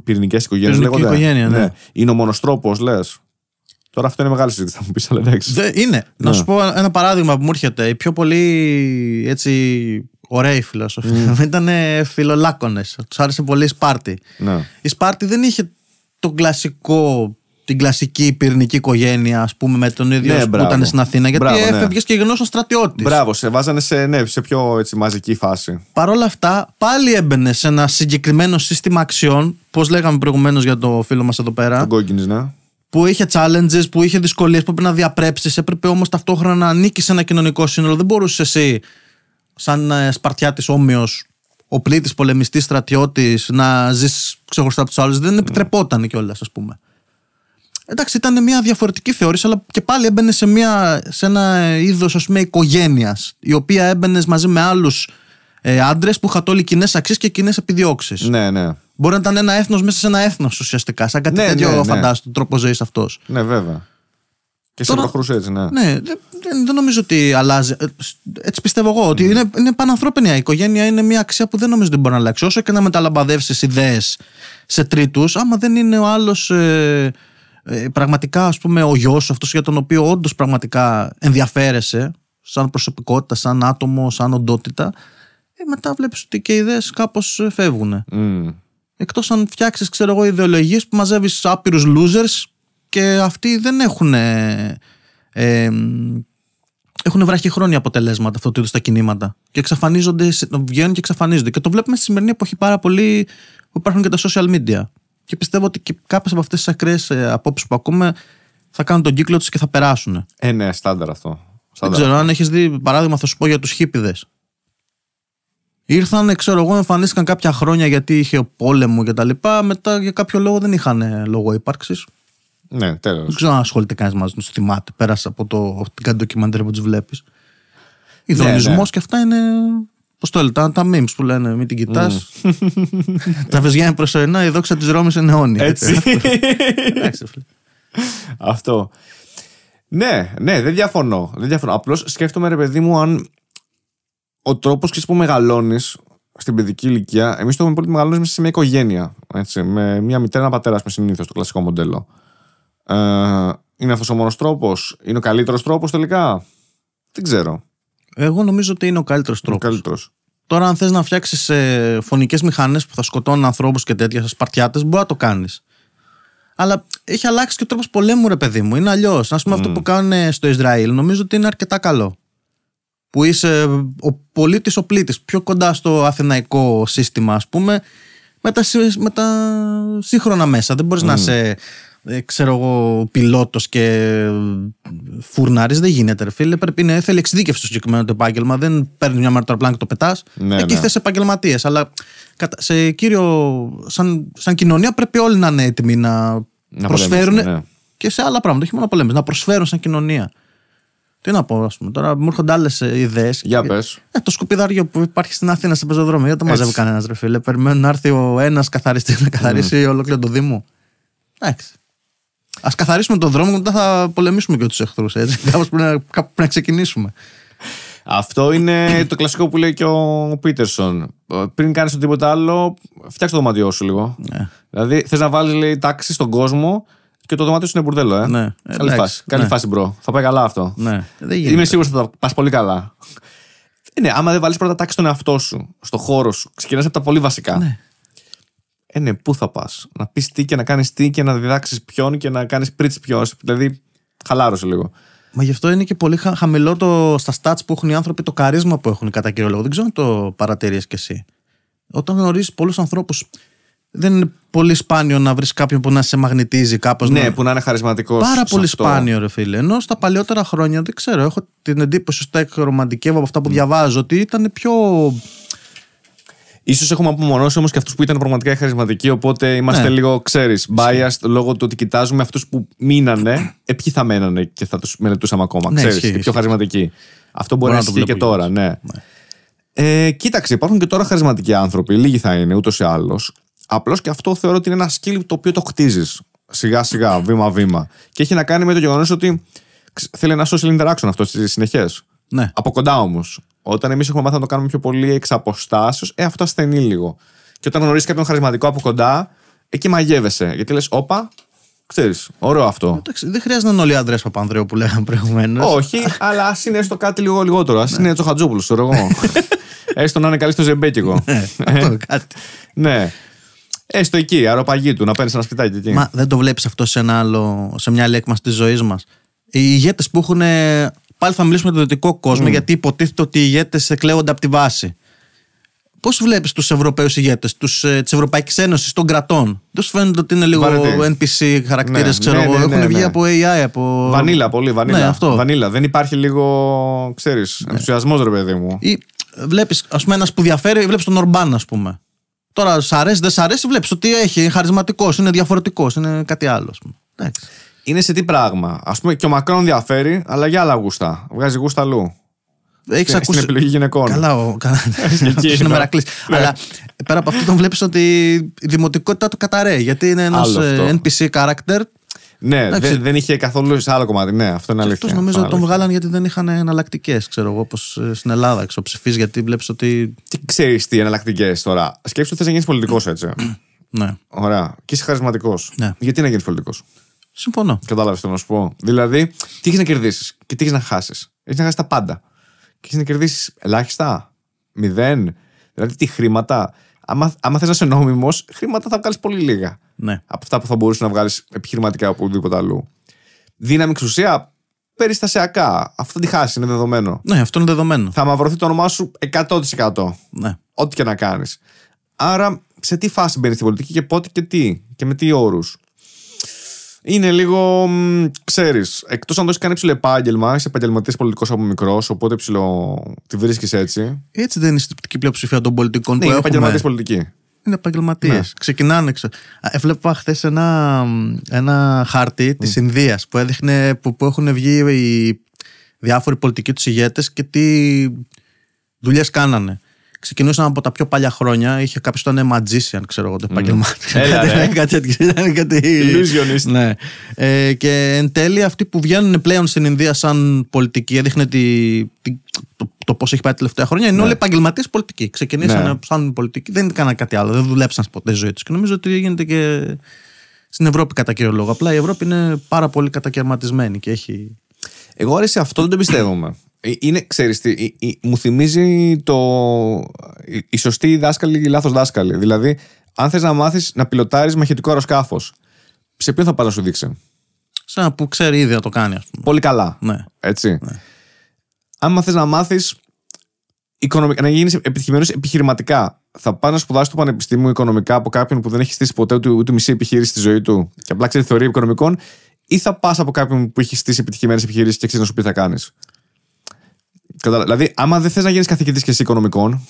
πυρηνικές οικογένειες. Λέγονται. Οικογένεια, ναι. ναι. Είναι ο μόνος τρόπος, λες. Τώρα αυτό είναι μεγάλη συζήτηση, θα μου πεις, αλλά εντάξει. Είναι. Ναι. Να σου πω ένα παράδειγμα που μου έρχεται. Οι πιο πολύ έτσι, Ωραία η φιλοσοφία. Mm. <laughs> Ήταν φιλολάκωνες. Τους άρεσε πολύ η Σπάρτη. Ναι. Η Σπάρτη δεν είχε τον κλασικό, την κλασική πυρηνική οικογένεια, ας πούμε, με τον ίδιο ναι, που ήταν στην Αθήνα. Γιατί ναι. έφευγες ναι. και γινόσουν στρατιώτης. Μπράβο, σε βάζανε σε, ναι, σε πιο έτσι, μαζική φάση. Παρ' όλα αυτά, πάλι έμπαινε σε ένα συγκεκριμένο σύστημα αξιών. Πώς λέγαμε προηγουμένως για το φίλο μας εδώ πέρα. Τον κόκκινης, ναι που είχε challenges, που είχε δυσκολίες, που έπρεπε να διαπρέψεις. Έπρεπε όμως ταυτόχρονα να σε ένα κοινωνικό σύνολο. Δεν μπορούσες εσύ σαν ε, σπαρτιά της όμοιος, ο πλήτης πολεμιστής στρατιώτης να ζεις ξεχωριστά από τους άλλους. Δεν ναι. επιτρεπόταν κιόλας, ας πούμε. Εντάξει, ήταν μια διαφορετική θεώρηση, αλλά και πάλι έμπαινε σε, μια, σε ένα είδος οικογένειας, η οποία έμπαινες μαζί με άλλους ε, άντρες που είχαν όλοι κοινές αξίες και κοινές επιδιώξεις. Ναι, ναι. Μπορεί να ήταν ένα έθνος μέσα σε ένα έθνος ουσιαστικά, σαν κάτι ναι, τέτοιο ναι, ναι. τρόπο ζωής αυτός. Ναι, βέβαια. Και σε προχωρούσε έτσι, ναι. Ναι, δεν, νομίζω ότι αλλάζει. Έτσι πιστεύω εγώ. Ότι είναι, είναι πανανθρώπινη. Η οικογένεια είναι μια αξία που δεν νομίζω ότι μπορεί να αλλάξει. Όσο και να μεταλαμπαδεύσεις ιδέες σε τρίτους, άμα δεν είναι ο άλλος. Ε, ε, πραγματικά, ας πούμε, ο γιος αυτός για τον οποίο όντως πραγματικά ενδιαφέρεσαι, σαν προσωπικότητα, σαν άτομο, σαν οντότητα, ε, μετά βλέπεις ότι και οι ιδέες κάπως φεύγουν. Εκτός αν φτιάξεις, ξέρω εγώ, ιδεολογίες που μαζεύεις άπειρους losers και αυτοί δεν έχουν ε, ε, έχουν αποτελέσματα Αυτό το είδους τα κινήματα. Και εξαφανίζονται, βγαίνουν και εξαφανίζονται. Και το βλέπουμε στη σημερινή εποχή πάρα πολύ που υπάρχουν και τα social media. Και πιστεύω ότι και κάποιες από αυτές τις ακραίες απόψεις που ακούμε θα κάνουν τον κύκλο τους και θα περάσουν. Ε, ναι, στάνταρ αυτό. Δεν ξέρω, αν έχεις δει παράδειγμα, θα σου πω για τους χίπηδες. Ήρθαν, ξέρω εγώ, εμφανίστηκαν κάποια χρόνια γιατί είχε πόλεμο κτλ. Μετά για κάποιο λόγο δεν είχαν λόγο ύπαρξης. Ναι, τέλος. Δεν ξέρω αν ασχολείται κανείς μαζί τους. Θυμάται. Πέρασε από το, την κάτι ντοκιμαντέρ που τους βλέπεις. Ιδονισμό ναι, και ναι. αυτά είναι. Πώς το λέτε, τα memes που λένε, μην την κοιτάς. Mm. <laughs> τα βεζιά είναι προσωρινά, η δόξα της Ρώμης είναι αιώνια. Έτσι. <laughs> Αυτό. Ναι, ναι, δεν διαφωνώ. Δεν διαφωνώ. Απλώς σκέφτομαι, ρε παιδί μου, αν ο τρόπος που μεγαλώνεις στην παιδική ηλικία. Εμείς το έχουμε πολύ μεγαλώσει μέσα σε μια οικογένεια. Έτσι, με μια μητέρα, ένα πατέρα με συνήθως, το κλασικό μοντέλο. Ε, είναι αυτός ο μόνος τρόπος, είναι ο καλύτερος τρόπος τελικά. Δεν ξέρω. Εγώ νομίζω ότι είναι ο καλύτερος τρόπο. Τώρα, αν θες να φτιάξεις ε, φωνικές μηχανές που θα σκοτώνουν ανθρώπους και τέτοια, σα παρτιάτε, μπορεί να το κάνεις. Αλλά έχει αλλάξει και ο τρόπος πολέμου, ρε παιδί μου. Είναι αλλιώς. Ας πούμε, αυτό mm. που κάνουν ε, στο Ισραήλ νομίζω ότι είναι αρκετά καλό. Που είσαι ε, ο πολίτης ο πλήτης, πιο κοντά στο αθηναϊκό σύστημα, ας πούμε, με τα, με σύγχρονα μέσα. Δεν μπορείς να mm. είσαι ε, ξέρω εγώ, πιλότος και ε, Φουρνάρη δεν γίνεται ρε φίλε. Πρέπει να θέλει εξειδίκευση στο συγκεκριμένο το επάγγελμα. Δεν παίρνει μια μαρτυραπλάν και το πετάς. Ναι, Εκεί ναι. θες επαγγελματίες. Αλλά σε κύριο, σαν, σαν κοινωνία πρέπει όλοι να είναι έτοιμοι να, να προσφέρουν ναι. και σε άλλα πράγματα, όχι μόνο πολέμε, να προσφέρουν σαν κοινωνία. Τι να πω, ας πούμε. Τώρα μου έρχονται άλλες ιδέες. Για πες. Ε, το σκουπιδάριο που υπάρχει στην Αθήνα σε πεζοδρομία δεν το μαζεύει κανένας ρε Περιμένουν να έρθει ο ένας καθαριστή να καθαρίσει mm. ολόκληρο το Δήμο. Εντάξει. Ας καθαρίσουμε τον δρόμο και μετά θα πολεμήσουμε και τους εχθρούς. <laughs> Κάπω πρέπει, να, να ξεκινήσουμε. Αυτό είναι το κλασικό που λέει και ο Πίτερσον. Ε, πριν κάνεις οτιδήποτε άλλο, φτιάξε το δωμάτιό σου λίγο. Ναι. Δηλαδή, θες να βάλεις τάξη στον κόσμο και το δωμάτιο σου είναι μπουρδέλο, ε. Ναι. Καλή φάση. Καλή ναι. φάση, μπρο. Θα πάει καλά αυτό. Ναι. Δεν Είμαι σίγουρος ότι θα πας πολύ καλά. Ε, ναι, άμα δεν βάλεις πρώτα τάξη στον εαυτό σου, στον χώρο σου, ξεκινάς από τα πολύ βασικά. Ναι. Ε, ναι, πού θα πας. Να πεις τι και να κάνεις τι και να διδάξεις ποιον και να κάνεις πρίτ ποιο. Δηλαδή, χαλάρωσε λίγο. Μα γι' αυτό είναι και πολύ χα, χαμηλό το, στα stats που έχουν οι άνθρωποι το καρίσμα που έχουν κατά κύριο λόγο. Δεν ξέρω αν το παρατηρείς κι εσύ. Όταν γνωρίζεις πολλούς ανθρώπους, δεν είναι πολύ σπάνιο να βρεις κάποιον που να σε μαγνητίζει κάπως. Ναι, να... που να είναι χαρισματικός. Πάρα πολύ αυτό. σπάνιο, ρε φίλε. Ενώ στα παλιότερα χρόνια, δεν ξέρω, έχω την εντύπωση, τα εκρομαντικεύω από αυτά που διαβάζω, ότι ήταν πιο σω έχουμε απομονώσει όμως και αυτούς που ήταν πραγματικά χαρισματικοί, οπότε είμαστε ναι. λίγο, ξέρεις, biased λόγω του ότι κοιτάζουμε αυτούς που μείνανε, <clears throat> ε, ποιοι θα μένανε και θα τους μελετούσαμε ακόμα. Ναι, ξέρεις, και πιο χαρισματικοί. Αυτό μπορεί, να, να και τώρα, ναι. Ε, κοίταξε, υπάρχουν και τώρα χαρισματικοί άνθρωποι, λίγοι θα είναι ούτως ή άλλως. Απλώς και αυτό θεωρώ ότι είναι ένα σκύλ το οποίο το χτίζεις σιγά-σιγά, βήμα-βήμα. Και έχει να κάνει με το γεγονός ότι θέλει ένα social interaction αυτό στις συνεχές. Ναι. Από κοντά όμως. Όταν εμείς έχουμε μάθει να το κάνουμε πιο πολύ εξ αποστάσεως, ε, αυτό ασθενεί λίγο. Και όταν γνωρίζεις κάποιον χαρισματικό από κοντά, εκεί μαγεύεσαι. Γιατί λες, όπα, ξέρεις, ωραίο αυτό. Εντάξει, δεν χρειάζεται να είναι όλοι άντρες Παπανδρέου που λέγαμε προηγουμένως. Όχι, αλλά ας είναι έστω κάτι λίγο λιγότερο. Ας ναι. είναι έτσι ο Χατζούπουλο, ξέρω εγώ. <laughs> Έστω να είναι καλή στο ζεμπέκικο. ναι, ε, Ναι. Έστω εκεί, αεροπαγή του, να παίρνεις ένα σπιτάκι εκεί. Μα δεν το βλέπεις αυτό σε, ένα άλλο, σε μια άλλη της ζωής μας. Οι ηγέτες που έχουν πάλι θα μιλήσουμε για τον δυτικό κόσμο, mm. γιατί υποτίθεται ότι οι ηγέτες εκλέγονται από τη βάση. Πώς βλέπεις τους Ευρωπαίους ηγέτες, ε, της Ευρωπαϊκής Ένωσης, των κρατών. Δεν σου φαίνεται ότι είναι λίγο NPC χαρακτήρες, ναι, ξέρω ναι, εγώ. Ναι, έχουν ναι, βγει από AI, από. Βανίλα, πολύ. Βανίλα. Ναι, αυτό. Δεν υπάρχει λίγο, ξέρεις, ναι. ενθουσιασμός, ρε παιδί μου. Ή βλέπεις, ας πούμε, ένας που διαφέρει, βλέπεις τον Ορμπάν, ας πούμε. Τώρα, σ' αρέσει, δεν σ' αρέσει, βλέπεις ότι έχει, είναι χαρισματικός, είναι διαφορετικός, είναι κάτι άλλο, ας πούμε είναι σε τι πράγμα. Ας πούμε και ο Μακρόν διαφέρει, αλλά για άλλα γούστα. Βγάζει γούστα αλλού. Έχεις ακούσει. Στην επιλογή γυναικών. Καλά, ο <laughs> Μερακλή. Ναι. Αλλά πέρα από αυτό τον βλέπεις ότι η δημοτικότητα του καταραίει. Γιατί είναι ένας NPC ε, character. Ναι, δεν, δεν είχε καθόλου σε άλλο κομμάτι. Ναι, αυτό είναι αλήθεια. Αυτό νομίζω ότι τον βγάλαν γιατί δεν είχαν εναλλακτικές. Ξέρω εγώ, όπως ε, στην Ελλάδα Ξοψηφεί γιατί βλέπεις ότι. Τι ξέρεις τι εναλλακτικές τώρα. Σκέψτε ότι θες να γίνεις πολιτικός έτσι. Ναι. Ωραία. Και είσαι χαρισματικός. Ναι. Γιατί να γίνεις πολιτικός. Συμφωνώ. Κατάλαβες το να σου πω. Δηλαδή, τι έχεις να κερδίσεις και τι έχεις να χάσεις. Έχεις να χάσεις τα πάντα. Και έχεις να κερδίσεις ελάχιστα. Μηδέν. Δηλαδή, τι χρήματα. Άμα, άμα θες να είσαι νόμιμος, χρήματα θα βγάλεις πολύ λίγα. Ναι. Από αυτά που θα μπορούσες να βγάλεις επιχειρηματικά οπουδήποτε αλλού. Δύναμη εξουσία, περιστασιακά. Αυτό θα τη χάσεις, είναι δεδομένο. Ναι, αυτό είναι δεδομένο. Θα μαυρωθεί το όνομά σου 100%. Ναι. Ό,τι και να κάνεις. Άρα, σε τι φάση μπαίνει στην πολιτική και πότε και τι και με τι όρους είναι λίγο, ξέρεις, εκτός αν το έχει κάνει ψηλό επάγγελμα, είσαι επαγγελματίας πολιτικός από μικρός, οπότε ψηλό τη βρίσκεις έτσι. Έτσι δεν είναι η συντριπτική πλειοψηφία των πολιτικών ναι, που είναι επαγγελματίε πολιτική. Είναι επαγγελματίε. Ναι. Ξεκινάνε. Ξε... Έβλεπα χθες ένα, ένα χάρτη mm. της Ινδίας που έδειχνε που, που έχουν βγει οι διάφοροι πολιτικοί τους ηγέτες και τι δουλειές κάνανε ξεκινούσαν από τα πιο παλιά χρόνια. Είχε κάποιος που ήταν magician, ξέρω εγώ, το ναι. επάγγελμα. <laughs> κάτι Ήταν κάτι. Illusionist. ναι. Ε, και εν τέλει αυτοί που βγαίνουν πλέον στην Ινδία σαν πολιτικοί, έδειχνε τη, το, πώς έχει πάει τα τελευταία χρόνια, είναι ναι. όλοι επαγγελματίες πολιτικοί. Ξεκινήσαν ναι. σαν πολιτικοί, δεν έκαναν κάτι άλλο. Δεν δουλέψαν ποτέ ζωή τους. Και νομίζω ότι γίνεται και στην Ευρώπη κατά κύριο λόγο. Απλά η Ευρώπη είναι πάρα πολύ κατακαιρματισμένη και έχει. Εγώ άρεσε αυτό δεν το πιστεύουμε. Ε, είναι, ξέρεις, τι, μου θυμίζει το, η, σωστή δάσκαλη ή η λάθος δάσκαλη. Δηλαδή, αν θες να μάθεις να πιλωτάρεις μαχητικό αεροσκάφος, σε ποιον θα πας να σου δείξει. Σε που ξέρει ήδη να το κάνει, ας πούμε. Πολύ καλά. Ναι. Έτσι. Ναι. Αν θες να μάθεις οικονομικά, να γίνεις επιτυχημένος επιχειρηματικά. Θα πας να σπουδάσεις το πανεπιστήμιο οικονομικά από κάποιον που δεν έχει στήσει ποτέ ούτε, ούτε μισή επιχείρηση στη ζωή του και απλά ξέρει θεωρία οικονομικών, ή θα πας από κάποιον που έχει στήσει επιτυχημένες επιχειρήσεις και ξέρεις να σου πει θα κάνεις. Δηλαδή, άμα δεν θες να γίνεις καθηγητής και εσύ οικονομικών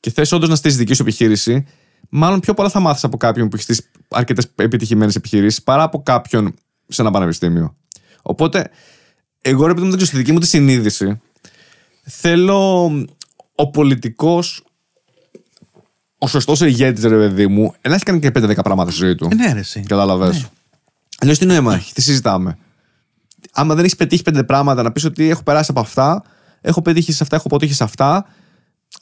και θες όντως να στήσεις δική σου επιχείρηση, μάλλον πιο πολλά θα μάθεις από κάποιον που έχει στήσει αρκετές επιτυχημένες επιχειρήσεις παρά από κάποιον σε ένα πανεπιστήμιο. Οπότε, εγώ ρε παιδί μου δεν ξέρω στη δική μου τη συνείδηση, θέλω ο πολιτικός, ο σωστός ηγέτης ρε παιδί μου, ε, να έχει κάνει και 5-10 πράγματα στη ζωή του. Ε, ναι, ρε, Κατάλαβες. Ναι. τι νόημα έχει, τι συζητάμε. Άμα δεν έχεις πετύχει πέντε πράγματα να πεις ότι έχω περάσει από αυτά, έχω πετύχει σε αυτά, έχω αποτύχει σε αυτά.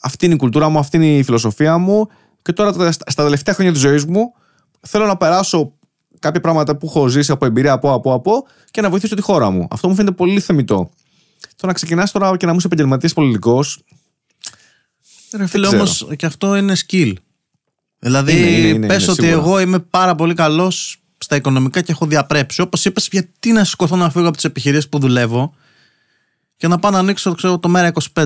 Αυτή είναι η κουλτούρα μου, αυτή είναι η φιλοσοφία μου. Και τώρα στα τελευταία χρόνια της ζωής μου θέλω να περάσω κάποια πράγματα που έχω ζήσει από εμπειρία, από, από, από και να βοηθήσω τη χώρα μου. Αυτό μου φαίνεται πολύ θεμητό. Το να ξεκινάς τώρα και να μου είσαι επαγγελματίας πολιτικός. Ρε φίλε, όμως και αυτό είναι skill. Δηλαδή, πε ότι εγώ είμαι πάρα πολύ καλός στα οικονομικά και έχω διαπρέψει. Όπως είπες, γιατί να σηκωθώ να φύγω από τις επιχειρήσεις που δουλεύω και να πάω να ανοίξω το μέρα 25.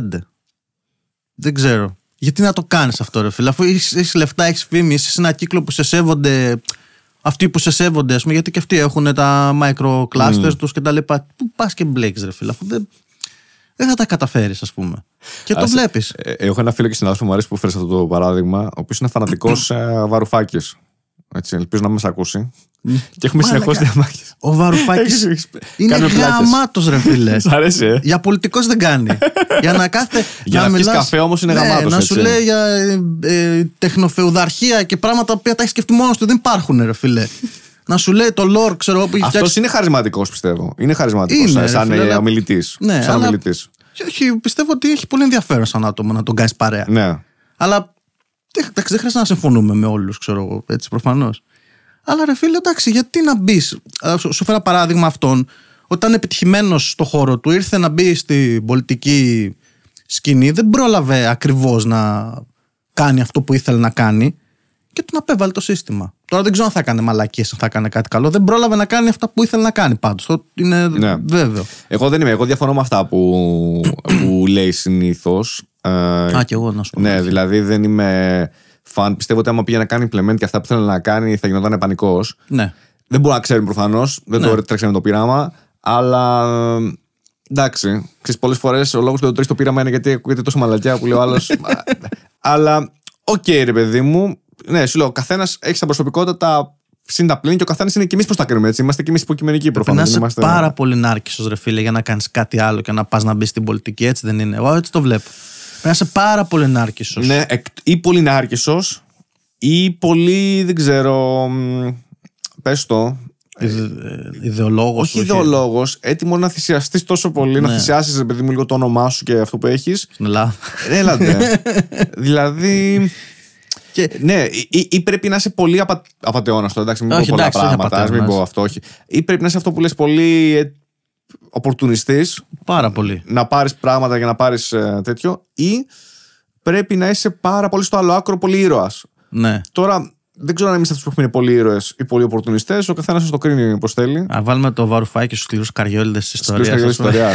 Δεν ξέρω. Γιατί να το κάνεις αυτό, ρε φίλε. Αφού έχεις λεφτά, έχεις φήμη, είσαι σε ένα κύκλο που σε σέβονται αυτοί που σε σέβονται, ας πούμε, γιατί και αυτοί έχουν τα micro clusters mm. τους λοιπά. Πού πας και μπλέκεις, ρε φίλε. Αφού δεν, δεν θα τα καταφέρεις, ας πούμε. Και το βλέπεις. Ε, ε, έχω ένα φίλο και συνάδελφο μου αρέσει που φέρεις αυτό το παράδειγμα, ο οποίος είναι φανατικός <clears throat> ε, βαρουφάκης. Έτσι, ελπίζω να μας ακούσει. Ναι. Και έχουμε συνεχώς διαμάχες. Ο Βαρουφάκης είναι γαμάτο ρε φίλε. <laughs> Ε. Για πολιτικός δεν κάνει. για να κάθε. Για να, να καφέ όμως είναι ναι, Να σου λέει για ε, ε, τεχνοφεουδαρχία και πράγματα που τα έχεις σκεφτεί μόνος του δεν υπάρχουν, ρε φίλε. να σου λέει το λορ ξέρω που Αυτός φτιάξει... είναι χαρισματικός, πιστεύω. Είναι χαρισματικός. Σαν, ναι, σαν ομιλητή. Ναι, αλλά... πιστεύω ότι έχει πολύ ενδιαφέρον σαν άτομο να τον κάνεις παρέα. Ναι. Αλλά Εντάξει, δεν χρειάζεται να συμφωνούμε με όλους, ξέρω εγώ, έτσι προφανώς. Αλλά ρε φίλε, εντάξει, γιατί να μπεις. Σου φέρα παράδειγμα αυτόν, όταν επιτυχημένος στο χώρο του ήρθε να μπει στην πολιτική σκηνή, δεν πρόλαβε ακριβώς να κάνει αυτό που ήθελε να κάνει και τον απέβαλε το σύστημα. Τώρα δεν ξέρω αν θα έκανε μαλακίες, αν θα έκανε κάτι καλό. Δεν πρόλαβε να κάνει αυτά που ήθελε να κάνει πάντως. Είναι ναι. βέβαιο. Εγώ δεν είμαι. Εγώ διαφωνώ με αυτά που, που λέει συνήθως. Α, και εγώ να σου πω. Ναι, δηλαδή δεν είμαι φαν. Πιστεύω ότι άμα πήγε να κάνει implement και αυτά που θέλει να κάνει θα γινόταν πανικός. Ναι. Δεν μπορούμε να ξέρει προφανώς. Δεν ναι. το τρέξαμε το πείραμα. Αλλά εντάξει. πολλές φορές φορέ ο λόγος που το τρέχει το πείραμα είναι γιατί ακούγεται τόσο μαλακιά που λέει ο άλλος. <laughs> αλλά οκ okay, ρε παιδί μου. Ναι, σου λέω, ο καθένας έχει τα προσωπικότητα τα συν και ο καθένας είναι και εμείς πώς τα κρίνουμε. Έτσι. Είμαστε και εμείς υποκειμενικοί προφανώ. Είναι είμαστε... πάρα πολύ νάρκη ρε φίλε, για να κάνεις κάτι άλλο και να πας να μπεις στην πολιτική. Έτσι δεν είναι. Εγώ έτσι το βλέπω να είσαι πάρα πολύ ενάρκησο. Ναι, ή πολύ ενάρκησο, ή πολύ δεν ξέρω. Πες το. Ιδεολόγος. Όχι ιδεολόγος. Έτοιμο να θυσιαστείς τόσο πολύ, να ναι. θυσιάσεις επειδή μου λίγο το όνομά σου και αυτό που έχεις. Λα. Έλατε. δηλαδή. Και... Ναι, ή, πρέπει να είσαι πολύ απα... απαταιώνα Εντάξει, μην όχι, πω πολλά εντάξει, πράγματα. Μην πω αυτό, όχι. Ή πρέπει να είσαι αυτό που λες πολύ ε, ...οπορτουνιστής, Πάρα πολύ. Να πάρεις πράγματα για να πάρεις ε, τέτοιο. Ή πρέπει να είσαι πάρα πολύ στο άλλο άκρο, πολύ ήρωας. Ναι. Τώρα δεν ξέρω αν εμείς αυτούς που έχουμε είναι πολύ ήρωες ή πολύ οπορτουνιστές. Ο καθένας σα το κρίνει όπως θέλει. Α, βάλουμε το βαρουφάκι στους σκληρούς καριόλιδες της ιστορία.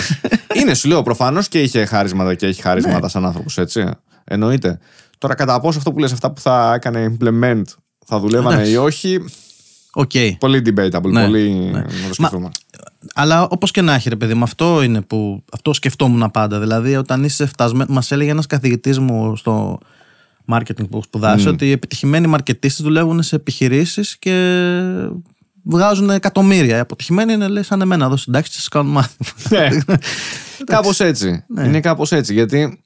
είναι, σου λέω, προφανώς και είχε χάρισματα και έχει χάρισματα ναι. σαν άνθρωπος, έτσι. Εννοείται. Τώρα, κατά πόσο αυτό που λες, αυτά που θα έκανε implement, θα δουλεύανε ή όχι. Okay. Πολύ debatable. Ναι. πολύ ναι. Να το σκεφτούμε. Αλλά όπως και να έχει, ρε παιδί μου, αυτό είναι που. Αυτό σκεφτόμουν πάντα. Δηλαδή, όταν είσαι φτασμένο. Μας έλεγε ένας καθηγητής μου στο marketing που σπουδάσει mm. ότι οι επιτυχημένοι μαρκετίστες δουλεύουν σε επιχειρήσεις και βγάζουν εκατομμύρια. Οι αποτυχημένοι είναι, λέει, σαν εμένα εδώ συντάξει, σας κάνουν μάθημα. Ναι. <laughs> κάπως έτσι. Ναι. Είναι κάπως έτσι. Γιατί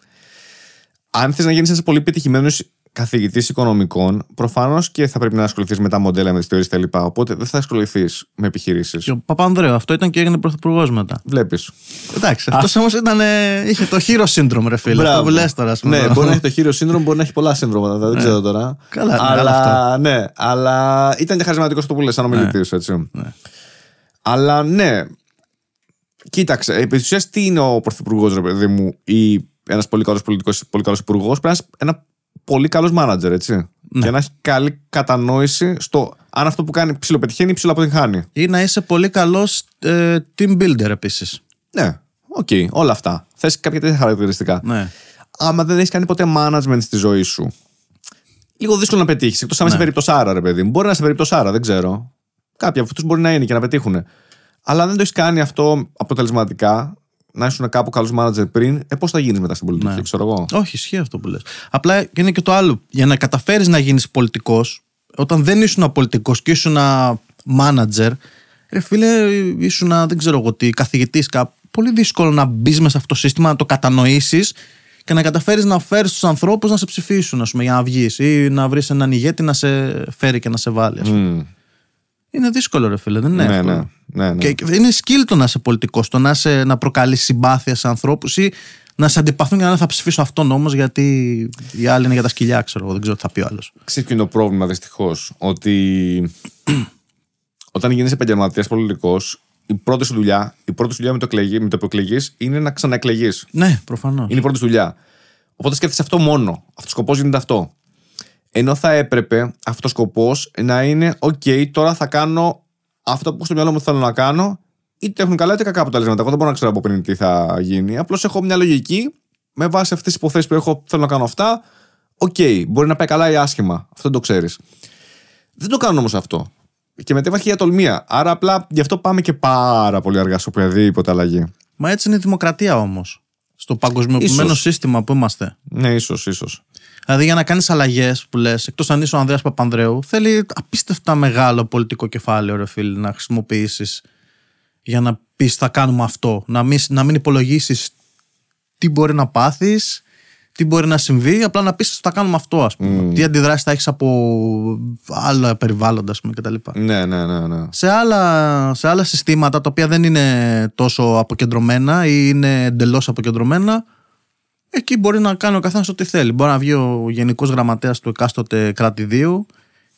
αν θες να γίνεις ένας πολύ επιτυχημένος καθηγητής οικονομικών, προφανώς και θα πρέπει να ασχοληθείς με τα μοντέλα, με τις θεωρίες λοιπά, Οπότε δεν θα ασχοληθείς με επιχειρήσεις. Ο Παπάνδρεο, αυτό ήταν και έγινε πρωθυπουργός μετά. Βλέπεις. Εντάξει. Αυτός όμως ήταν. Ε, είχε το χείρο σύνδρομο, ρε φίλε. Αυτό Το τώρα, ας πούμε. Ναι, μπορεί να έχει το χείρο σύνδρομο, μπορεί να έχει πολλά σύνδρομα. Δεν ναι. ξέρω τώρα. Καλά, αλλά, Ναι, αλλά ήταν και χαρισματικός το που λες, σαν ομιλητής, ναι. έτσι. Ναι. Αλλά ναι. Κοίταξε, επί τι είναι ο πρωθυπουργός, ρε παιδί μου, ή ένας πολύ καλός πολιτικός, πολύ καλός υπουργός, πρέπει ένα πολύ καλός μάνατζερ, έτσι. Ναι. Και να έχει καλή κατανόηση στο αν αυτό που κάνει ψηλοπετυχαίνει ή ψηλοαποτυγχάνει. ή να είσαι πολύ καλός ε, team builder επίσης. Ναι, οκ, okay, όλα αυτά. Θες κάποια τέτοια χαρακτηριστικά. Ναι. Άμα δεν έχεις κάνει ποτέ management στη ζωή σου, λίγο δύσκολο να πετύχεις. Εκτός αν είσαι ναι. περίπτωση περιπτωσάρα, ρε παιδί μου. Μπορεί να είσαι περιπτωσάρα, δεν ξέρω. Κάποιοι από αυτούς μπορεί να είναι και να πετύχουν. Αλλά αν δεν το έχεις κάνει αυτό αποτελεσματικά, να ήσουν κάπου καλός manager πριν, ε, πώς θα γίνεις μετά στην πολιτική, ναι. ξέρω εγώ. Όχι, ισχύει αυτό που λες. Απλά είναι και το άλλο. Για να καταφέρεις να γίνεις πολιτικός, όταν δεν ήσουν πολιτικό και ήσουν manager, ρε φίλε, ήσουν, δεν ξέρω εγώ τι, καθηγητής κάπου. Πολύ δύσκολο να μπεις μέσα σε αυτό το σύστημα, να το κατανοήσεις και να καταφέρεις να φέρεις τους ανθρώπους να σε ψηφίσουν, ας πούμε, για να βγεις ή να βρεις έναν ηγέτη να σε φέρει και να σε βάλει. ας πούμε. Είναι δύσκολο, ρε φίλε. Δεν είναι ναι ναι, ναι, ναι, Και είναι skill το να είσαι πολιτικός, το να, να προκαλείς συμπάθεια σε ανθρώπους ή να σε αντιπαθούν για να θα ψηφίσω αυτόν όμως, γιατί οι άλλοι είναι για τα σκυλιά, ξέρω εγώ. Δεν ξέρω τι θα πει ο άλλος. Ξέρεις είναι το πρόβλημα, δυστυχώς. Ότι όταν γίνει επαγγελματίας πολιτικός, η πρώτη σου δουλειά, η πρώτη σου δουλειά με το, εκλεγή, με το που εκλεγεί είναι να ξαναεκλεγεί. Ναι, προφανώς. Είναι η πρώτη σου δουλειά. Οπότε σκέφτεσαι αυτό μόνο. Αυτό σκοπός γίνεται αυτό. Ενώ θα έπρεπε αυτός ο σκοπός να είναι: OK, τώρα θα κάνω αυτό που στο μυαλό μου θέλω να κάνω, είτε έχουν καλά είτε κακά αποτελέσματα. Εγώ δεν μπορώ να ξέρω από πριν τι θα γίνει. Απλώς έχω μια λογική με βάση αυτές τις υποθέσεις που έχω, θέλω να κάνω αυτά. Οκ, okay, μπορεί να πάει καλά ή άσχημα. Αυτό δεν το ξέρεις. Δεν το κάνω όμως αυτό. Και μετέβαχε για τολμία. Άρα απλά γι' αυτό πάμε και πάρα πολύ αργά σε οποιαδήποτε αλλαγή. Μα έτσι είναι η δημοκρατία όμως. Στο παγκοσμιοποιημένο σύστημα που είμαστε. Ναι, ίσως, ίσως. Δηλαδή, για να κάνεις αλλαγές που λες, εκτός αν είσαι ο Ανδρέας Παπανδρέου, θέλει απίστευτα μεγάλο πολιτικό κεφάλαιο, ρε να χρησιμοποιήσεις για να πεις θα κάνουμε αυτό. Να μην, να μην υπολογίσεις τι μπορεί να πάθεις, τι μπορεί να συμβεί, απλά να πεις θα κάνουμε αυτό, ας πούμε. Mm. Τι αντιδράσεις θα έχεις από άλλα περιβάλλοντα, ας πούμε, κτλ. Ναι, ναι, ναι, ναι. Σε, άλλα, σε άλλα συστήματα τα οποία δεν είναι τόσο αποκεντρωμένα ή είναι εντελώς αποκεντρωμένα, Εκεί μπορεί να κάνει ο καθένας ό,τι θέλει. Μπορεί να βγει ο Γενικός Γραμματέας του εκάστοτε κρατηδίου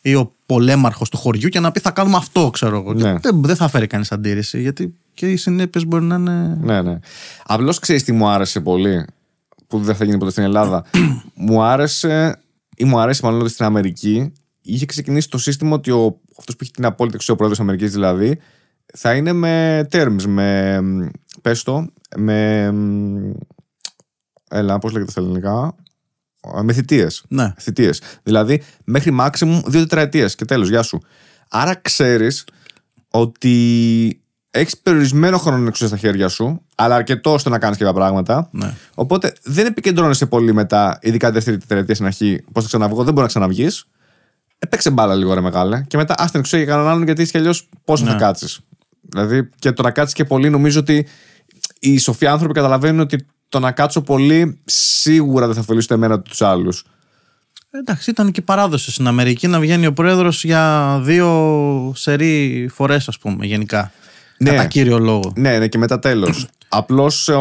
ή ο πολέμαρχος του χωριού και να πει θα κάνουμε αυτό, ξέρω εγώ. Ναι. Δεν, θα φέρει κανείς αντίρρηση, γιατί και οι συνέπειες μπορεί να είναι. Ναι, ναι. Απλώς ξέρεις τι μου άρεσε πολύ, που δεν θα γίνει ποτέ στην Ελλάδα. μου άρεσε, ή μου αρέσει μάλλον ότι στην Αμερική είχε ξεκινήσει το σύστημα ότι αυτός που έχει την απόλυτη εξουσία πρόεδρο Αμερικής δηλαδή, θα είναι με terms, με. Πες με Έλα, πώς λέγεται στα ελληνικά. Ε, με θητείες. Ναι. Θητείες. Δηλαδή, μέχρι maximum δύο τετραετίες και τέλος, γεια σου. Άρα ξέρεις ότι έχεις περιορισμένο χρόνο εξουσία στα χέρια σου, αλλά αρκετό ώστε να κάνεις και τα πράγματα. Ναι. Οπότε δεν επικεντρώνεσαι πολύ μετά, ειδικά δεύτερη τετραετία στην αρχή, πώς θα ξαναβγω, δεν μπορεί να ξαναβγείς. Επέξε μπάλα λίγο ρε μεγάλε. Και μετά α την εξουσία για κανέναν άλλον, γιατί είσαι αλλιώς πώς ναι. θα κάτσεις. Δηλαδή και το να κάτσεις και πολύ νομίζω ότι οι σοφοί άνθρωποι καταλαβαίνουν ότι το να κάτσω πολύ σίγουρα δεν θα ωφελήσει εμένα τους άλλους. Ε, εντάξει, ήταν και παράδοση στην Αμερική να βγαίνει ο πρόεδρος για δύο σερή φορές, ας πούμε, γενικά. Ναι, κατά κύριο λόγο. Ναι, ναι, και μετά τέλος. <clears throat> Απλώς ο,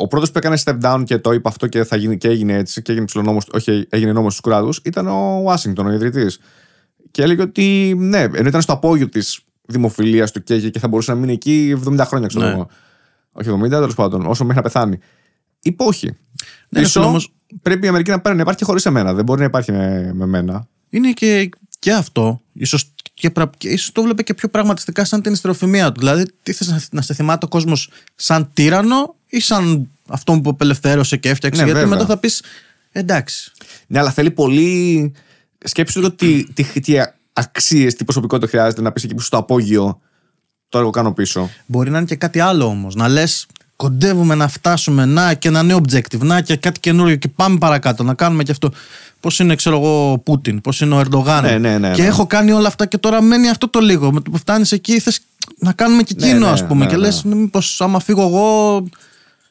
ο πρώτο που έκανε step down και το είπε αυτό και, θα γίνει, και έγινε έτσι, και έγινε όχι, έγινε νόμος στους κράτους, ήταν ο Ουάσιγκτον, ο ιδρυτής. Και έλεγε ότι ναι, ενώ ήταν στο απόγειο της δημοφιλίας του και, και θα μπορούσε να μείνει εκεί 70 χρόνια, ξέρω ναι. εγώ. Όχι 70, τέλος πάντων, όσο μέχρι να πεθάνει. Υπόχει. Ναι, Πίσω, όμως... πρέπει η Αμερική να, πάρει, να υπάρχει χωρίς εμένα. Δεν μπορεί να υπάρχει με, με μένα. Είναι και, και αυτό. σω και, και, το βλέπει και πιο πραγματιστικά σαν την ιστεροφημία του. Δηλαδή, τι θες να, να σε θυμάται ο κόσμος σαν τύρανο ή σαν αυτόν που απελευθέρωσε και έφτιαξε. Ναι, γιατί βέβαια. μετά θα πεις εντάξει. Ναι, αλλά θέλει πολύ. Σκέψτε το τι, τι, τι αξίες, τι προσωπικότητα χρειάζεται να πεις εκεί που στο απόγειο. Τώρα εγώ κάνω πίσω. Μπορεί να είναι και κάτι άλλο όμως. Να λες, κοντεύουμε να φτάσουμε, να και ένα νέο objective, να και κάτι καινούριο και πάμε παρακάτω, να κάνουμε και αυτό. Πώς είναι, ξέρω εγώ, ο Πούτιν, πώς είναι ο Ερντογάν. Ναι, ναι, ναι, και ναι. έχω κάνει όλα αυτά και τώρα μένει αυτό το λίγο. Με το που φτάνεις εκεί, θες να κάνουμε και ναι, εκείνο, α ναι, πούμε. Και λε, μήπω άμα φύγω εγώ,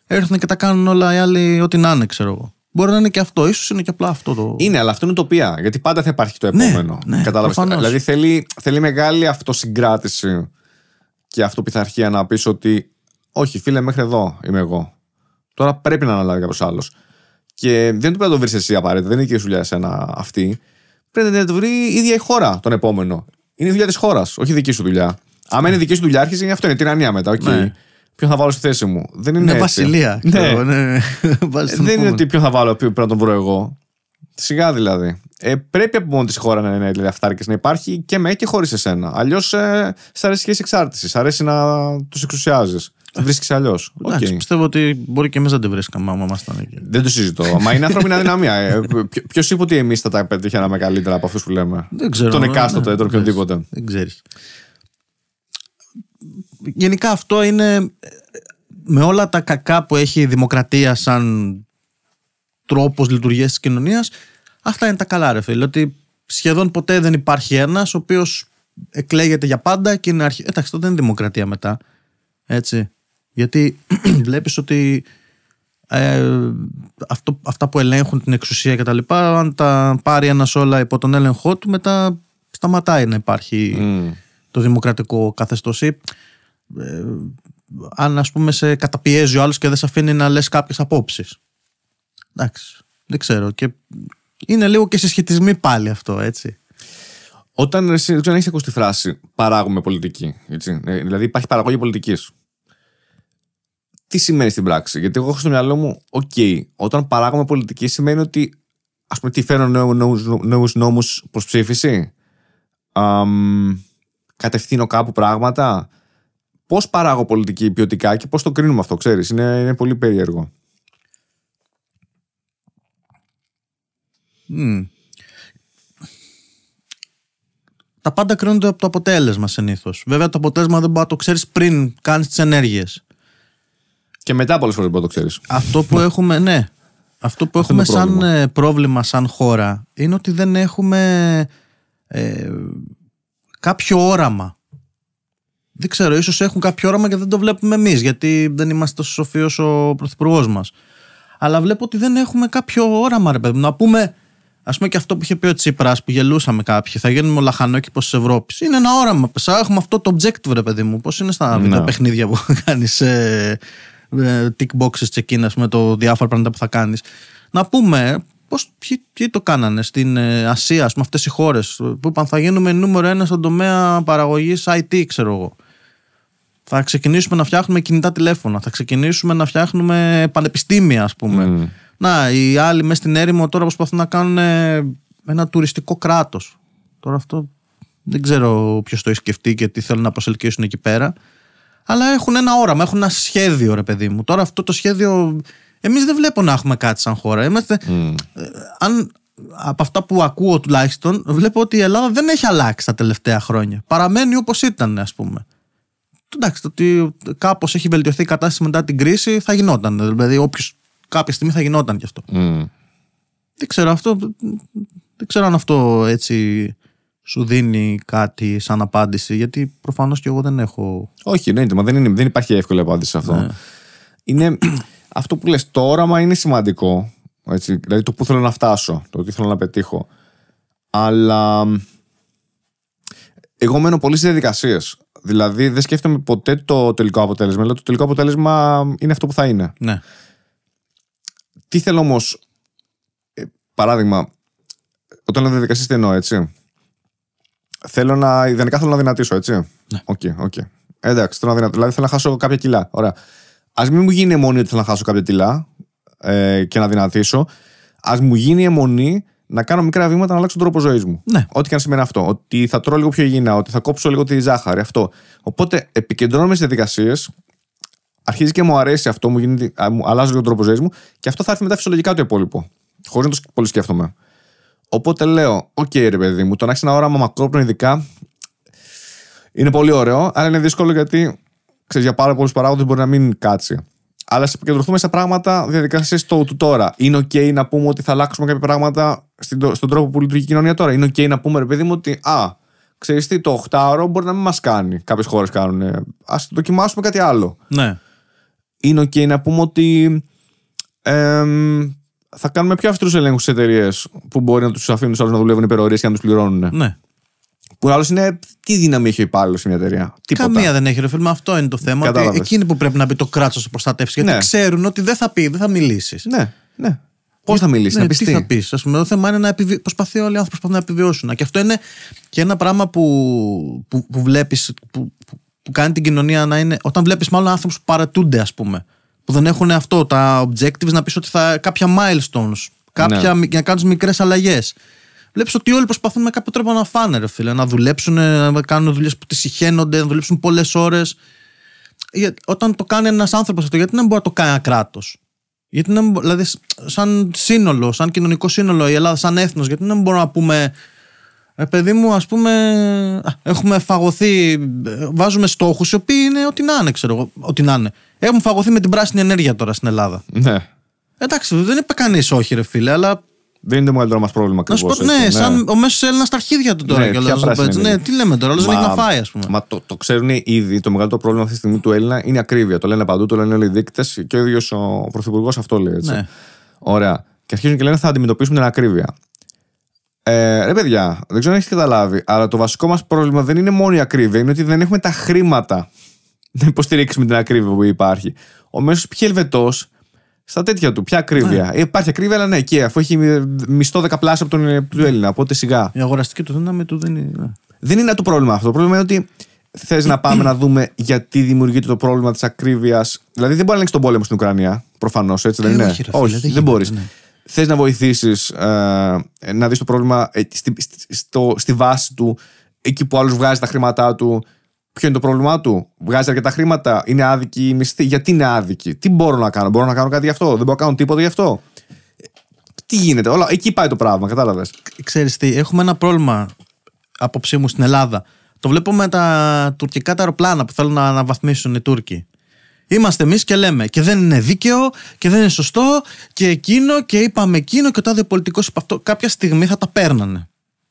έρθουν και τα κάνουν όλα οι άλλοι ό,τι να είναι, ξέρω εγώ. Μπορεί να είναι και αυτό, ίσως είναι και απλά αυτό το. Είναι, αλλά αυτό είναι τοπία, Γιατί πάντα θα υπάρχει το επόμενο. Ναι, ναι, δηλαδή θέλει, θέλει μεγάλη αυτοσυγκράτηση και αυτοπιθαρχία να πεις ότι όχι φίλε, μέχρι εδώ είμαι εγώ. Τώρα πρέπει να αναλάβει κάποιος άλλος. Και δεν του πρέπει να το βρεις εσύ απαραίτητα, δεν είναι και η δουλειά σένα αυτή. Πρέπει να το βρει η ίδια η χώρα τον επόμενο. Είναι η δουλειά της χώρας, όχι δική σου δουλειά. Αν είναι δική σου δουλειά, άρχισε είναι αυτό, είναι τυραννία μετά. Okay. Ναι. θα βάλω στη θέση μου. Δεν είναι. Είναι βασιλεία. Ναι. ναι, <laughs> ναι. δεν είναι ότι ποιο θα βάλω, πρέπει να τον βρω εγώ. Σιγά δηλαδή. Ε, πρέπει από μόνη της χώρα να είναι δηλαδή, αυτάρκε, να υπάρχει και με και χωρίς εσένα. Αλλιώς ε, σ' αρέσει η σχέση εξάρτησης. Σ' αρέσει να τους εξουσιάζεις. Τη βρίσκεις αλλιώς. Okay. Πιστεύω ότι μπορεί και εμείς να την βρίσκαμε άμα ήμασταν εκεί. Δεν το συζητώ. Μα είναι άνθρωποι, ανθρώπινη αδυναμία. Ε, ποιο είπε ότι εμείς θα τα πετύχαμε καλύτερα από αυτούς που λέμε. Δεν ξέρω. Τον ε, εκάστοτε, ναι, τον οποιονδήποτε. Δεν ξέρεις. Γενικά αυτό είναι ε, με όλα τα κακά που έχει η δημοκρατία σαν τρόπος λειτουργίας της κοινωνίας. Αυτά είναι τα καλά, ρε φίλε. Ότι σχεδόν ποτέ δεν υπάρχει ένας ο οποίος εκλέγεται για πάντα και είναι αρχή. Εντάξει, τότε δεν είναι δημοκρατία μετά. Έτσι. Γιατί <clears throat> βλέπεις ότι ε, αυτό, αυτά που ελέγχουν την εξουσία και τα λοιπά, αν τα πάρει ένας όλα υπό τον έλεγχό του, μετά σταματάει να υπάρχει το δημοκρατικό καθεστώς. Ε, αν ας πούμε σε καταπιέζει ο άλλος και δεν σε αφήνει να λες κάποιες απόψεις. Εντάξει, δεν ξέρω. Και είναι λίγο και συσχετισμοί πάλι αυτό, έτσι. Όταν, όταν έχεις ακούσει τη φράση παράγουμε πολιτική. Έτσι. Ε, δηλαδή υπάρχει παραγωγή πολιτικής τι σημαίνει στην πράξη. Γιατί εγώ έχω στο μυαλό μου, οκ, okay, όταν παράγουμε πολιτική σημαίνει ότι ας πούμε τι φέρνω νέου νόμους προς ψήφιση. Um, κατευθύνω κάπου πράγματα. Πώς παράγω πολιτική ποιοτικά και πώς το κρίνουμε αυτό, ξέρεις. Είναι, είναι πολύ περίεργο. Τα πάντα κρίνονται από το αποτέλεσμα συνήθως. Βέβαια, το αποτέλεσμα δεν μπορεί να το ξέρεις πριν κάνεις τις ενέργειες. Και μετά πολλές φορές μπορεί να το ξέρεις. Αυτό που έχουμε, ναι. Αυτό που έχουμε σαν ε, πρόβλημα. σαν χώρα είναι ότι δεν έχουμε ε, κάποιο όραμα. Δεν ξέρω, ίσως έχουν κάποιο όραμα και δεν το βλέπουμε εμείς, γιατί δεν είμαστε τόσο σοφοί όσο ο πρωθυπουργός μας. Αλλά βλέπω ότι δεν έχουμε κάποιο όραμα ρε παιδί Να πούμε Ας πούμε και αυτό που είχε πει ο Τσίπρας, που γελούσαμε κάποιοι, θα γίνουμε ο λαχανόκηπος της Ευρώπης. Είναι ένα όραμα. Έχουμε αυτό το objective, ρε παιδί μου. Πώς είναι στα ναι. παιχνίδια που <laughs> κάνεις ε, ε, tick boxes σε in με το διάφορα πράγματα που θα κάνεις. Να πούμε πώς, ποιοι, ποιοι, το κάνανε στην ε, Ασία, με αυτές οι χώρες που είπαν θα γίνουμε νούμερο ένα στον τομέα παραγωγής IT ξέρω εγώ θα ξεκινήσουμε να φτιάχνουμε κινητά τηλέφωνα θα ξεκινήσουμε να φτιάχνουμε πανεπιστήμια ας πούμε mm. να οι άλλοι μέσα στην έρημο τώρα προσπαθούν να κάνουν ένα τουριστικό κράτος τώρα αυτό δεν ξέρω ποιος το έχει σκεφτεί και τι θέλουν να προσελκύσουν εκεί πέρα αλλά έχουν ένα όραμα, έχουν ένα σχέδιο, ρε παιδί μου. Τώρα αυτό το σχέδιο. Εμείς δεν βλέπω να έχουμε κάτι σαν χώρα. Mm. Ε, αν, από αυτά που ακούω τουλάχιστον, βλέπω ότι η Ελλάδα δεν έχει αλλάξει τα τελευταία χρόνια. Παραμένει όπως ήταν, ας πούμε. Εντάξει, το ότι κάπως έχει βελτιωθεί η κατάσταση μετά την κρίση θα γινόταν. Δηλαδή, όποιος κάποια στιγμή θα γινόταν κι αυτό. Mm. Δεν ξέρω, αυτό. Δεν ξέρω αν αυτό έτσι σου δίνει κάτι σαν απάντηση, γιατί προφανώς και εγώ δεν έχω. Όχι, εννοείται, μα δεν, είναι, δεν υπάρχει εύκολη απάντηση σε αυτό. Ναι. Είναι, <clears throat> αυτό που λες, το όραμα είναι σημαντικό. Έτσι, δηλαδή το που θέλω να φτάσω, το τι θέλω να πετύχω. Αλλά εγώ μένω πολύ στις διαδικασίες. Δηλαδή δεν σκέφτομαι ποτέ το τελικό αποτέλεσμα. το τελικό αποτέλεσμα είναι αυτό που θα είναι. Ναι. Τι θέλω όμως. Ε, παράδειγμα, όταν λέω διαδικασίες, τι εννοώ, έτσι. Θέλω να, ιδανικά θέλω να δυνατήσω, έτσι. Ναι. Okay, okay. Εντάξει, θέλω να δυνατήσω. Δηλαδή θέλω να χάσω κάποια κιλά. Ωραία. Ας μην μου γίνει αιμονή ότι θέλω να χάσω κάποια κιλά ε, και να δυνατήσω. Ας μου γίνει αιμονή να κάνω μικρά βήματα να αλλάξω τον τρόπο ζωής μου. Ναι. Ό,τι και αν σημαίνει αυτό. Ότι θα τρώω λίγο πιο υγιεινά, ότι θα κόψω λίγο τη ζάχαρη, αυτό. Οπότε επικεντρώνομαι στις διαδικασίες. Αρχίζει και μου αρέσει αυτό, μου, γίνεται, αλλάζω λίγο τον τρόπο ζωής μου και αυτό θα έρθει μετά φυσιολογικά το υπόλοιπο. Χωρίς να το πολύ σκέφτομαι. Οπότε λέω, οκ, ρε παιδί μου, το να έχεις ένα όραμα μακρόπνο ειδικά είναι πολύ ωραίο, αλλά είναι δύσκολο γιατί ξέρεις, για πάρα πολλούς παράγοντες μπορεί να μην κάτσει. Αλλά σε επικεντρωθούμε σε πράγματα διαδικασία του τώρα. Είναι OK να πούμε ότι θα αλλάξουμε κάποια πράγματα στον τρόπο που λειτουργεί η κοινωνία τώρα. Είναι OK να πούμε, ρε παιδί μου, ότι α, ξέρεις τι, το 8ωρο μπορεί να μην μας κάνει. Κάποιες χώρες κάνουν. Ας δοκιμάσουμε κάτι άλλο. Ναι. Είναι OK να πούμε ότι. Ε, θα κάνουμε πιο αυστηρούς ελέγχους στις εταιρείες που μπορεί να τους αφήνουν τους άλλους να δουλεύουν υπερορίες και να τους πληρώνουν. Ναι. Που άλλος είναι. Τι δύναμη έχει ο υπάλληλος σε μια εταιρεία. Τίποτα. Καμία δεν έχει, ρε Αυτό είναι το θέμα. εκείνη που πρέπει να μπει το κράτος να προστατεύσει. Γιατί ναι. ξέρουν ότι δεν θα πει, δεν θα μιλήσεις. Ναι, ναι. Πώς θα μιλήσεις, ναι, να πεις τι. θα πεις. Ας πούμε, το θέμα είναι να επιβι... προσπαθεί όλοι οι άνθρωποι να επιβιώσουν. Και αυτό είναι και ένα πράγμα που, που, που βλέπεις, που, που, κάνει την κοινωνία να είναι. Όταν βλέπεις μάλλον άνθρωπου που παρατούνται, ας πούμε που δεν έχουν αυτό, τα objectives, να πεις ότι θα κάποια milestones, κάποια, ναι. να κάνεις μικρές αλλαγές. Βλέπεις ότι όλοι προσπαθούν με κάποιο τρόπο να φάνε, ρε φίλε, να δουλέψουν, να κάνουν δουλειές που τις συχαίνονται, να δουλέψουν πολλές ώρες. Όταν το κάνει ένας άνθρωπος αυτό, γιατί να μπορεί να το κάνει ένα κράτος. Γιατί να, δηλαδή, σαν σύνολο, σαν κοινωνικό σύνολο, η Ελλάδα, σαν έθνος, γιατί να μπορούμε να πούμε. Ε, παιδί μου, ας πούμε, έχουμε φαγωθεί, βάζουμε στόχους, οι οποίοι είναι ό,τι να είναι, ξέρω εγώ, ό,τι να είναι. Έχουν φαγωθεί με την πράσινη ενέργεια τώρα στην Ελλάδα. Ναι. Εντάξει, δεν είπε κανείς όχι, ρε φίλε, αλλά. Δεν είναι το μεγαλύτερο μας πρόβλημα ακριβώ. ναι, ναι, σαν ο μέσος Έλληνας στα αρχίδια του τώρα. Ναι, και πράσινη, ναι, τι λέμε τώρα, αλλά δεν έχει να φάει, α πούμε. Μα το, το ξέρουν ήδη, το μεγαλύτερο πρόβλημα αυτή τη στιγμή του Έλληνα είναι η ακρίβεια. Το λένε παντού, το λένε όλοι οι δείκτες και ο ίδιος ο πρωθυπουργός αυτό λέει. Έτσι. Ναι. Ωραία. Και αρχίζουν και λένε θα αντιμετωπίσουμε την ακρίβεια. Ε, ρε παιδιά, δεν ξέρω αν έχεις καταλάβει, αλλά το βασικό μας πρόβλημα δεν είναι μόνο η ακρίβεια, είναι ότι δεν έχουμε τα χρήματα να υποστηρίξουμε την ακρίβεια που υπάρχει. Ο μέσος πια Ελβετός στα τέτοια του. Ποια ακρίβεια. Ναι. υπάρχει ακρίβεια, αλλά ναι, και αφού έχει μισθό δεκαπλάσιο από τον ε, του Έλληνα. Οπότε σιγά. Η αγοραστική του δύναμη του δεν είναι. Δεν είναι το πρόβλημα αυτό. Το πρόβλημα είναι ότι θες να πάμε να δούμε γιατί δημιουργείται το πρόβλημα της ακρίβειας. Δηλαδή δεν μπορεί να ανοίξει τον πόλεμο στην Ουκρανία. Προφανώς έτσι δεν ε, είναι. Όχι, δεν, δεν μπορείς. Ναι. Θες να βοηθήσεις ε, ε, να δεις το πρόβλημα ε, στη, στη, στο, στη βάση του, εκεί που άλλος βγάζει τα χρήματά του Ποιο είναι το πρόβλημά του, βγάζει αρκετά χρήματα, είναι άδικη η μισθή, γιατί είναι άδικη, τι μπορώ να κάνω, μπορώ να κάνω κάτι γι' αυτό, δεν μπορώ να κάνω τίποτα γι' αυτό. Τι γίνεται, όλα, εκεί πάει το πράγμα, κατάλαβες. Ξέρεις τι, έχουμε ένα πρόβλημα απόψη μου στην Ελλάδα. Το βλέπω με τα τουρκικά τα αεροπλάνα που θέλουν να αναβαθμίσουν οι Τούρκοι. Είμαστε εμείς και λέμε και δεν είναι δίκαιο και δεν είναι σωστό και εκείνο και είπαμε εκείνο και ο τάδε πολιτικός είπε αυτό. Κάποια στιγμή θα τα παίρνανε.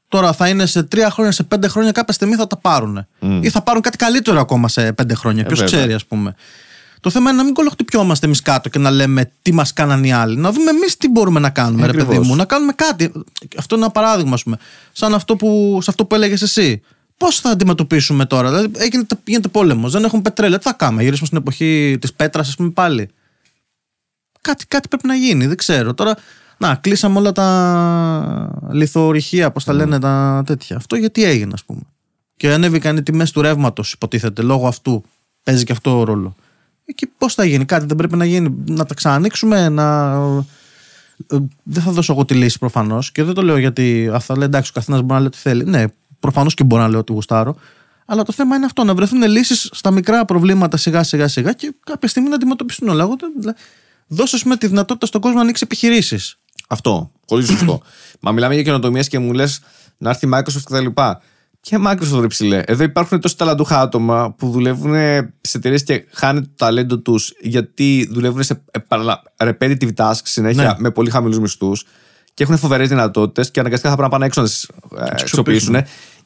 Τώρα θα είναι σε τρία χρόνια, σε πέντε χρόνια, κάποια στιγμή θα τα πάρουν. Mm. Ή θα πάρουν κάτι καλύτερο ακόμα σε πέντε χρόνια. Ε, Ποιος ξέρει, ας πούμε. Το θέμα είναι να μην κολοχτυπιόμαστε εμείς κάτω και να λέμε τι μας κάνανε οι άλλοι. Να δούμε εμείς τι μπορούμε να κάνουμε, ρε παιδί μου. Να κάνουμε κάτι. Αυτό είναι ένα παράδειγμα, ας πούμε. Σαν αυτό που, που έλεγες εσύ. Πώς θα αντιμετωπίσουμε τώρα, Δηλαδή, έγινε, γίνεται πόλεμος, δεν έχουμε πετρέλαιο. Τι θα κάνουμε, γυρίσουμε στην εποχή της πέτρας, ας πούμε πάλι. Κάτι, κάτι πρέπει να γίνει, δεν ξέρω. Τώρα να, κλείσαμε όλα τα λιθορυχεία, πώς τα ναι. λένε τα τέτοια. Αυτό γιατί έγινε, ας πούμε. Και ανέβηκαν οι τιμές του ρεύματος, υποτίθεται, λόγω αυτού. Παίζει και αυτό ρόλο. Εκεί πώς θα γίνει, κάτι δεν πρέπει να γίνει, να τα ξανανοίξουμε, να. Δεν θα δώσω εγώ τη λύση προφανώς και δεν το λέω γιατί. Α, θα λέει εντάξει, ο καθένας μπορεί να λέει ό,τι θέλει. Ναι, προφανώς και μπορεί να λέω ότι γουστάρω. Αλλά το θέμα είναι αυτό, να βρεθούν λύσεις στα μικρά προβλήματα σιγά σιγά σιγά και κάποια στιγμή να αντιμετωπιστούν όλα. Δώσε με τη δυνατότητα στον κόσμο να ανοίξει επιχειρήσεις. Αυτό. Πολύ σωστό. <clears throat> Μα μιλάμε για καινοτομίες και μου λες να έρθει Microsoft και τα λοιπά. Και Microsoft ρε ψηλέ. Εδώ υπάρχουν τόσο ταλαντούχα άτομα που δουλεύουν σε εταιρείες και χάνουν το ταλέντο τους γιατί δουλεύουν σε repetitive tasks συνέχεια ναι. με πολύ χαμηλούς μισθούς και έχουν φοβερές δυνατότητες και αναγκαστικά θα πρέπει να πάνε έξω να τις ε, αξιοποιήσουν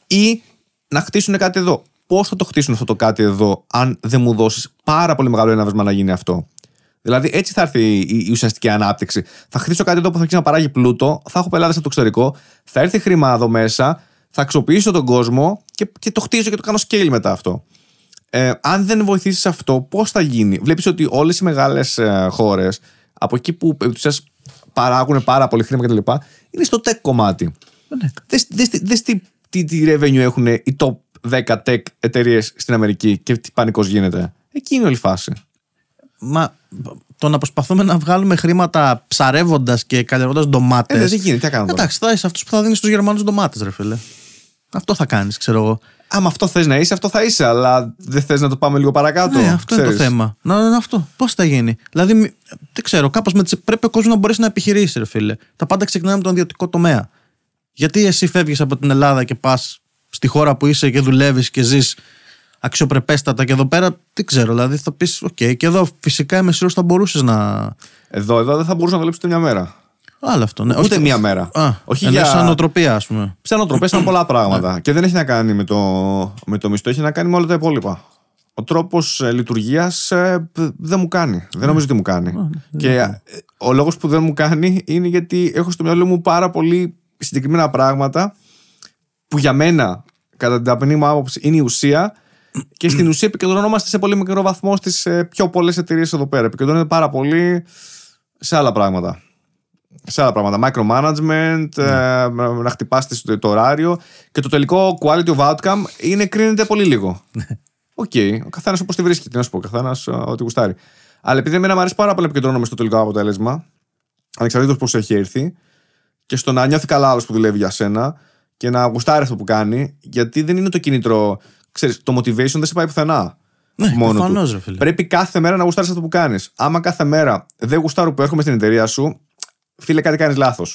ή να χτίσουν κάτι εδώ. Πώς θα το χτίσουν αυτό το κάτι εδώ, αν δεν μου δώσεις πάρα πολύ μεγάλο έναυσμα να γίνει αυτό. Δηλαδή έτσι θα έρθει η, ουσιαστική ανάπτυξη. Θα χτίσω κάτι εδώ που θα αρχίσει να παράγει πλούτο, θα έχω πελάτες από το εξωτερικό, θα έρθει χρήμα εδώ μέσα, θα αξιοποιήσω τον κόσμο και, και το χτίζω και το κάνω scale μετά αυτό. Ε, αν δεν βοηθήσεις αυτό, πώς θα γίνει. Βλέπεις ότι όλες οι μεγάλες ε, χώρες, από εκεί που ουσιαστικά παράγουν πάρα πολύ χρήμα κτλ., είναι στο tech κομμάτι. Ναι. Δες τι, τι, τι revenue έχουν οι top 10 tech εταιρείες στην Αμερική και τι πανικός γίνεται. Εκεί είναι όλη η φάση. Μα το να προσπαθούμε να βγάλουμε χρήματα ψαρεύοντας και καλλιεργώντας ντομάτες. Ε, δεν γίνεται, τι κάνουμε. Εντάξει, θα είσαι αυτός που θα δίνεις στους Γερμανούς ντομάτες, ρε φίλε. Αυτό θα κάνεις, ξέρω εγώ. Άμα αυτό θες να είσαι, αυτό θα είσαι, αλλά δεν θες να το πάμε λίγο παρακάτω. Ναι, αυτό ξέρεις. είναι το θέμα. Να, ναι, αυτό. Πώς θα γίνει. Δηλαδή, δεν ξέρω, κάπως τις... πρέπει ο κόσμος να μπορέσει να επιχειρήσει, ρε φίλε. Τα πάντα ξεκινάμε με τον ιδιωτικό τομέα. Γιατί εσύ φεύγεις από την Ελλάδα και πας στη χώρα που είσαι και δουλεύεις και ζεις αξιοπρεπέστατα. Και εδώ πέρα τι ξέρω. Δηλαδή θα πεις: Οκ, και εδώ φυσικά είμαι σίγουρος θα μπορούσες να. Εδώ, εδώ δεν θα μπορούσε να δουλέψει ούτε μια μέρα. Άλλο αυτό. Ναι. Ούτε μία μέρα. Α, Όχι για... σαν νοοτροπία, ας πούμε. Σαν νοοτροπία σαν πολλά πράγματα. Ναι. και δεν έχει να κάνει με το, με το μισθό, έχει να κάνει με όλα τα υπόλοιπα. Ο τρόπος ε, λειτουργίας ε, δεν μου κάνει. Δεν νομίζω ότι μου κάνει. Ναι, ναι, και ε, ο λόγος που δεν μου κάνει είναι γιατί έχω στο μυαλό μου πάρα πολύ συγκεκριμένα πράγματα που για μένα, κατά την ταπεινή μου άποψη, είναι η ουσία και στην ουσία επικεντρωνόμαστε σε πολύ μικρό βαθμό στις ε, πιο πολλές εταιρείες εδώ πέρα. Επικεντρώνεται πάρα πολύ σε άλλα πράγματα. Σε άλλα πράγματα. Micro management, ναι. ε, να χτυπά το ωράριο και το τελικό quality of outcome είναι κρίνεται πολύ λίγο. Ναι. Οκ. Ο καθένας όπως τη βρίσκει. Τι να σου πω, ο καθένας ε, ό,τι γουστάρει. Αλλά επειδή εμένα μου αρέσει πάρα πολύ να επικεντρώνομαι στο τελικό αποτέλεσμα, ανεξαρτήτως πώς έχει έρθει, και στο να νιώθει καλά άλλος που δουλεύει για σένα και να γουστάρει αυτό που κάνει, γιατί δεν είναι το κίνητρο Ξέρεις, το motivation δεν σε πάει πουθενά. Ναι, μόνο Πρέπει κάθε μέρα να γουστάρεις αυτό που κάνεις. Άμα κάθε μέρα δεν γουστάρω που έρχομαι στην εταιρεία σου, φίλε, κάτι κάνεις λάθος.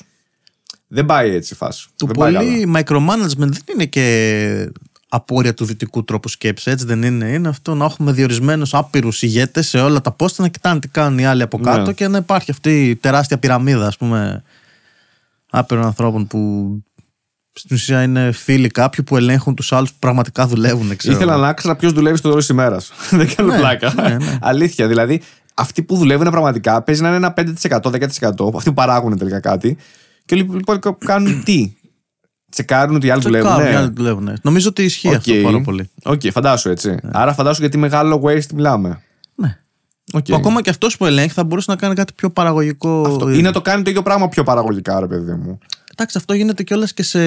Δεν πάει έτσι η φάση. Το πολύ micromanagement δεν είναι και απόρρια του δυτικού τρόπου σκέψης. Έτσι δεν είναι. Είναι αυτό να έχουμε διορισμένους άπειρους ηγέτες σε όλα τα πόστα να κοιτάνε τι κάνουν οι άλλοι από ναι. κάτω ναι. και να υπάρχει αυτή η τεράστια πυραμίδα, ας πούμε, άπειρων ανθρώπων που στην ουσία είναι φίλοι κάποιου που ελέγχουν τους άλλους που πραγματικά δουλεύουν. Ξέρω. Ήθελα να ξέρω ποιος δουλεύει στο δώρο της ημέρας. <laughs> Δεν κάνω ναι, πλάκα. Ναι, ναι. Αλήθεια. Δηλαδή, αυτοί που δουλεύουν πραγματικά παίζει να είναι ένα 5%, 10%, αυτοί που παράγουν τελικά κάτι. Και όλοι λοιπόν, κάνουν τι. Τσεκάρουν ότι οι άλλοι δουλεύουν. Ναι. Άλλοι δουλεύουν ναι. Νομίζω ότι ισχύει αυτό πάρα πολύ. Οκ, okay, φαντάσου έτσι. Άρα φαντάσου γιατί μεγάλο waste μιλάμε. Ναι. Okay. ακόμα και αυτός που ελέγχει θα μπορούσε να κάνει κάτι πιο παραγωγικό. Αυτό. Ή να το κάνει το ίδιο πράγμα πιο παραγωγικά, ρε παιδί μου. Εντάξει, αυτό γίνεται κιόλας και σε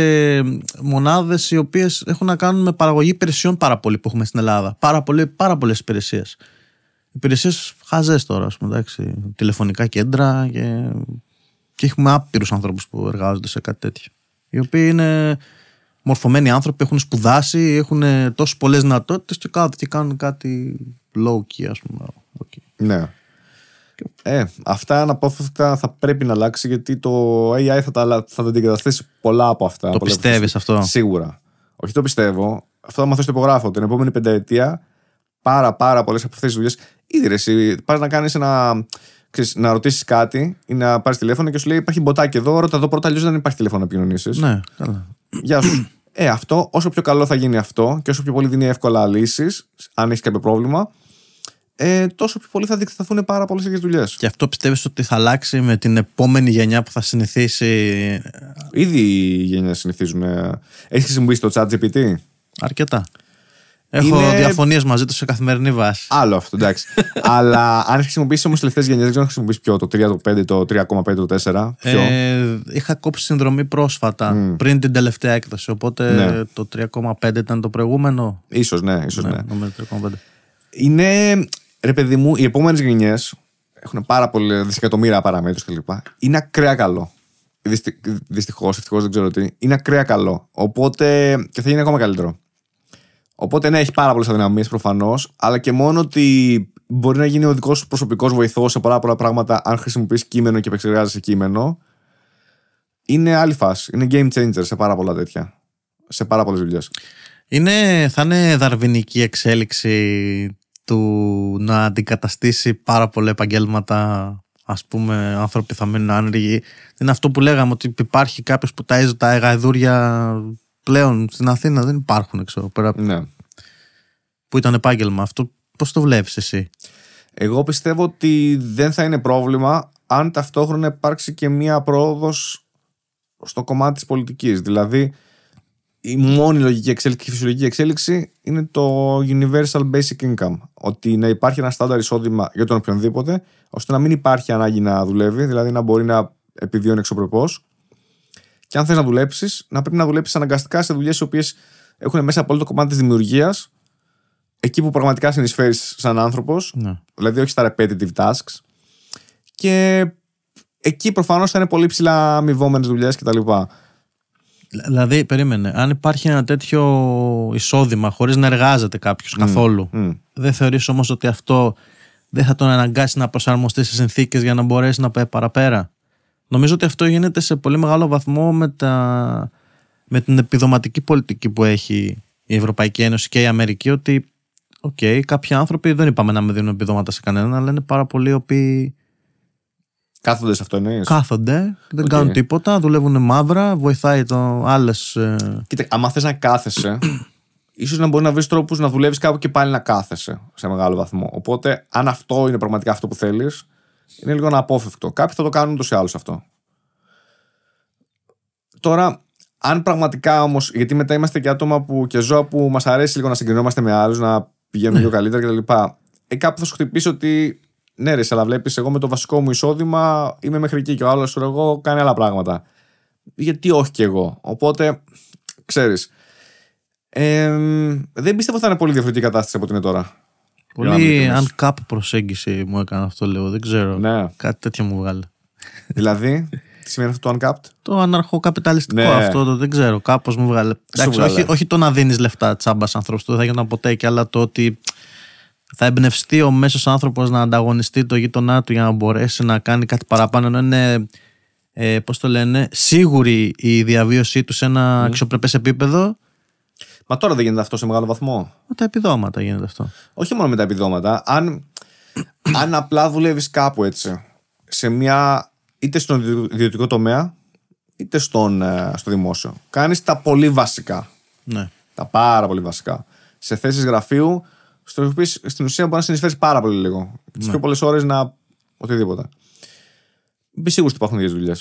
μονάδες οι οποίες έχουν να κάνουν με παραγωγή υπηρεσιών πάρα πολύ που έχουμε στην Ελλάδα. Πάρα, πολύ, πάρα πολλές υπηρεσίες. Υπηρεσίες χαζές τώρα, ας πούμε. Εντάξει. Τηλεφωνικά κέντρα και, έχουμε άπειρους ανθρώπους που εργάζονται σε κάτι τέτοιο. Οι οποίοι είναι μορφωμένοι άνθρωποι, έχουν σπουδάσει, έχουν τόσες πολλές δυνατότητες και κάνουν κάτι low key, ας πούμε. Ναι. Ε, αυτά αναπόφευκτα θα πρέπει να αλλάξει γιατί το AI θα τα, θα τα αντικαταστήσει πολλά από αυτά. Το πιστεύεις αυτό. Σίγουρα. Όχι το πιστεύω. Αυτό θα μάθω στο υπογράφο. Την επόμενη πενταετία πάρα, πάρα πολλές από αυτές τις δουλειές. Ήδη ρε, εσύ πας να κάνεις ένα. Ξέρεις, να ρωτήσεις κάτι ή να πάρεις τηλέφωνο και σου λέει: Υπάρχει μποτάκι εδώ, ρώτα εδώ πρώτα. Αλλιώς δεν υπάρχει τηλέφωνο να επικοινωνήσεις. Ναι, καλά. Γεια σου. Ε, αυτό, όσο πιο καλό θα γίνει αυτό και όσο πιο πολύ δίνει εύκολα λύσεις, αν έχεις κάποιο πρόβλημα, ε, τόσο πιο πολύ θα δικταθούν πάρα πολλές τέτοιες δουλειές. Και αυτό πιστεύεις ότι θα αλλάξει με την επόμενη γενιά που θα συνηθίσει. Ήδη οι γενιέ συνηθίζουν. Έχεις χρησιμοποιήσει το chat GPT. Αρκετά. Έχω είναι... διαφωνίες μαζί τους σε καθημερινή βάση. Άλλο αυτό, εντάξει. <laughs> Αλλά αν χρησιμοποιήσεις όμως τελευταίες γενιές, δεν ξέρω αν χρησιμοποιήσεις πιο το 3, το 5, το 3,5, το 4. Ε, είχα κόψει συνδρομή πρόσφατα, mm. πριν την τελευταία έκδοση. Οπότε ναι. το 3,5 ήταν το προηγούμενο. σω ναι, ίσως ναι. ναι. Είναι, ρε παιδί μου, οι επόμενες γενιές έχουν πάρα πολλέ δισεκατομμύρια παραμέτρους κλπ. Είναι ακραία καλό. Δυστυχώς, ευτυχώς δεν ξέρω τι. Είναι ακραία καλό. Οπότε και θα γίνει ακόμα καλύτερο. Οπότε ναι, έχει πάρα πολλές αδυναμίες προφανώς, αλλά και μόνο ότι μπορεί να γίνει ο δικός σου προσωπικός βοηθός σε πάρα πολλά πράγματα αν χρησιμοποιείς κείμενο και επεξεργάζεσαι κείμενο. Είναι άλλη φάση. Είναι game changer σε πάρα πολλά τέτοια. Σε πάρα πολλές δουλειέ. Είναι, θα είναι δαρβηνική εξέλιξη του να αντικαταστήσει πάρα πολλά επαγγέλματα ας πούμε άνθρωποι θα μείνουν άνεργοι είναι αυτό που λέγαμε ότι υπάρχει κάποιος που ταΐζει τα εγαϊδούρια πλέον στην Αθήνα δεν υπάρχουν ξέρω ναι. που ήταν επάγγελμα αυτό πώς το βλέπεις εσύ εγώ πιστεύω ότι δεν θα είναι πρόβλημα αν ταυτόχρονα υπάρξει και μία πρόοδος στο κομμάτι της πολιτικής δηλαδή η μόνη λογική εξέλιξη και η φυσιολογική εξέλιξη είναι το universal basic income. Ότι να υπάρχει ένα στάνταρ εισόδημα για τον οποιονδήποτε, ώστε να μην υπάρχει ανάγκη να δουλεύει, δηλαδή να μπορεί να επιβιώνει εξωπρεπώς. Και αν θες να δουλέψεις, να πρέπει να δουλέψεις αναγκαστικά σε δουλειές οι οποίες έχουν μέσα από όλο το κομμάτι της δημιουργίας, εκεί που πραγματικά συνεισφέρεις σαν άνθρωπος, ναι. δηλαδή όχι στα repetitive tasks. Και εκεί προφανώς θα είναι πολύ ψηλά αμοιβόμενες δουλειές κτλ. Δηλαδή, περίμενε, αν υπάρχει ένα τέτοιο εισόδημα χωρίς να εργάζεται κάποιος καθόλου, δεν θεωρείς όμως ότι αυτό δεν θα τον αναγκάσει να προσαρμοστεί σε συνθήκες για να μπορέσει να πάει παραπέρα. Νομίζω ότι αυτό γίνεται σε πολύ μεγάλο βαθμό με, τα... με την επιδοματική πολιτική που έχει η Ευρωπαϊκή Ένωση και η Αμερική ότι Οκ, κάποιοι άνθρωποι δεν είπαμε να μην δίνουν επιδόματα σε κανέναν, αλλά είναι πάρα πολλοί οποίοι Κάθονται σε αυτό εννοείς. Κάθονται, δεν okay. κάνουν τίποτα, δουλεύουν μαύρα, βοηθάει το άλλες. Ε, Κοίτα, άμα θες να κάθεσαι, <clears throat> ίσως να μπορεί να βρεις τρόπους να δουλεύεις κάπου και πάλι να κάθεσαι σε μεγάλο βαθμό. Οπότε, αν αυτό είναι πραγματικά αυτό που θέλεις, είναι λίγο αναπόφευκτο. Κάποιοι θα το κάνουν ούτως ή άλλως αυτό. Τώρα, αν πραγματικά όμως. Γιατί μετά είμαστε και άτομα που και ζώα που μας αρέσει λίγο να συγκρινόμαστε με άλλους, να πηγαίνουμε ναι. λίγο καλύτερα κτλ. Ε, κάπου θα σου χτυπήσει ότι ναι, ρε, αλλά βλέπεις, εγώ με το βασικό μου εισόδημα είμαι μέχρι εκεί και ο άλλος, εγώ, κάνει άλλα πράγματα. Γιατί όχι κι εγώ. Οπότε, ξέρεις. Ε, δεν πιστεύω ότι θα είναι πολύ διαφορετική κατάσταση από ό,τι είναι τώρα. Πολύ αν κάπου προσέγγιση μου έκανε αυτό, λέω. Δεν ξέρω. Ναι. Κάτι τέτοιο μου βγάλε. δηλαδή, τι σημαίνει αυτό το uncapped? Το αναρχοκαπιταλιστικό ναι. αυτό, δεν ξέρω. Κάπως μου βγάλε. Εντάξει, όχι, όχι, το να δίνεις λεφτά τσάμπας ανθρώπου, το δεν θα γινόταν ποτέ και αλλά το ότι θα εμπνευστεί ο μέσος άνθρωπος να ανταγωνιστεί το γείτονά του για να μπορέσει να κάνει κάτι παραπάνω ενώ είναι ε, πώς το λένε, σίγουρη η διαβίωσή του σε ένα mm. επίπεδο Μα τώρα δεν γίνεται αυτό σε μεγάλο βαθμό. Με τα επιδόματα γίνεται αυτό. Όχι μόνο με τα επιδόματα. Αν, <clears throat> αν απλά δουλεύεις κάπου έτσι, σε μια, είτε στον ιδιωτικό τομέα, είτε στον, ε, στο δημόσιο, κάνεις τα πολύ βασικά. Ναι. Τα πάρα πολύ βασικά. Σε θέσεις γραφείου, στο οποίο στην ουσία μπορεί να συνεισφέρεις πάρα πολύ λίγο. τις ναι. πιο πολλές ώρες να. οτιδήποτε. Μπει σίγουρος ότι υπάρχουν δύο δουλειέ.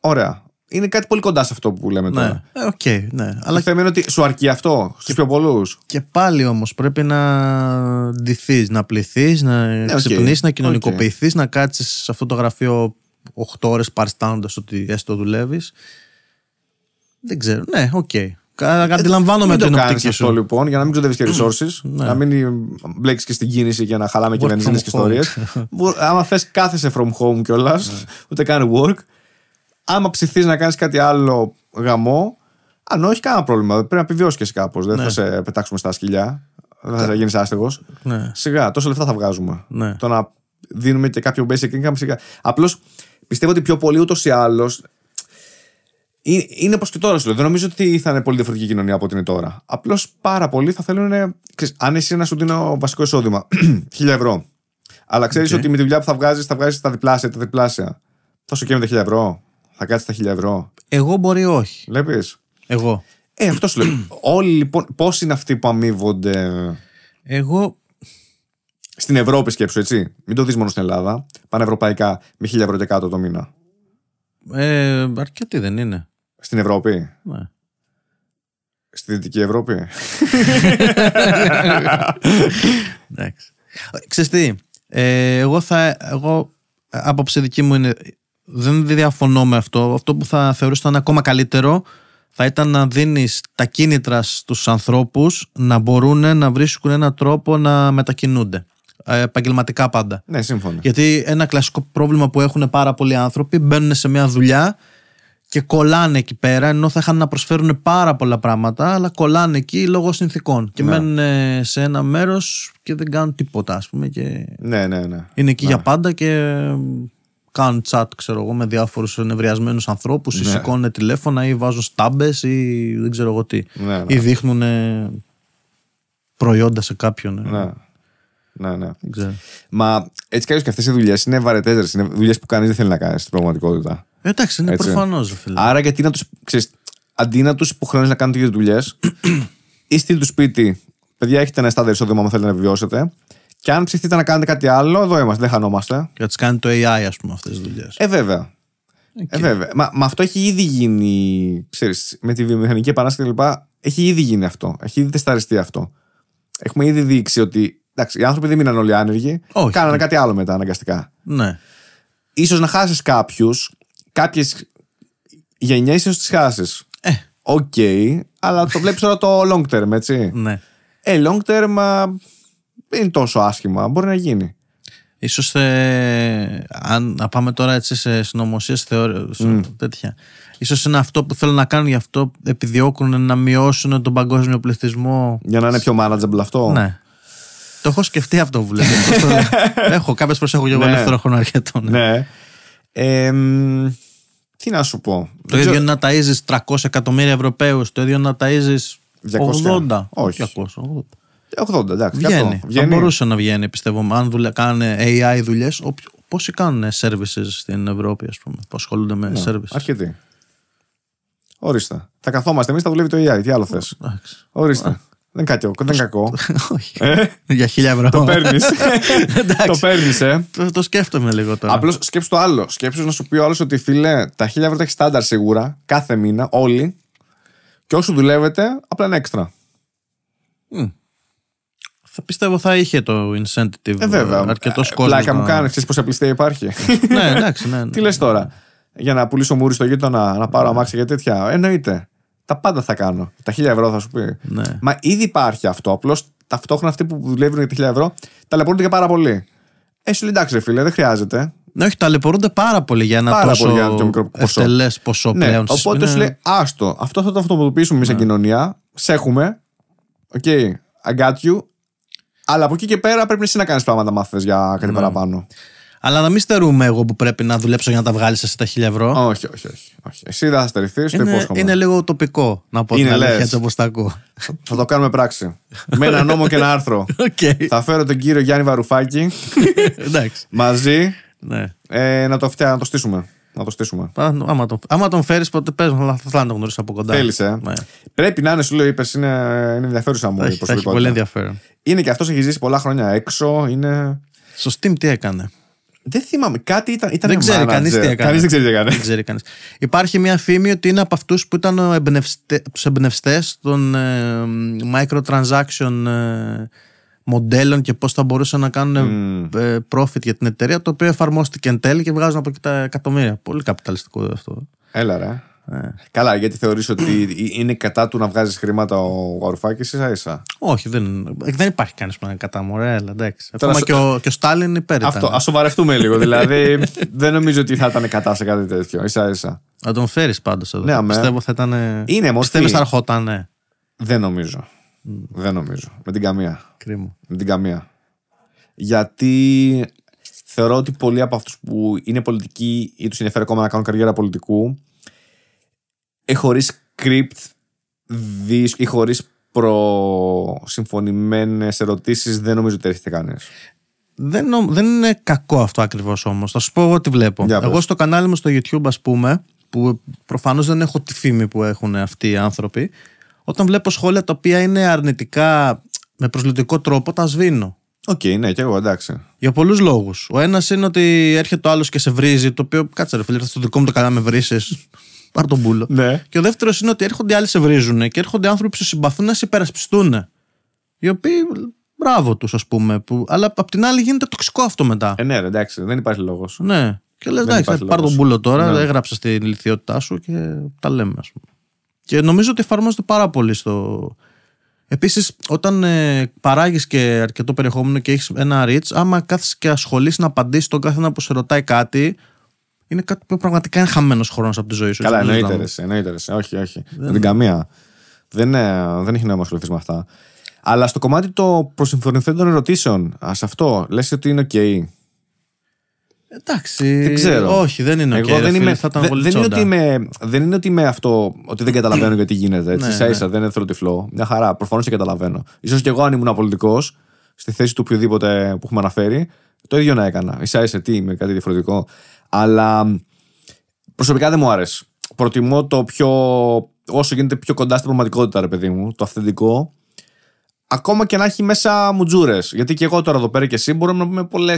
Ωραία. Είναι κάτι πολύ κοντά σε αυτό που λέμε ναι. τώρα. Ε, ναι. οκ. Αλλά... θέμα ότι σου αρκεί αυτό στους πιο πολλούς. Και πάλι όμως πρέπει να ντυθείς, να πληθείς, να ναι, ξυπνήσεις, να κοινωνικοποιηθείς, να κάτσεις σε αυτό το γραφείο 8 ώρες παριστάνοντας ότι έστω δουλεύεις. Δεν ξέρω. Ναι, οκ. Okay. Ε, αντιλαμβάνομαι ε, το οπτική. Αυτό λοιπόν, για να μην ξοδεύεις και resources, ναι. να μην μπλέξεις και στην κίνηση για να χαλάμε και βενζίνε και ιστορίε. Άμα θες, κάθεσαι from home κιόλας, ναι. ούτε κάνει work. Άμα ψηθείς να κάνεις κάτι άλλο γαμό, αν όχι, κανένα πρόβλημα. Πρέπει να επιβιώσεις και εσύ κάπως. Δεν ναι. θα σε πετάξουμε στα σκυλιά. Δεν θα γίνεις άστεγος. Ναι. Σιγά, τόσα λεφτά θα βγάζουμε. Ναι. Το να δίνουμε και κάποιο basic income σιγά. Απλώς πιστεύω ότι πιο πολύ ούτως ή άλλως ε, είναι όπως και τώρα σου λέω. Δεν νομίζω ότι θα είναι πολύ διαφορετική κοινωνία από ό,τι είναι τώρα. Απλώς πάρα πολλοί θα θέλουν. αν εσύ να σου δίνω βασικό εισόδημα, 1000 <clears throat> ευρώ. Αλλά ξέρεις ότι με τη δουλειά που θα βγάζεις, θα βγάζεις τα διπλάσια, τα διπλάσια. Θα σου κέμε τα 1000 ευρώ. Θα κάτσεις τα 1000 ευρώ. Εγώ μπορεί όχι. Βλέπεις. Εγώ. Ε, αυτό σου λέω. <clears throat> Όλοι λοιπόν. πώς είναι αυτοί που αμείβονται. Εγώ. Στην Ευρώπη σκέψου, έτσι. Μην το δεις μόνο στην Ελλάδα. Πανευρωπαϊκά με 1000 ευρώ και κάτω το μήνα. Ε, αρκετή δεν είναι. Στην Ευρώπη. Ναι. Στη Δυτική Ευρώπη. Εντάξει. Ξέρεις τι, ε, εγώ θα, εγώ άποψη δική μου είναι, δεν διαφωνώ με αυτό, αυτό που θα θεωρούσα ήταν ακόμα καλύτερο θα ήταν να δίνεις τα κίνητρα στους ανθρώπους να μπορούν να βρίσκουν έναν τρόπο να μετακινούνται. Ε, επαγγελματικά πάντα. Ναι, σύμφωνα. Γιατί ένα κλασικό πρόβλημα που έχουν πάρα πολλοί άνθρωποι μπαίνουν σε μια δουλειά και κολλάνε εκεί πέρα, ενώ θα είχαν να προσφέρουν πάρα πολλά πράγματα, αλλά κολλάνε εκεί λόγω συνθήκων. Και ναι. μένουν ε, σε ένα μέρος και δεν κάνουν τίποτα, ας πούμε. Και ναι, ναι, ναι. Είναι εκεί ναι. για πάντα και κάνουν chat, ξέρω εγώ, με διάφορους ενευριασμένους ανθρώπους, ή ναι. σηκώνουν τηλέφωνα, ή βάζουν στάμπες, ή δεν ξέρω εγώ τι. Ναι, ναι. Ή δείχνουν προϊόντα σε κάποιον. Ε. Ναι. Ναι, ναι. Μα έτσι κι αλλιώς και αυτές οι δουλειές είναι βαρετές. Είναι δουλειές που κανείς δεν θέλει να κάνει στην πραγματικότητα. Εντάξει, είναι προφανώ. Άρα γιατί να τους. Αντί να τους υποχρεώνεις να κάνουν τέτοιε δουλειές, <clears throat> ή στείλ τους σπίτι, παιδιά, έχετε ένα στάδιο εισόδημα, αν θέλετε να βιώσετε. Και αν ψηθείτε να κάνετε κάτι άλλο, εδώ είμαστε, δεν χανόμαστε. Για να τι κάνει το AI, ας πούμε, αυτές τις δουλειές. Ε, βέβαια. Okay. Ε, βέβαια. Μα, μα, αυτό έχει ήδη γίνει, ξέρεις, με τη βιομηχανική επανάσταση κλπ. Έχει ήδη γίνει αυτό. Έχει ήδη τεσταριστεί αυτό. Έχουμε ήδη δείξει ότι εντάξει, οι άνθρωποι δεν μείναν όλοι άνεργοι. Όχι. Κάνανε ναι. κάτι άλλο μετά αναγκαστικά. Ναι. σω να χάσεις κάποιους κάποιες γενιές ίσως τις χάσεις. Ε. Οκ, okay, αλλά το βλέπεις τώρα το long term, έτσι. Ναι. Ε, long term είναι τόσο άσχημα. Μπορεί να γίνει. Ίσως αν να πάμε τώρα έτσι σε συνωμοσίες θεωρίες mm. τέτοια. Ίσως είναι αυτό που θέλουν να κάνουν γι' αυτό επιδιώκουν να μειώσουν τον παγκόσμιο πληθυσμό. Για να είναι πιο manageable αυτό. Ναι. Το έχω σκεφτεί αυτό που λέτε. <laughs> έχω, κάποιες προσέχω και εγώ ναι. ελεύθερο χρόνο αρκετό. ναι. ναι. Ε, τι να σου πω. Το ίδιο ξέρω... να ταΐζεις 300 εκατομμύρια Ευρωπαίους, το ίδιο να ταΐζεις 80. Όχι. 280. 80, εντάξει. Βγαίνει. βγαίνει. Θα μπορούσε να βγαίνει, πιστεύω. Αν δουλε, κάνουν AI δουλειέ, πόσοι κάνουν services στην Ευρώπη, ας πούμε, που ασχολούνται με ναι, services. Αρκετοί. Ορίστε. Θα καθόμαστε εμείς, θα δουλεύει το AI. Τι άλλο θες. Ορίστε. Δεν κακό. Δεν <laughs> κακό. Όχι. Ε? Για χίλια ευρώ. Το παίρνεις. <laughs> το παίρνεις, ε. Το, σκέφτομαι λίγο τώρα. Απλώς σκέψου το άλλο. Σκέψει να σου πει ο άλλος ότι φίλε, τα χίλια ευρώ τα έχεις στάνταρ σίγουρα κάθε μήνα, όλοι. Και όσο δουλεύετε, απλά είναι έξτρα. Θα πιστεύω θα είχε το incentive. Ε, βέβαια. Ε, Αρκετός ε, κόσμος. Πλάκα μου κάνεις, ξέρεις πόσα πληστεία υπάρχει. ναι, εντάξει, ναι. ναι. Τι λες τώρα. Για να πουλήσω μουρί στο γείτονα, να πάρω αμάξια για τέτοια. Εννοείται τα πάντα θα κάνω. Τα χίλια ευρώ θα σου πει. Ναι. Μα ήδη υπάρχει αυτό. Απλώς ταυτόχρονα αυτοί που δουλεύουν για τα χίλια ευρώ ταλαιπωρούνται και πάρα πολύ. Ε, σου λέει εντάξει, φίλε, δεν χρειάζεται. Ναι, όχι, ταλαιπωρούνται πάρα πολύ για ένα πάρα τόσο πολύ για ποσό ναι, πλέον. Οπότε σου ναι. λέει, άστο, αυτό θα το αυτοματοποιήσουμε εμεί ναι. κοινωνία. Σε έχουμε. Οκ, okay, I got you. Αλλά από εκεί και πέρα πρέπει εσύ να κάνεις πράγματα μάθες για κάτι ναι. παραπάνω. Αλλά να μην στερούμε εγώ που πρέπει να δουλέψω για να τα βγάλεις εσύ τα 1000 ευρώ. Όχι, όχι, όχι. όχι. Εσύ δεν θα στερηθείς, το υπόσχομαι. Είναι λίγο τοπικό να πω την αλήθεια έτσι όπως τα ακούω. Θα το κάνουμε πράξη. Με ένα νόμο και ένα άρθρο. Okay. Θα φέρω τον κύριο Γιάννη Βαρουφάκη <laughs> μαζί ναι. ε, να, το φτιά, να το στήσουμε. Να το στήσουμε. Άμα τον, άμα τον φέρεις, ποτέ πες μου, θα τον γνωρίσω από κοντά. ε. Ναι. Πρέπει να είναι, σου λέω, είπες, είναι, είναι ενδιαφέρουσα μου η προσωπικότητα. πολύ ενδιαφέρον. Είναι και αυτός έχει ζήσει πολλά χρόνια έξω. Είναι... Στο Steam τι έκανε. Δεν θυμάμαι. Κάτι ήταν. ήταν δεν ξέρει κανεί τι Κανείς δεν ξέρει τι έκανε. Δεν ξέρει κανείς. Υπάρχει μια φήμη ότι είναι από αυτούς που ήταν τους εμπνευστές των ε, microtransaction ε, μοντέλων και πώς θα μπορούσαν να κάνουν ε, mm. ε, profit για την εταιρεία. Το οποίο εφαρμόστηκε εν τέλει και βγάζουν από εκεί τα εκατομμύρια. Πολύ καπιταλιστικό αυτό. Έλα, ρε. Ναι. Καλά, γιατί θεωρείς ότι <clears throat> είναι κατά του να βγάζεις χρήματα ο γαρουφάκης ίσα ίσα. Όχι, δεν, δεν υπάρχει κανείς που να είναι κατά μου. αλλά εντάξει. Ακόμα και, ο, και ο Στάλιν υπέρ. Αυτό. Α σοβαρευτούμε λίγο. <laughs> Δηλαδή, δεν νομίζω ότι θα ήταν κατά σε κάτι τέτοιο. Ίσα ίσα. Να τον φέρεις πάντως εδώ. Ναι, Πιστεύω θα ήταν. Είναι μορφή. Πιστεύεις θα ερχόταν, ναι. Δεν νομίζω. Mm. Δεν νομίζω. Με την καμία. Κρίμα. Με την καμία. Γιατί θεωρώ ότι πολλοί από αυτούς που είναι πολιτικοί ή τους ενδιαφέρει ακόμα να κάνουν καριέρα πολιτικού ή χωρίς script ή χωρίς προσυμφωνημένες ερωτήσεις δεν νομίζω ότι έρχεται κανείς. Δεν, δεν είναι κακό αυτό ακριβώς όμως. Θα σου πω εγώ τι βλέπω. εγώ στο κανάλι μου στο YouTube ας πούμε, που προφανώς δεν έχω τη φήμη που έχουν αυτοί οι άνθρωποι, όταν βλέπω σχόλια τα οποία είναι αρνητικά με προσλητικό τρόπο, τα σβήνω. Οκ, okay, ναι, και εγώ εντάξει. Για πολλούς λόγους. Ο ένας είναι ότι έρχεται ο άλλος και σε βρίζει, το οποίο κάτσε ρε φίλε, στο δικό μου το καλά με βρίσει πάρ τον Ναι. Και ο δεύτερος είναι ότι έρχονται άλλοι σε βρίζουν και έρχονται άνθρωποι που σε συμπαθούν να σε υπερασπιστούν. Οι οποίοι μπράβο τους, ας πούμε. Που... Αλλά απ' την άλλη γίνεται τοξικό αυτό μετά. Ε, ναι, εντάξει, δεν υπάρχει λόγος. Ναι. Και λες, εντάξει, πάρ τον μπούλο τώρα, ναι. έγραψες την ηλικιότητά σου και τα λέμε, ας πούμε. Και νομίζω ότι εφαρμόζεται πάρα πολύ στο. Επίσης, όταν ε, παράγεις και αρκετό περιεχόμενο και έχεις ένα reach, άμα κάθεσαι και ασχολείς να απαντήσεις τον κάθε ένα που σε ρωτάει κάτι, είναι κάτι που πραγματικά είναι χαμένος χρόνος από τη ζωή σου. Καλά, εννοείται. εννοείται όχι, όχι. Δεν... είναι καμία. Δεν, ε, δεν έχει νόημα ασχοληθείς με αυτά. Αλλά στο κομμάτι των ερωτήσεων, ας αυτό, λες ότι είναι OK. Εντάξει. Δεν ξέρω. Όχι, δεν είναι OK. Εγώ δεν, είμαι, δεν, είναι ότι είμαι, δεν είναι ότι είμαι αυτό, ότι δεν καταλαβαίνω γιατί γίνεται. Έτσι, ναι, ίσα, ναι. δεν είναι τυφλό. Μια χαρά. Προφανώς και καταλαβαίνω. σω και εγώ αν ήμουν πολιτικό, στη θέση του οποιοδήποτε που έχουμε αναφέρει, το ίδιο να έκανα. Ίσα ίσα τι με κάτι διαφορετικό. Αλλά προσωπικά δεν μου άρεσε. Προτιμώ το πιο. όσο γίνεται πιο κοντά στην πραγματικότητα, ρε παιδί μου, το αυθεντικό. Ακόμα και να έχει μέσα μουτζούρες. Γιατί και εγώ τώρα εδώ πέρα και εσύ μπορούμε να πούμε πολλές ε,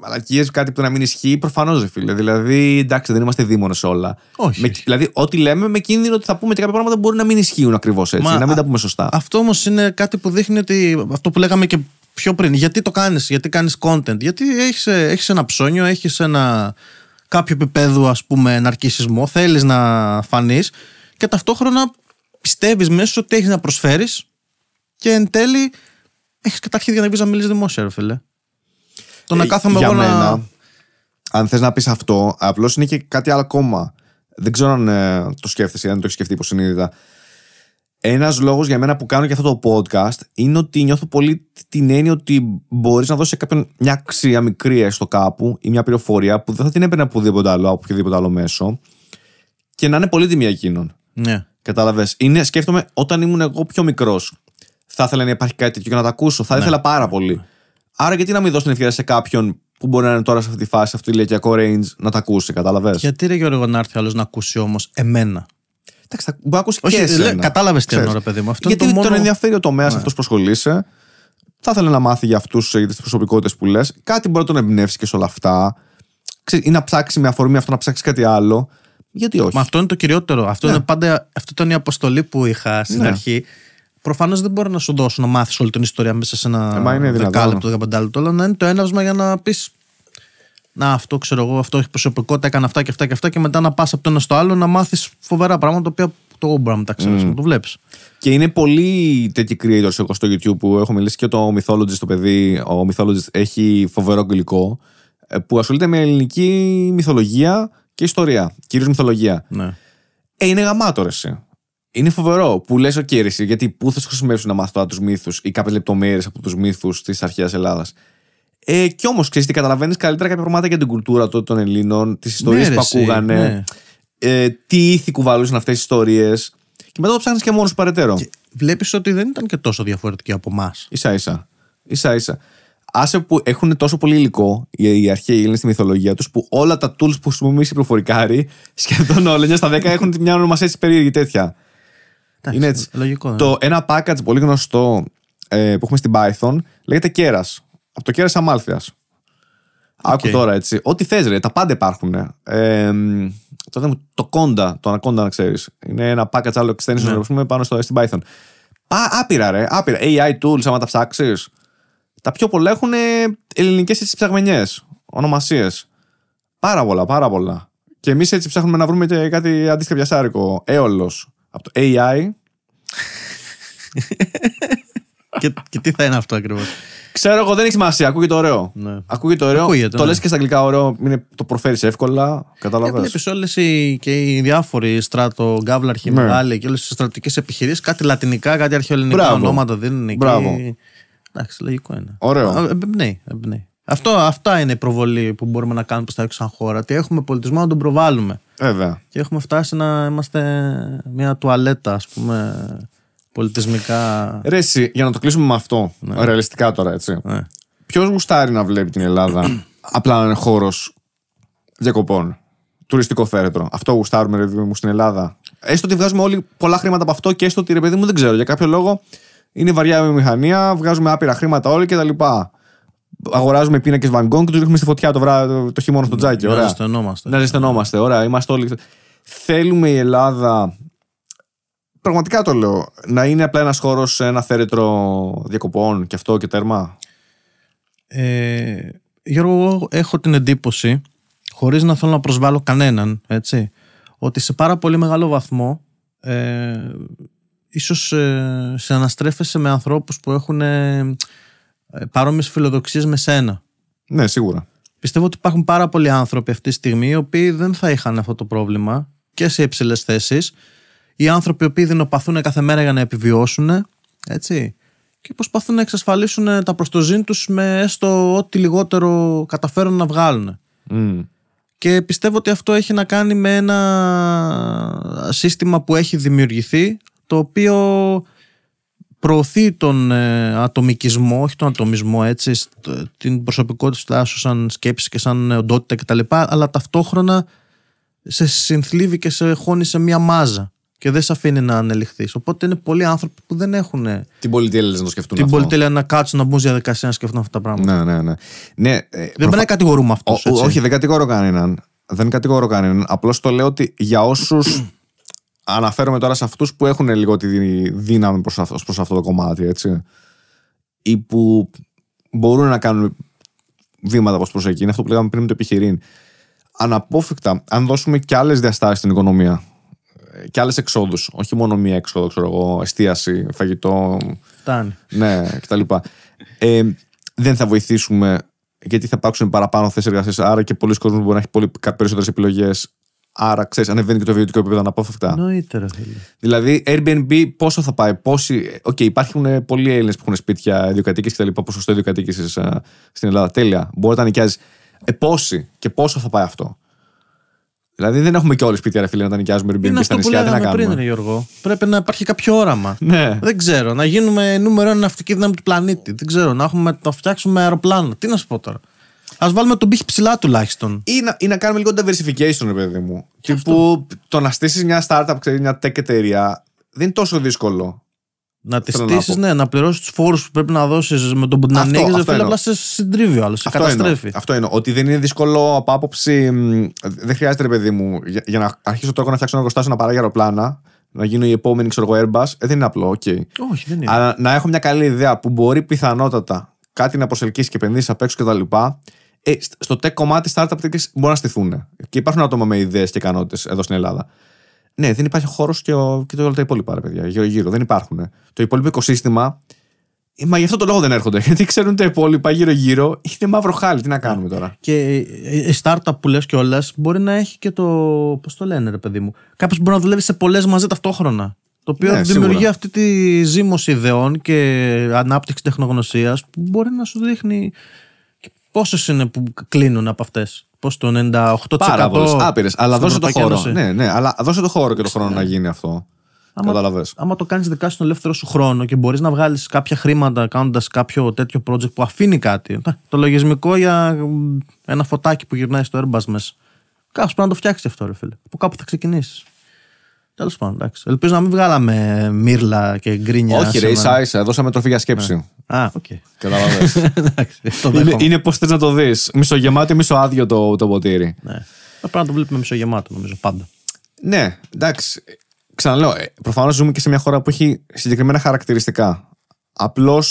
μαλακίες, κάτι που να μην ισχύει. Προφανώς δεν φίλε. Δηλαδή, εντάξει, δεν είμαστε δίμονε όλα. Όχι. δηλαδή, ό,τι λέμε με κίνδυνο ότι θα πούμε και κάποια πράγματα μπορεί να μην ισχύουν ακριβώς έτσι. να μην τα πούμε σωστά. Αυτό όμως είναι κάτι που δείχνει ότι αυτό που λέγαμε και πιο πριν. Γιατί το κάνεις, γιατί κάνεις content, γιατί έχεις, ε, έχεις ένα ψώνιο, έχεις ένα κάποιο επίπεδο ας πούμε ναρκισισμό, θέλεις να φανείς και ταυτόχρονα πιστεύεις μέσα ότι έχεις να προσφέρεις και εν τέλει έχεις καταρχήν για να βγεις να μιλήσεις δημόσια ρε φίλε. Το να ε, κάθομαι εγώ να... Αν θες να πεις αυτό, απλώς είναι και κάτι άλλο ακόμα. Δεν ξέρω αν ε, το σκέφτεσαι, αν το έχεις σκεφτεί υποσυνείδητα. Ένας λόγος για μένα που κάνω και αυτό το podcast είναι ότι νιώθω πολύ την έννοια ότι μπορείς να δώσεις κάποιον μια αξία μικρή έστω κάπου ή μια πληροφορία που δεν θα την έπαιρνε από οποιοδήποτε άλλο, από οποιοδήποτε άλλο μέσο και να είναι πολύτιμη για εκείνον. Ναι. Κατάλαβες. Είναι, σκέφτομαι, όταν ήμουν εγώ πιο μικρός, θα ήθελα να υπάρχει κάτι τέτοιο και να τα ακούσω. Θα ναι. ήθελα πάρα πολύ. Άρα, γιατί να μην δώσω την ευκαιρία σε κάποιον που μπορεί να είναι τώρα σε αυτή τη φάση, σε αυτό το ηλικιακό range, να τα ακούσει, κατάλαβες. Γιατί ρε Γιώργο να έρθει άλλος να ακούσει όμως εμένα. Εντάξει, μπορεί να ακούσει και εσύ. Κατάλαβες τι εννοώ, παιδί μου. Αυτό Γιατί το μόνο... τον ενδιαφέρει ο τομέας ναι. αυτός που ασχολείσαι. Θα ήθελε να μάθει για αυτούς ε, για τις προσωπικότητες που λες. Κάτι μπορεί να τον εμπνεύσει και σε όλα αυτά. Ξέρεις, ή να ψάξει με αφορμή αυτό να ψάξει κάτι άλλο. Γιατί όχι. Μα αυτό είναι το κυριότερο. Αυτό, ναι. είναι πάντα, αυτό ήταν η να ψαξει με αφορμη αυτο να ψαξει κατι αλλο γιατι οχι μα αυτο ειναι το κυριοτερο αυτο ειναι παντα αυτο ηταν η αποστολη που είχα στην ναι. αρχή. Προφανώς δεν μπορώ να σου δώσω να μάθεις όλη την ιστορία μέσα σε ένα ε, δεκάλεπτο, δεκαπεντάλεπτο, αλλά να είναι το έναυσμα για να πεις να αυτό ξέρω εγώ, αυτό έχει προσωπικότητα, έκανε αυτά και αυτά και αυτά και μετά να πά από το ένα στο άλλο να μάθεις φοβερά πράγματα τα οποία το Ombra τα ξέρεις, mm. το βλέπεις. Και είναι πολλοί τέτοιοι creators εγώ στο YouTube που έχω μιλήσει και το Mythology το παιδί, ο Mythology έχει φοβερό γλυκό ε, που ασχολείται με ελληνική μυθολογία και ιστορία, κυρίως μυθολογία. Ναι. Ε, είναι γαμάτο Είναι φοβερό που λες: ο okay, γιατί πού θα σου χρησιμεύσουν να μάθω τους μύθους ή κάποιες λεπτομέρειες από τους μύθους της αρχαίας Ελλάδας. Ε, κι όμως ξέρεις τι καταλαβαίνεις καλύτερα κάποια πράγματα για την κουλτούρα τότε των Ελλήνων, τις ναι, ιστορίες που ακούγανε, ναι. ε, τι ήθη κουβαλούσαν αυτές τι ιστορίες. Και μετά το ψάχνεις και μόνος σου παρετέρω. Βλέπεις ότι δεν ήταν και τόσο διαφορετική από εμάς. σα ίσα. Ίσα ίσα. Άσε που έχουν τόσο πολύ υλικό οι αρχαίοι Έλληνες στη μυθολογία τους που όλα τα tools που εμεί η προφορικάρη, <laughs> σχεδόν όλα 9 στα 10 <laughs> έχουν μια ονομασία έτσι περίεργη τέτοια. είναι έτσι. Ναι. το, ένα package πολύ γνωστό ε, που έχουμε στην Python λέγεται Keras. Από το κέρα αμάλθεια. Okay. Άκου τώρα έτσι. Ό,τι θες ρε, τα πάντα υπάρχουν. Ε, το, το κόντα, το ανακόντα να ξέρεις. Είναι ένα package άλλο extension yeah. πούμε, πάνω στο, ε, στην Python. Πα, άπειρα ρε, άπειρα. AI tools άμα τα ψάξεις. Τα πιο πολλά έχουν ε, ελληνικές έτσι ψαγμενιές, ονομασίες. Πάρα πολλά, πάρα πολλά. Και εμείς έτσι ψάχνουμε να βρούμε και κάτι αντίστοιχα πιασάρικο. Έολο. Από το AI. <laughs> και, και, τι θα είναι αυτό ακριβώς. Ξέρω εγώ, δεν έχει σημασία. Ακούγεται ωραίο. Ναι. Ακούγεται ωραίο. Ακούγεται, το ναι. λες και στα αγγλικά ωραίο. Είναι, το προφέρεις εύκολα. Κατάλαβες. Ε, Βλέπει όλες οι, και οι διάφοροι στράτο, γκάβλαρχοι, ναι. μεγάλοι και όλες τι στρατιωτικές επιχειρήσεις. Κάτι λατινικά, κάτι αρχαιολινικά Μπράβο. ονόματα δίνουν εκεί. Μπράβο. Εντάξει, λογικό είναι. Ωραίο. Εμπνέει. εμπνέει. αυτά είναι η προβολή που μπορούμε να κάνουμε προ τα έξω σαν χώρα. Ότι έχουμε πολιτισμό να τον προβάλλουμε. Βέβαια. Και έχουμε φτάσει να είμαστε μια τουαλέτα, ας πούμε πολιτισμικά. Ρε, εσύ, για να το κλείσουμε με αυτό, ναι. ρεαλιστικά τώρα, έτσι. Ναι. Ποιος γουστάρει να βλέπει την Ελλάδα <clears throat> απλά να είναι χώρος διακοπών, τουριστικό φέρετρο. Αυτό γουστάρουμε, ρε μου, στην Ελλάδα. Έστω ότι βγάζουμε όλοι πολλά χρήματα από αυτό και έστω ότι ρε παιδί μου δεν ξέρω για κάποιο λόγο είναι βαριά η μηχανία, βγάζουμε άπειρα χρήματα όλοι λοιπά. Αγοράζουμε πίνακες βαγκόν και τους ρίχνουμε στη φωτιά το, βρά... το χειμώνα στο τζάκι. Να ζεσθενόμαστε. Να ζεσθενόμαστε. Ωραία, είμαστε όλοι. Θέλουμε η Ελλάδα Πραγματικά το λέω. Να είναι απλά ένας χώρος, ένα θέρετρο διακοπών και αυτό και τέρμα. Ε, Γιώργο, έχω την εντύπωση, χωρίς να θέλω να προσβάλλω κανέναν, έτσι, ότι σε πάρα πολύ μεγάλο βαθμό ε, ίσως ε, σε αναστρέφεσαι με ανθρώπους που έχουν ε, παρόμοιες φιλοδοξίες με σένα. Ναι, σίγουρα. Πιστεύω ότι υπάρχουν πάρα πολλοί άνθρωποι αυτή τη στιγμή οι οποίοι δεν θα είχαν αυτό το πρόβλημα και σε υψηλές θέσεις οι άνθρωποι οι οποίοι δεινοπαθούν κάθε μέρα για να επιβιώσουν. Έτσι. Και προσπαθούν να εξασφαλίσουν τα προστοζήν τους με έστω ό,τι λιγότερο καταφέρουν να βγάλουν. Και πιστεύω ότι αυτό έχει να κάνει με ένα σύστημα που έχει δημιουργηθεί το οποίο προωθεί τον ε, ατομικισμό, όχι τον ατομισμό έτσι, την προσωπικότητά σου σαν σκέψη και σαν οντότητα κτλ. Αλλά ταυτόχρονα σε συνθλίβει και σε χώνει σε μία μάζα και δεν σε αφήνει να ανελιχθείς. Οπότε είναι πολλοί άνθρωποι που δεν έχουν. Ε, την πολυτέλεια να το σκεφτούν. Την πολυτέλεια να κάτσουν να μπουν σε διαδικασία να σκεφτούν αυτά τα πράγματα. Ναι, ναι, ναι. ναι ε, δεν πρέπει να κατηγορούμε αυτό. Όχι, δεν κατηγορώ κανέναν. Δεν κατηγορώ κανέναν. Απλώς το λέω ότι για όσους. <clears throat> Αναφέρομαι τώρα σε αυτούς που έχουν λίγο τη δύναμη προς αυτό, αυτό το κομμάτι, έτσι. ή που μπορούν να κάνουν βήματα προς προς εκεί. Είναι αυτό που λέγαμε πριν με το επιχειρήν. Αναπόφευκτα, αν δώσουμε και άλλες διαστάσεις στην οικονομία, και άλλες εξόδους. Όχι μόνο μία έξοδο, ξέρω εγώ, εστίαση, φαγητό. Φτάνει. Ναι, κτλ. ε, δεν θα βοηθήσουμε γιατί θα υπάρξουν παραπάνω θέσεις εργασίας. Άρα και πολλοί κόσμοι μπορεί να έχει πολύ περισσότερες επιλογές. Άρα, ξέρεις, ανεβαίνει και το βιωτικό επίπεδο αναπόφευκτα. Εννοείται, Δηλαδή, Airbnb πόσο θα πάει, πόσοι. Οκ, okay, υπάρχουν πολλοί Έλληνες που έχουν σπίτια ιδιοκατοίκηση λοιπά. Ποσοστό ιδιοκατοίκησης ε, στην Ελλάδα. Τέλεια. Μπορεί να νοικιάζεις. Ε, πόσοι και πόσο θα πάει αυτό. Δηλαδή δεν έχουμε και όλοι σπίτια, ρε φίλε, να τα νοικιάζουμε Airbnb στα νησιά. Τι να Πριν, ρε, Γιώργο. Πρέπει να υπάρχει κάποιο όραμα. Ναι. Δεν ξέρω. Να γίνουμε νούμερο ένα ναυτική δύναμη του πλανήτη. Δεν ξέρω. Να, έχουμε, να φτιάξουμε αεροπλάνο. Τι να σου πω τώρα. Ας βάλουμε τον πύχη ψηλά τουλάχιστον. Ή να, ή να κάνουμε λίγο diversification, παιδί μου. Και τύπου το να στήσεις μια startup, ξέρεις, μια tech εταιρεία, δεν είναι τόσο δύσκολο. Να τις στήσει, ναι, να πληρώσεις τους φόρους που πρέπει να δώσεις με τον που την ανοίγει, δεν απλά σε συντρίβει ο άλλος, σε καταστρέφει. Εννοώ. Αυτό είναι. Ότι δεν είναι δύσκολο από άποψη. Δεν χρειάζεται, ρε παιδί μου, για, για να αρχίσω τώρα να φτιάξω ένα εργοστάσιο να παράγει αεροπλάνα, να γίνω η επόμενη, ξέρω εγώ, Airbus. Ε, δεν είναι απλό, οκ. Okay. Όχι, δεν είναι. Αλλά να έχω μια καλή ιδέα που μπορεί πιθανότατα κάτι να προσελκύσει και επενδύσεις απ' έξω κτλ. Ε, στο τέ κομμάτι, startup μπορεί να στηθούν. Και υπάρχουν άτομα με ιδέες και ικανότητες εδώ στην Ελλάδα. Ναι, δεν υπάρχει χώρος και, ο, και το όλα τα υπόλοιπα, ρε παιδιά. Γύρω, γύρω δεν υπάρχουν. Το υπόλοιπο οικοσύστημα. Ε, μα γι' αυτό το λόγο δεν έρχονται. <laughs> Γιατί ξέρουν τα υπόλοιπα γύρω-γύρω. Είναι μαύρο χάλι. Τι να κάνουμε τώρα. Και η ε, ε, startup που λες κιόλας μπορεί να έχει και το. Πώς το λένε, ρε παιδί μου. Κάποιος μπορεί να δουλεύει σε πολλές μαζί ταυτόχρονα. Το οποίο ναι, δημιουργεί σίγουρα. αυτή τη ζήμωση ιδεών και ανάπτυξη τεχνογνωσίας που μπορεί να σου δείχνει πόσες είναι που κλείνουν από αυτές. Πώς το 98%. Πάρα πολλές. Άπειρες. Αλλά δώσε το χώρο. Ένωση. Ναι, ναι, αλλά δώσε το χώρο και το ναι. χρόνο να γίνει αυτό. Αν άμα το κάνεις δικά στον ελεύθερο σου χρόνο και μπορείς να βγάλεις κάποια χρήματα κάνοντας κάποιο τέτοιο project που αφήνει κάτι. Το λογισμικό για ένα φωτάκι που γυρνάει στο Airbus μέσα. Κάπως πρέπει να το φτιάξεις αυτό, ρε φίλε. Που κάπου θα ξεκινήσεις. Τέλος πάντων, εντάξει. Ελπίζω να μην βγάλαμε μύρλα και γκρίνια. Όχι, ρε, ίσα ίσα. Δώσαμε τροφή για σκέψη. Ναι. Α, οκ. Καταλαβαίνω. <laughs> είναι πώς θες να το δεις. Μισογεμάτο ή μισοάδιο το, το ποτήρι. Ναι. Πρέπει να το βλέπουμε μισογεμάτο, νομίζω πάντα. Ναι, εντάξει. Ξαναλέω, ε, προφανώς ζούμε και σε μια χώρα που έχει συγκεκριμένα χαρακτηριστικά. Απλώς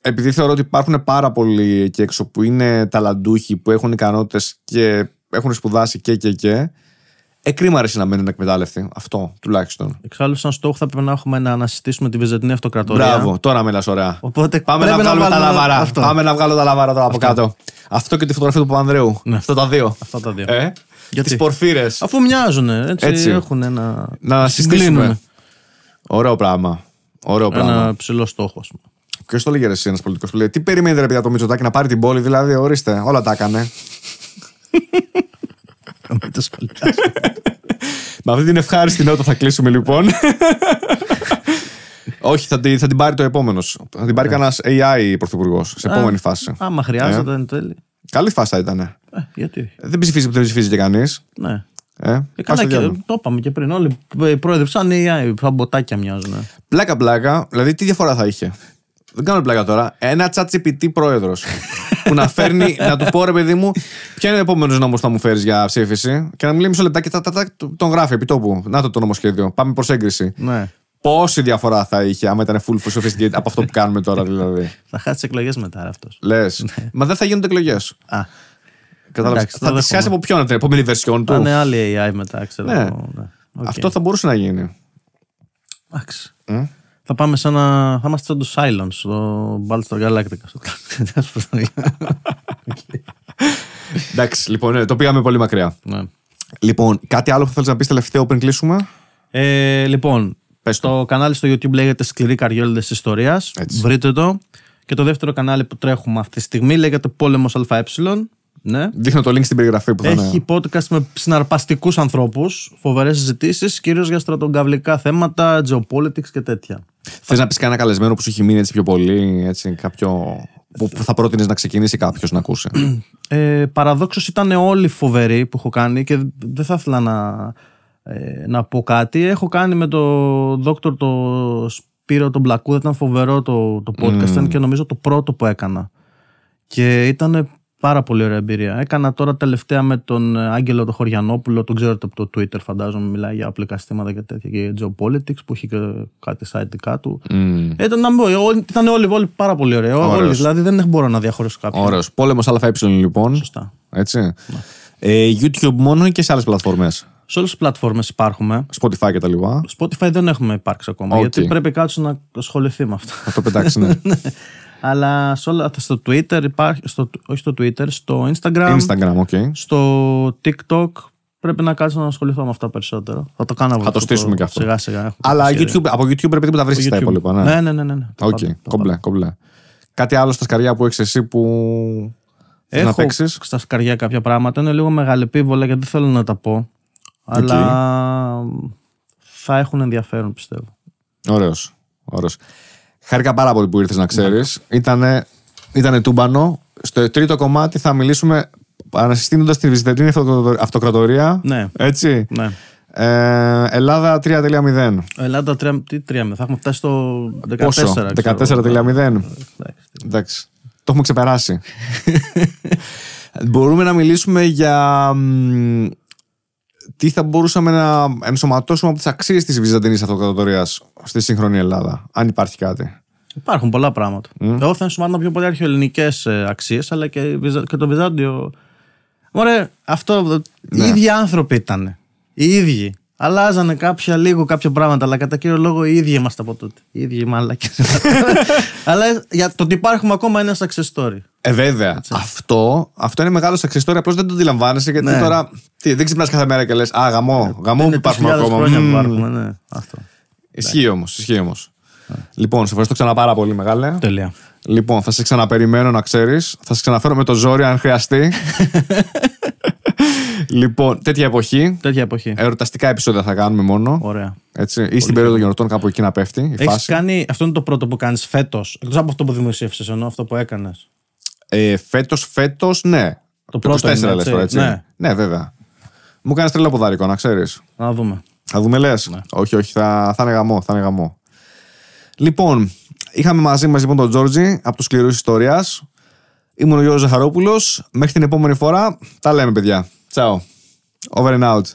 επειδή θεωρώ ότι υπάρχουν πάρα πολλοί εκεί έξω που είναι ταλαντούχοι, που έχουν ικανότητες και έχουν σπουδάσει και και και. Εκρίμα να μένουν εκμετάλλευτοι. Αυτό τουλάχιστον. Εξάλλου, σαν στόχο θα πρέπει να έχουμε να ανασυστήσουμε τη Βυζαντινή Αυτοκρατορία. Μπράβο, τώρα μιλάς ωραία. Οπότε πάμε να, να βγάλουμε να... τα λαβαρά. Αυτό. Πάμε να βγάλω τα λαβαρά τώρα από κάτω. Αυτό και τη φωτογραφία του Παπανδρέου. Ναι. Αυτά τα δύο. Αυτά τα δύο. Ε? Γιατί? Τις πορφύρες. Αφού μοιάζουν, έτσι, έτσι. έχουν ένα... Να συγκλίνουμε. Ωραίο πράγμα. Ωραίο πράγμα. Ένα ψηλό στόχο. Ποιος το λέγε εσύ, ένας πολιτικός που λέει Τι περιμένετε, ρε παιδιά, το Μητσοτάκι να πάρει την πόλη, δηλαδή, ορίστε, όλα τα έκανε. <laughs> μα Με αυτή την ευχάριστη νότα θα κλείσουμε λοιπόν. Όχι, θα την, θα την πάρει το επόμενο. Θα την πάρει ναι. κανένας AI πρωθυπουργός σε επόμενη φάση. Άμα ε. χρειάζεται, είναι τέλει. Καλή φάση θα ήταν. Ε, γιατί. Δεν ψηφίζει που δεν ψηφίζει και κανείς. Ναι. Ε, ε καλά, και, το είπαμε και πριν. Όλοι ε, πρόεδροι οι AI. Σαν μποτάκια μοιάζουν. Πλάκα-πλάκα. Δηλαδή, τι διαφορά θα είχε. Δεν κάνω πλάκα τώρα. Ένα ChatGPT πρόεδρος. <laughs> που να φέρνει, να του πω ρε παιδί μου, ποιο είναι ο επόμενος νόμος που θα μου φέρεις για ψήφιση. Και να μου μισό λεπτά και τα, τα, τα, τον γράφει επί τόπου. Να το το νομοσχέδιο. Πάμε προς έγκριση. Ναι. Πόση διαφορά θα είχε άμα ήταν full sophisticated από αυτό που κάνουμε τώρα δηλαδή. <laughs> θα χάσει εκλογές μετά αυτός. Λες. Ναι. Μα δεν θα γίνονται εκλογές. Α. Θα τι χάσει από ποιον την επόμενη βερσιόν του. Θα είναι άλλη AI μετά, ξέρω. Ναι. ναι. Αυτό θα μπορούσε να γίνει. Εντάξει. Θα πάμε σαν να. Θα είμαστε σαν το Silence, το Battlestar Galactica. <laughs> Εντάξει, λοιπόν, ε, το πήγαμε πολύ μακριά. Ναι. Λοιπόν, κάτι άλλο που θέλεις να πεις τελευταίο πριν κλείσουμε. Ε, λοιπόν, το κανάλι στο YouTube λέγεται Σκληρή της Ιστορίας. Βρείτε το. Και το δεύτερο κανάλι που τρέχουμε αυτή τη στιγμή λέγεται Πόλεμος ΑΕ. Ναι. Δείχνω το link στην περιγραφή που θα Έχει είναι. podcast με συναρπαστικούς ανθρώπους, φοβερές συζητήσεις, κυρίως για στρατογκαυλικά θέματα, geopolitics και τέτοια. Θες να πεις κανένα καλεσμένο που σου έχει μείνει πιο πολύ, έτσι, κάποιο που θα πρότεινες να ξεκινήσει κάποιος να ακούσει. <clears throat> Ε, Παραδόξως ήταν όλοι φοβεροί που έχω κάνει και δεν θα ήθελα να, ε, να πω κάτι. Έχω κάνει με το δόκτωρ το Σπύρο τον Μπλακού. ήταν φοβερό το, το podcast, mm. ήταν και νομίζω το πρώτο που έκανα. Και ήταν Πάρα πολύ ωραία εμπειρία. Έκανα τώρα τελευταία με τον ε, Άγγελο του Χωριανόπουλο, τον ξέρετε από το Twitter, φαντάζομαι, μιλάει για απλικά συστήματα και τέτοια και geopolitics που έχει και κάτι site δικά του. Mm. ήταν, ε, ήταν όλοι, όλοι πάρα πολύ ε, Ωραίος. Όλοι, δηλαδή δεν μπορώ να διαχωρίσω κάποιον. Ωραίος. Πόλεμος ΑΕ λοιπόν. Σωστά. Έτσι. Ναι. Ε, YouTube μόνο ή και σε άλλες πλατφόρμες. Σε όλες τις πλατφόρμες υπάρχουμε. Spotify και τα λοιπά. Spotify δεν έχουμε υπάρξει ακόμα. Okay. Γιατί πρέπει κάτι να ασχοληθεί με αυτό. Θα το πετάξεις, ναι. <laughs> ναι. Αλλά στο Twitter υπάρχει, στο, όχι στο Twitter, στο Instagram, Instagram okay. στο TikTok πρέπει να κάτσω να ασχοληθώ με αυτά περισσότερο. Θα το κάνω Θα το στήσουμε και αυτό. Σιγά σιγά. Αλλά YouTube, από YouTube πρέπει να τα βρει τα υπόλοιπα. Ναι, ναι, ναι. ναι, ναι, Okay. Ναι. κομπλέ, κομπλέ. Κάτι άλλο στα σκαριά που έχεις εσύ που. Έχω να παίξεις. στα σκαριά κάποια πράγματα. Είναι λίγο μεγάλη επίβολα γιατί δεν θέλω να τα πω. Αλλά θα έχουν ενδιαφέρον πιστεύω. Ωραίος. Ωραίος. Χάρηκα πάρα πολύ που ήρθες να ναι. ξέρεις. Ήτανε, ήτανε τούμπανο. Στο τρίτο κομμάτι θα μιλήσουμε ανασυστήνοντας τη Βυζαντινή Αυτοκρατορία. Ναι. Έτσι. Ναι. Ε, Ελλάδα 3.0. Ελλάδα 3.0. τι 3.0. θα έχουμε φτάσει στο 14. Πόσο, 14.0. Εντάξει. Το έχουμε ξεπεράσει. Μπορούμε να μιλήσουμε για τι θα μπορούσαμε να ενσωματώσουμε από τις αξίες της Βυζαντινής Αυτοκρατορίας στη σύγχρονη Ελλάδα, αν υπάρχει κάτι. Υπάρχουν πολλά πράγματα. Mm. Εγώ θα ενσωματώνω πιο πολύ αρχαιοελληνικές ε, αξίες, αλλά και, και το Βυζάντιο. Ωραία, αυτό. Ναι. Οι ίδιοι άνθρωποι ήταν. Οι ίδιοι. Αλλάζανε κάποια λίγο κάποια πράγματα, αλλά κατά κύριο λόγο οι ίδιοι είμαστε από τότε. Οι ίδιοι μαλάκες. <laughs> αλλά για το ότι υπάρχουμε ακόμα είναι success story. Ε, βέβαια. Αυτό, αυτό είναι μεγάλο success story. Απλώς δεν το αντιλαμβάνεσαι γιατί ναι. τώρα. Τι, δεν ξυπνάς κάθε μέρα και λες Α, γαμό, ε, γαμό που υπάρχουμε ακόμα. Mm. που ναι. Αυτό. Ισχύει όμως. Ισχύει ναι. Λοιπόν, σε ευχαριστώ ξανά πάρα πολύ, μεγάλε. Τελεία. Λοιπόν, θα σε ξαναπεριμένω να ξέρεις. Θα σε ξαναφέρω με το ζόρι αν χρειαστεί. <laughs> λοιπόν, τέτοια εποχή. Τέτοια εποχή. Ερωταστικά επεισόδια θα κάνουμε μόνο. Ωραία. Έτσι, ή στην περίοδο γιορτών κάπου εκεί να πέφτει. Η Έχεις φάση. κάνει, κανει είναι το πρώτο που κάνεις φέτος. Εκτός από αυτό που δημοσίευσες, ενώ αυτό που έκανες. Ε, φέτος, φέτος, ναι. Το, πρώτο. είναι, έτσι, έτσι. Ναι. ναι βέβαια. Μου κάνεις τρελό ποδάρικο, να ξέρεις. Να δούμε. Θα δούμε, λες. Ναι. Όχι, όχι, θα, θα είναι γαμό. Θα είναι γαμό. Λοιπόν, είχαμε μαζί μας λοιπόν τον Τζόρτζι από τους σκληρούς ιστορίας. Ήμουν ο Γιώργος Ζαχαρόπουλος. Μέχρι την επόμενη φορά. Τα λέμε, παιδιά. So, over and out.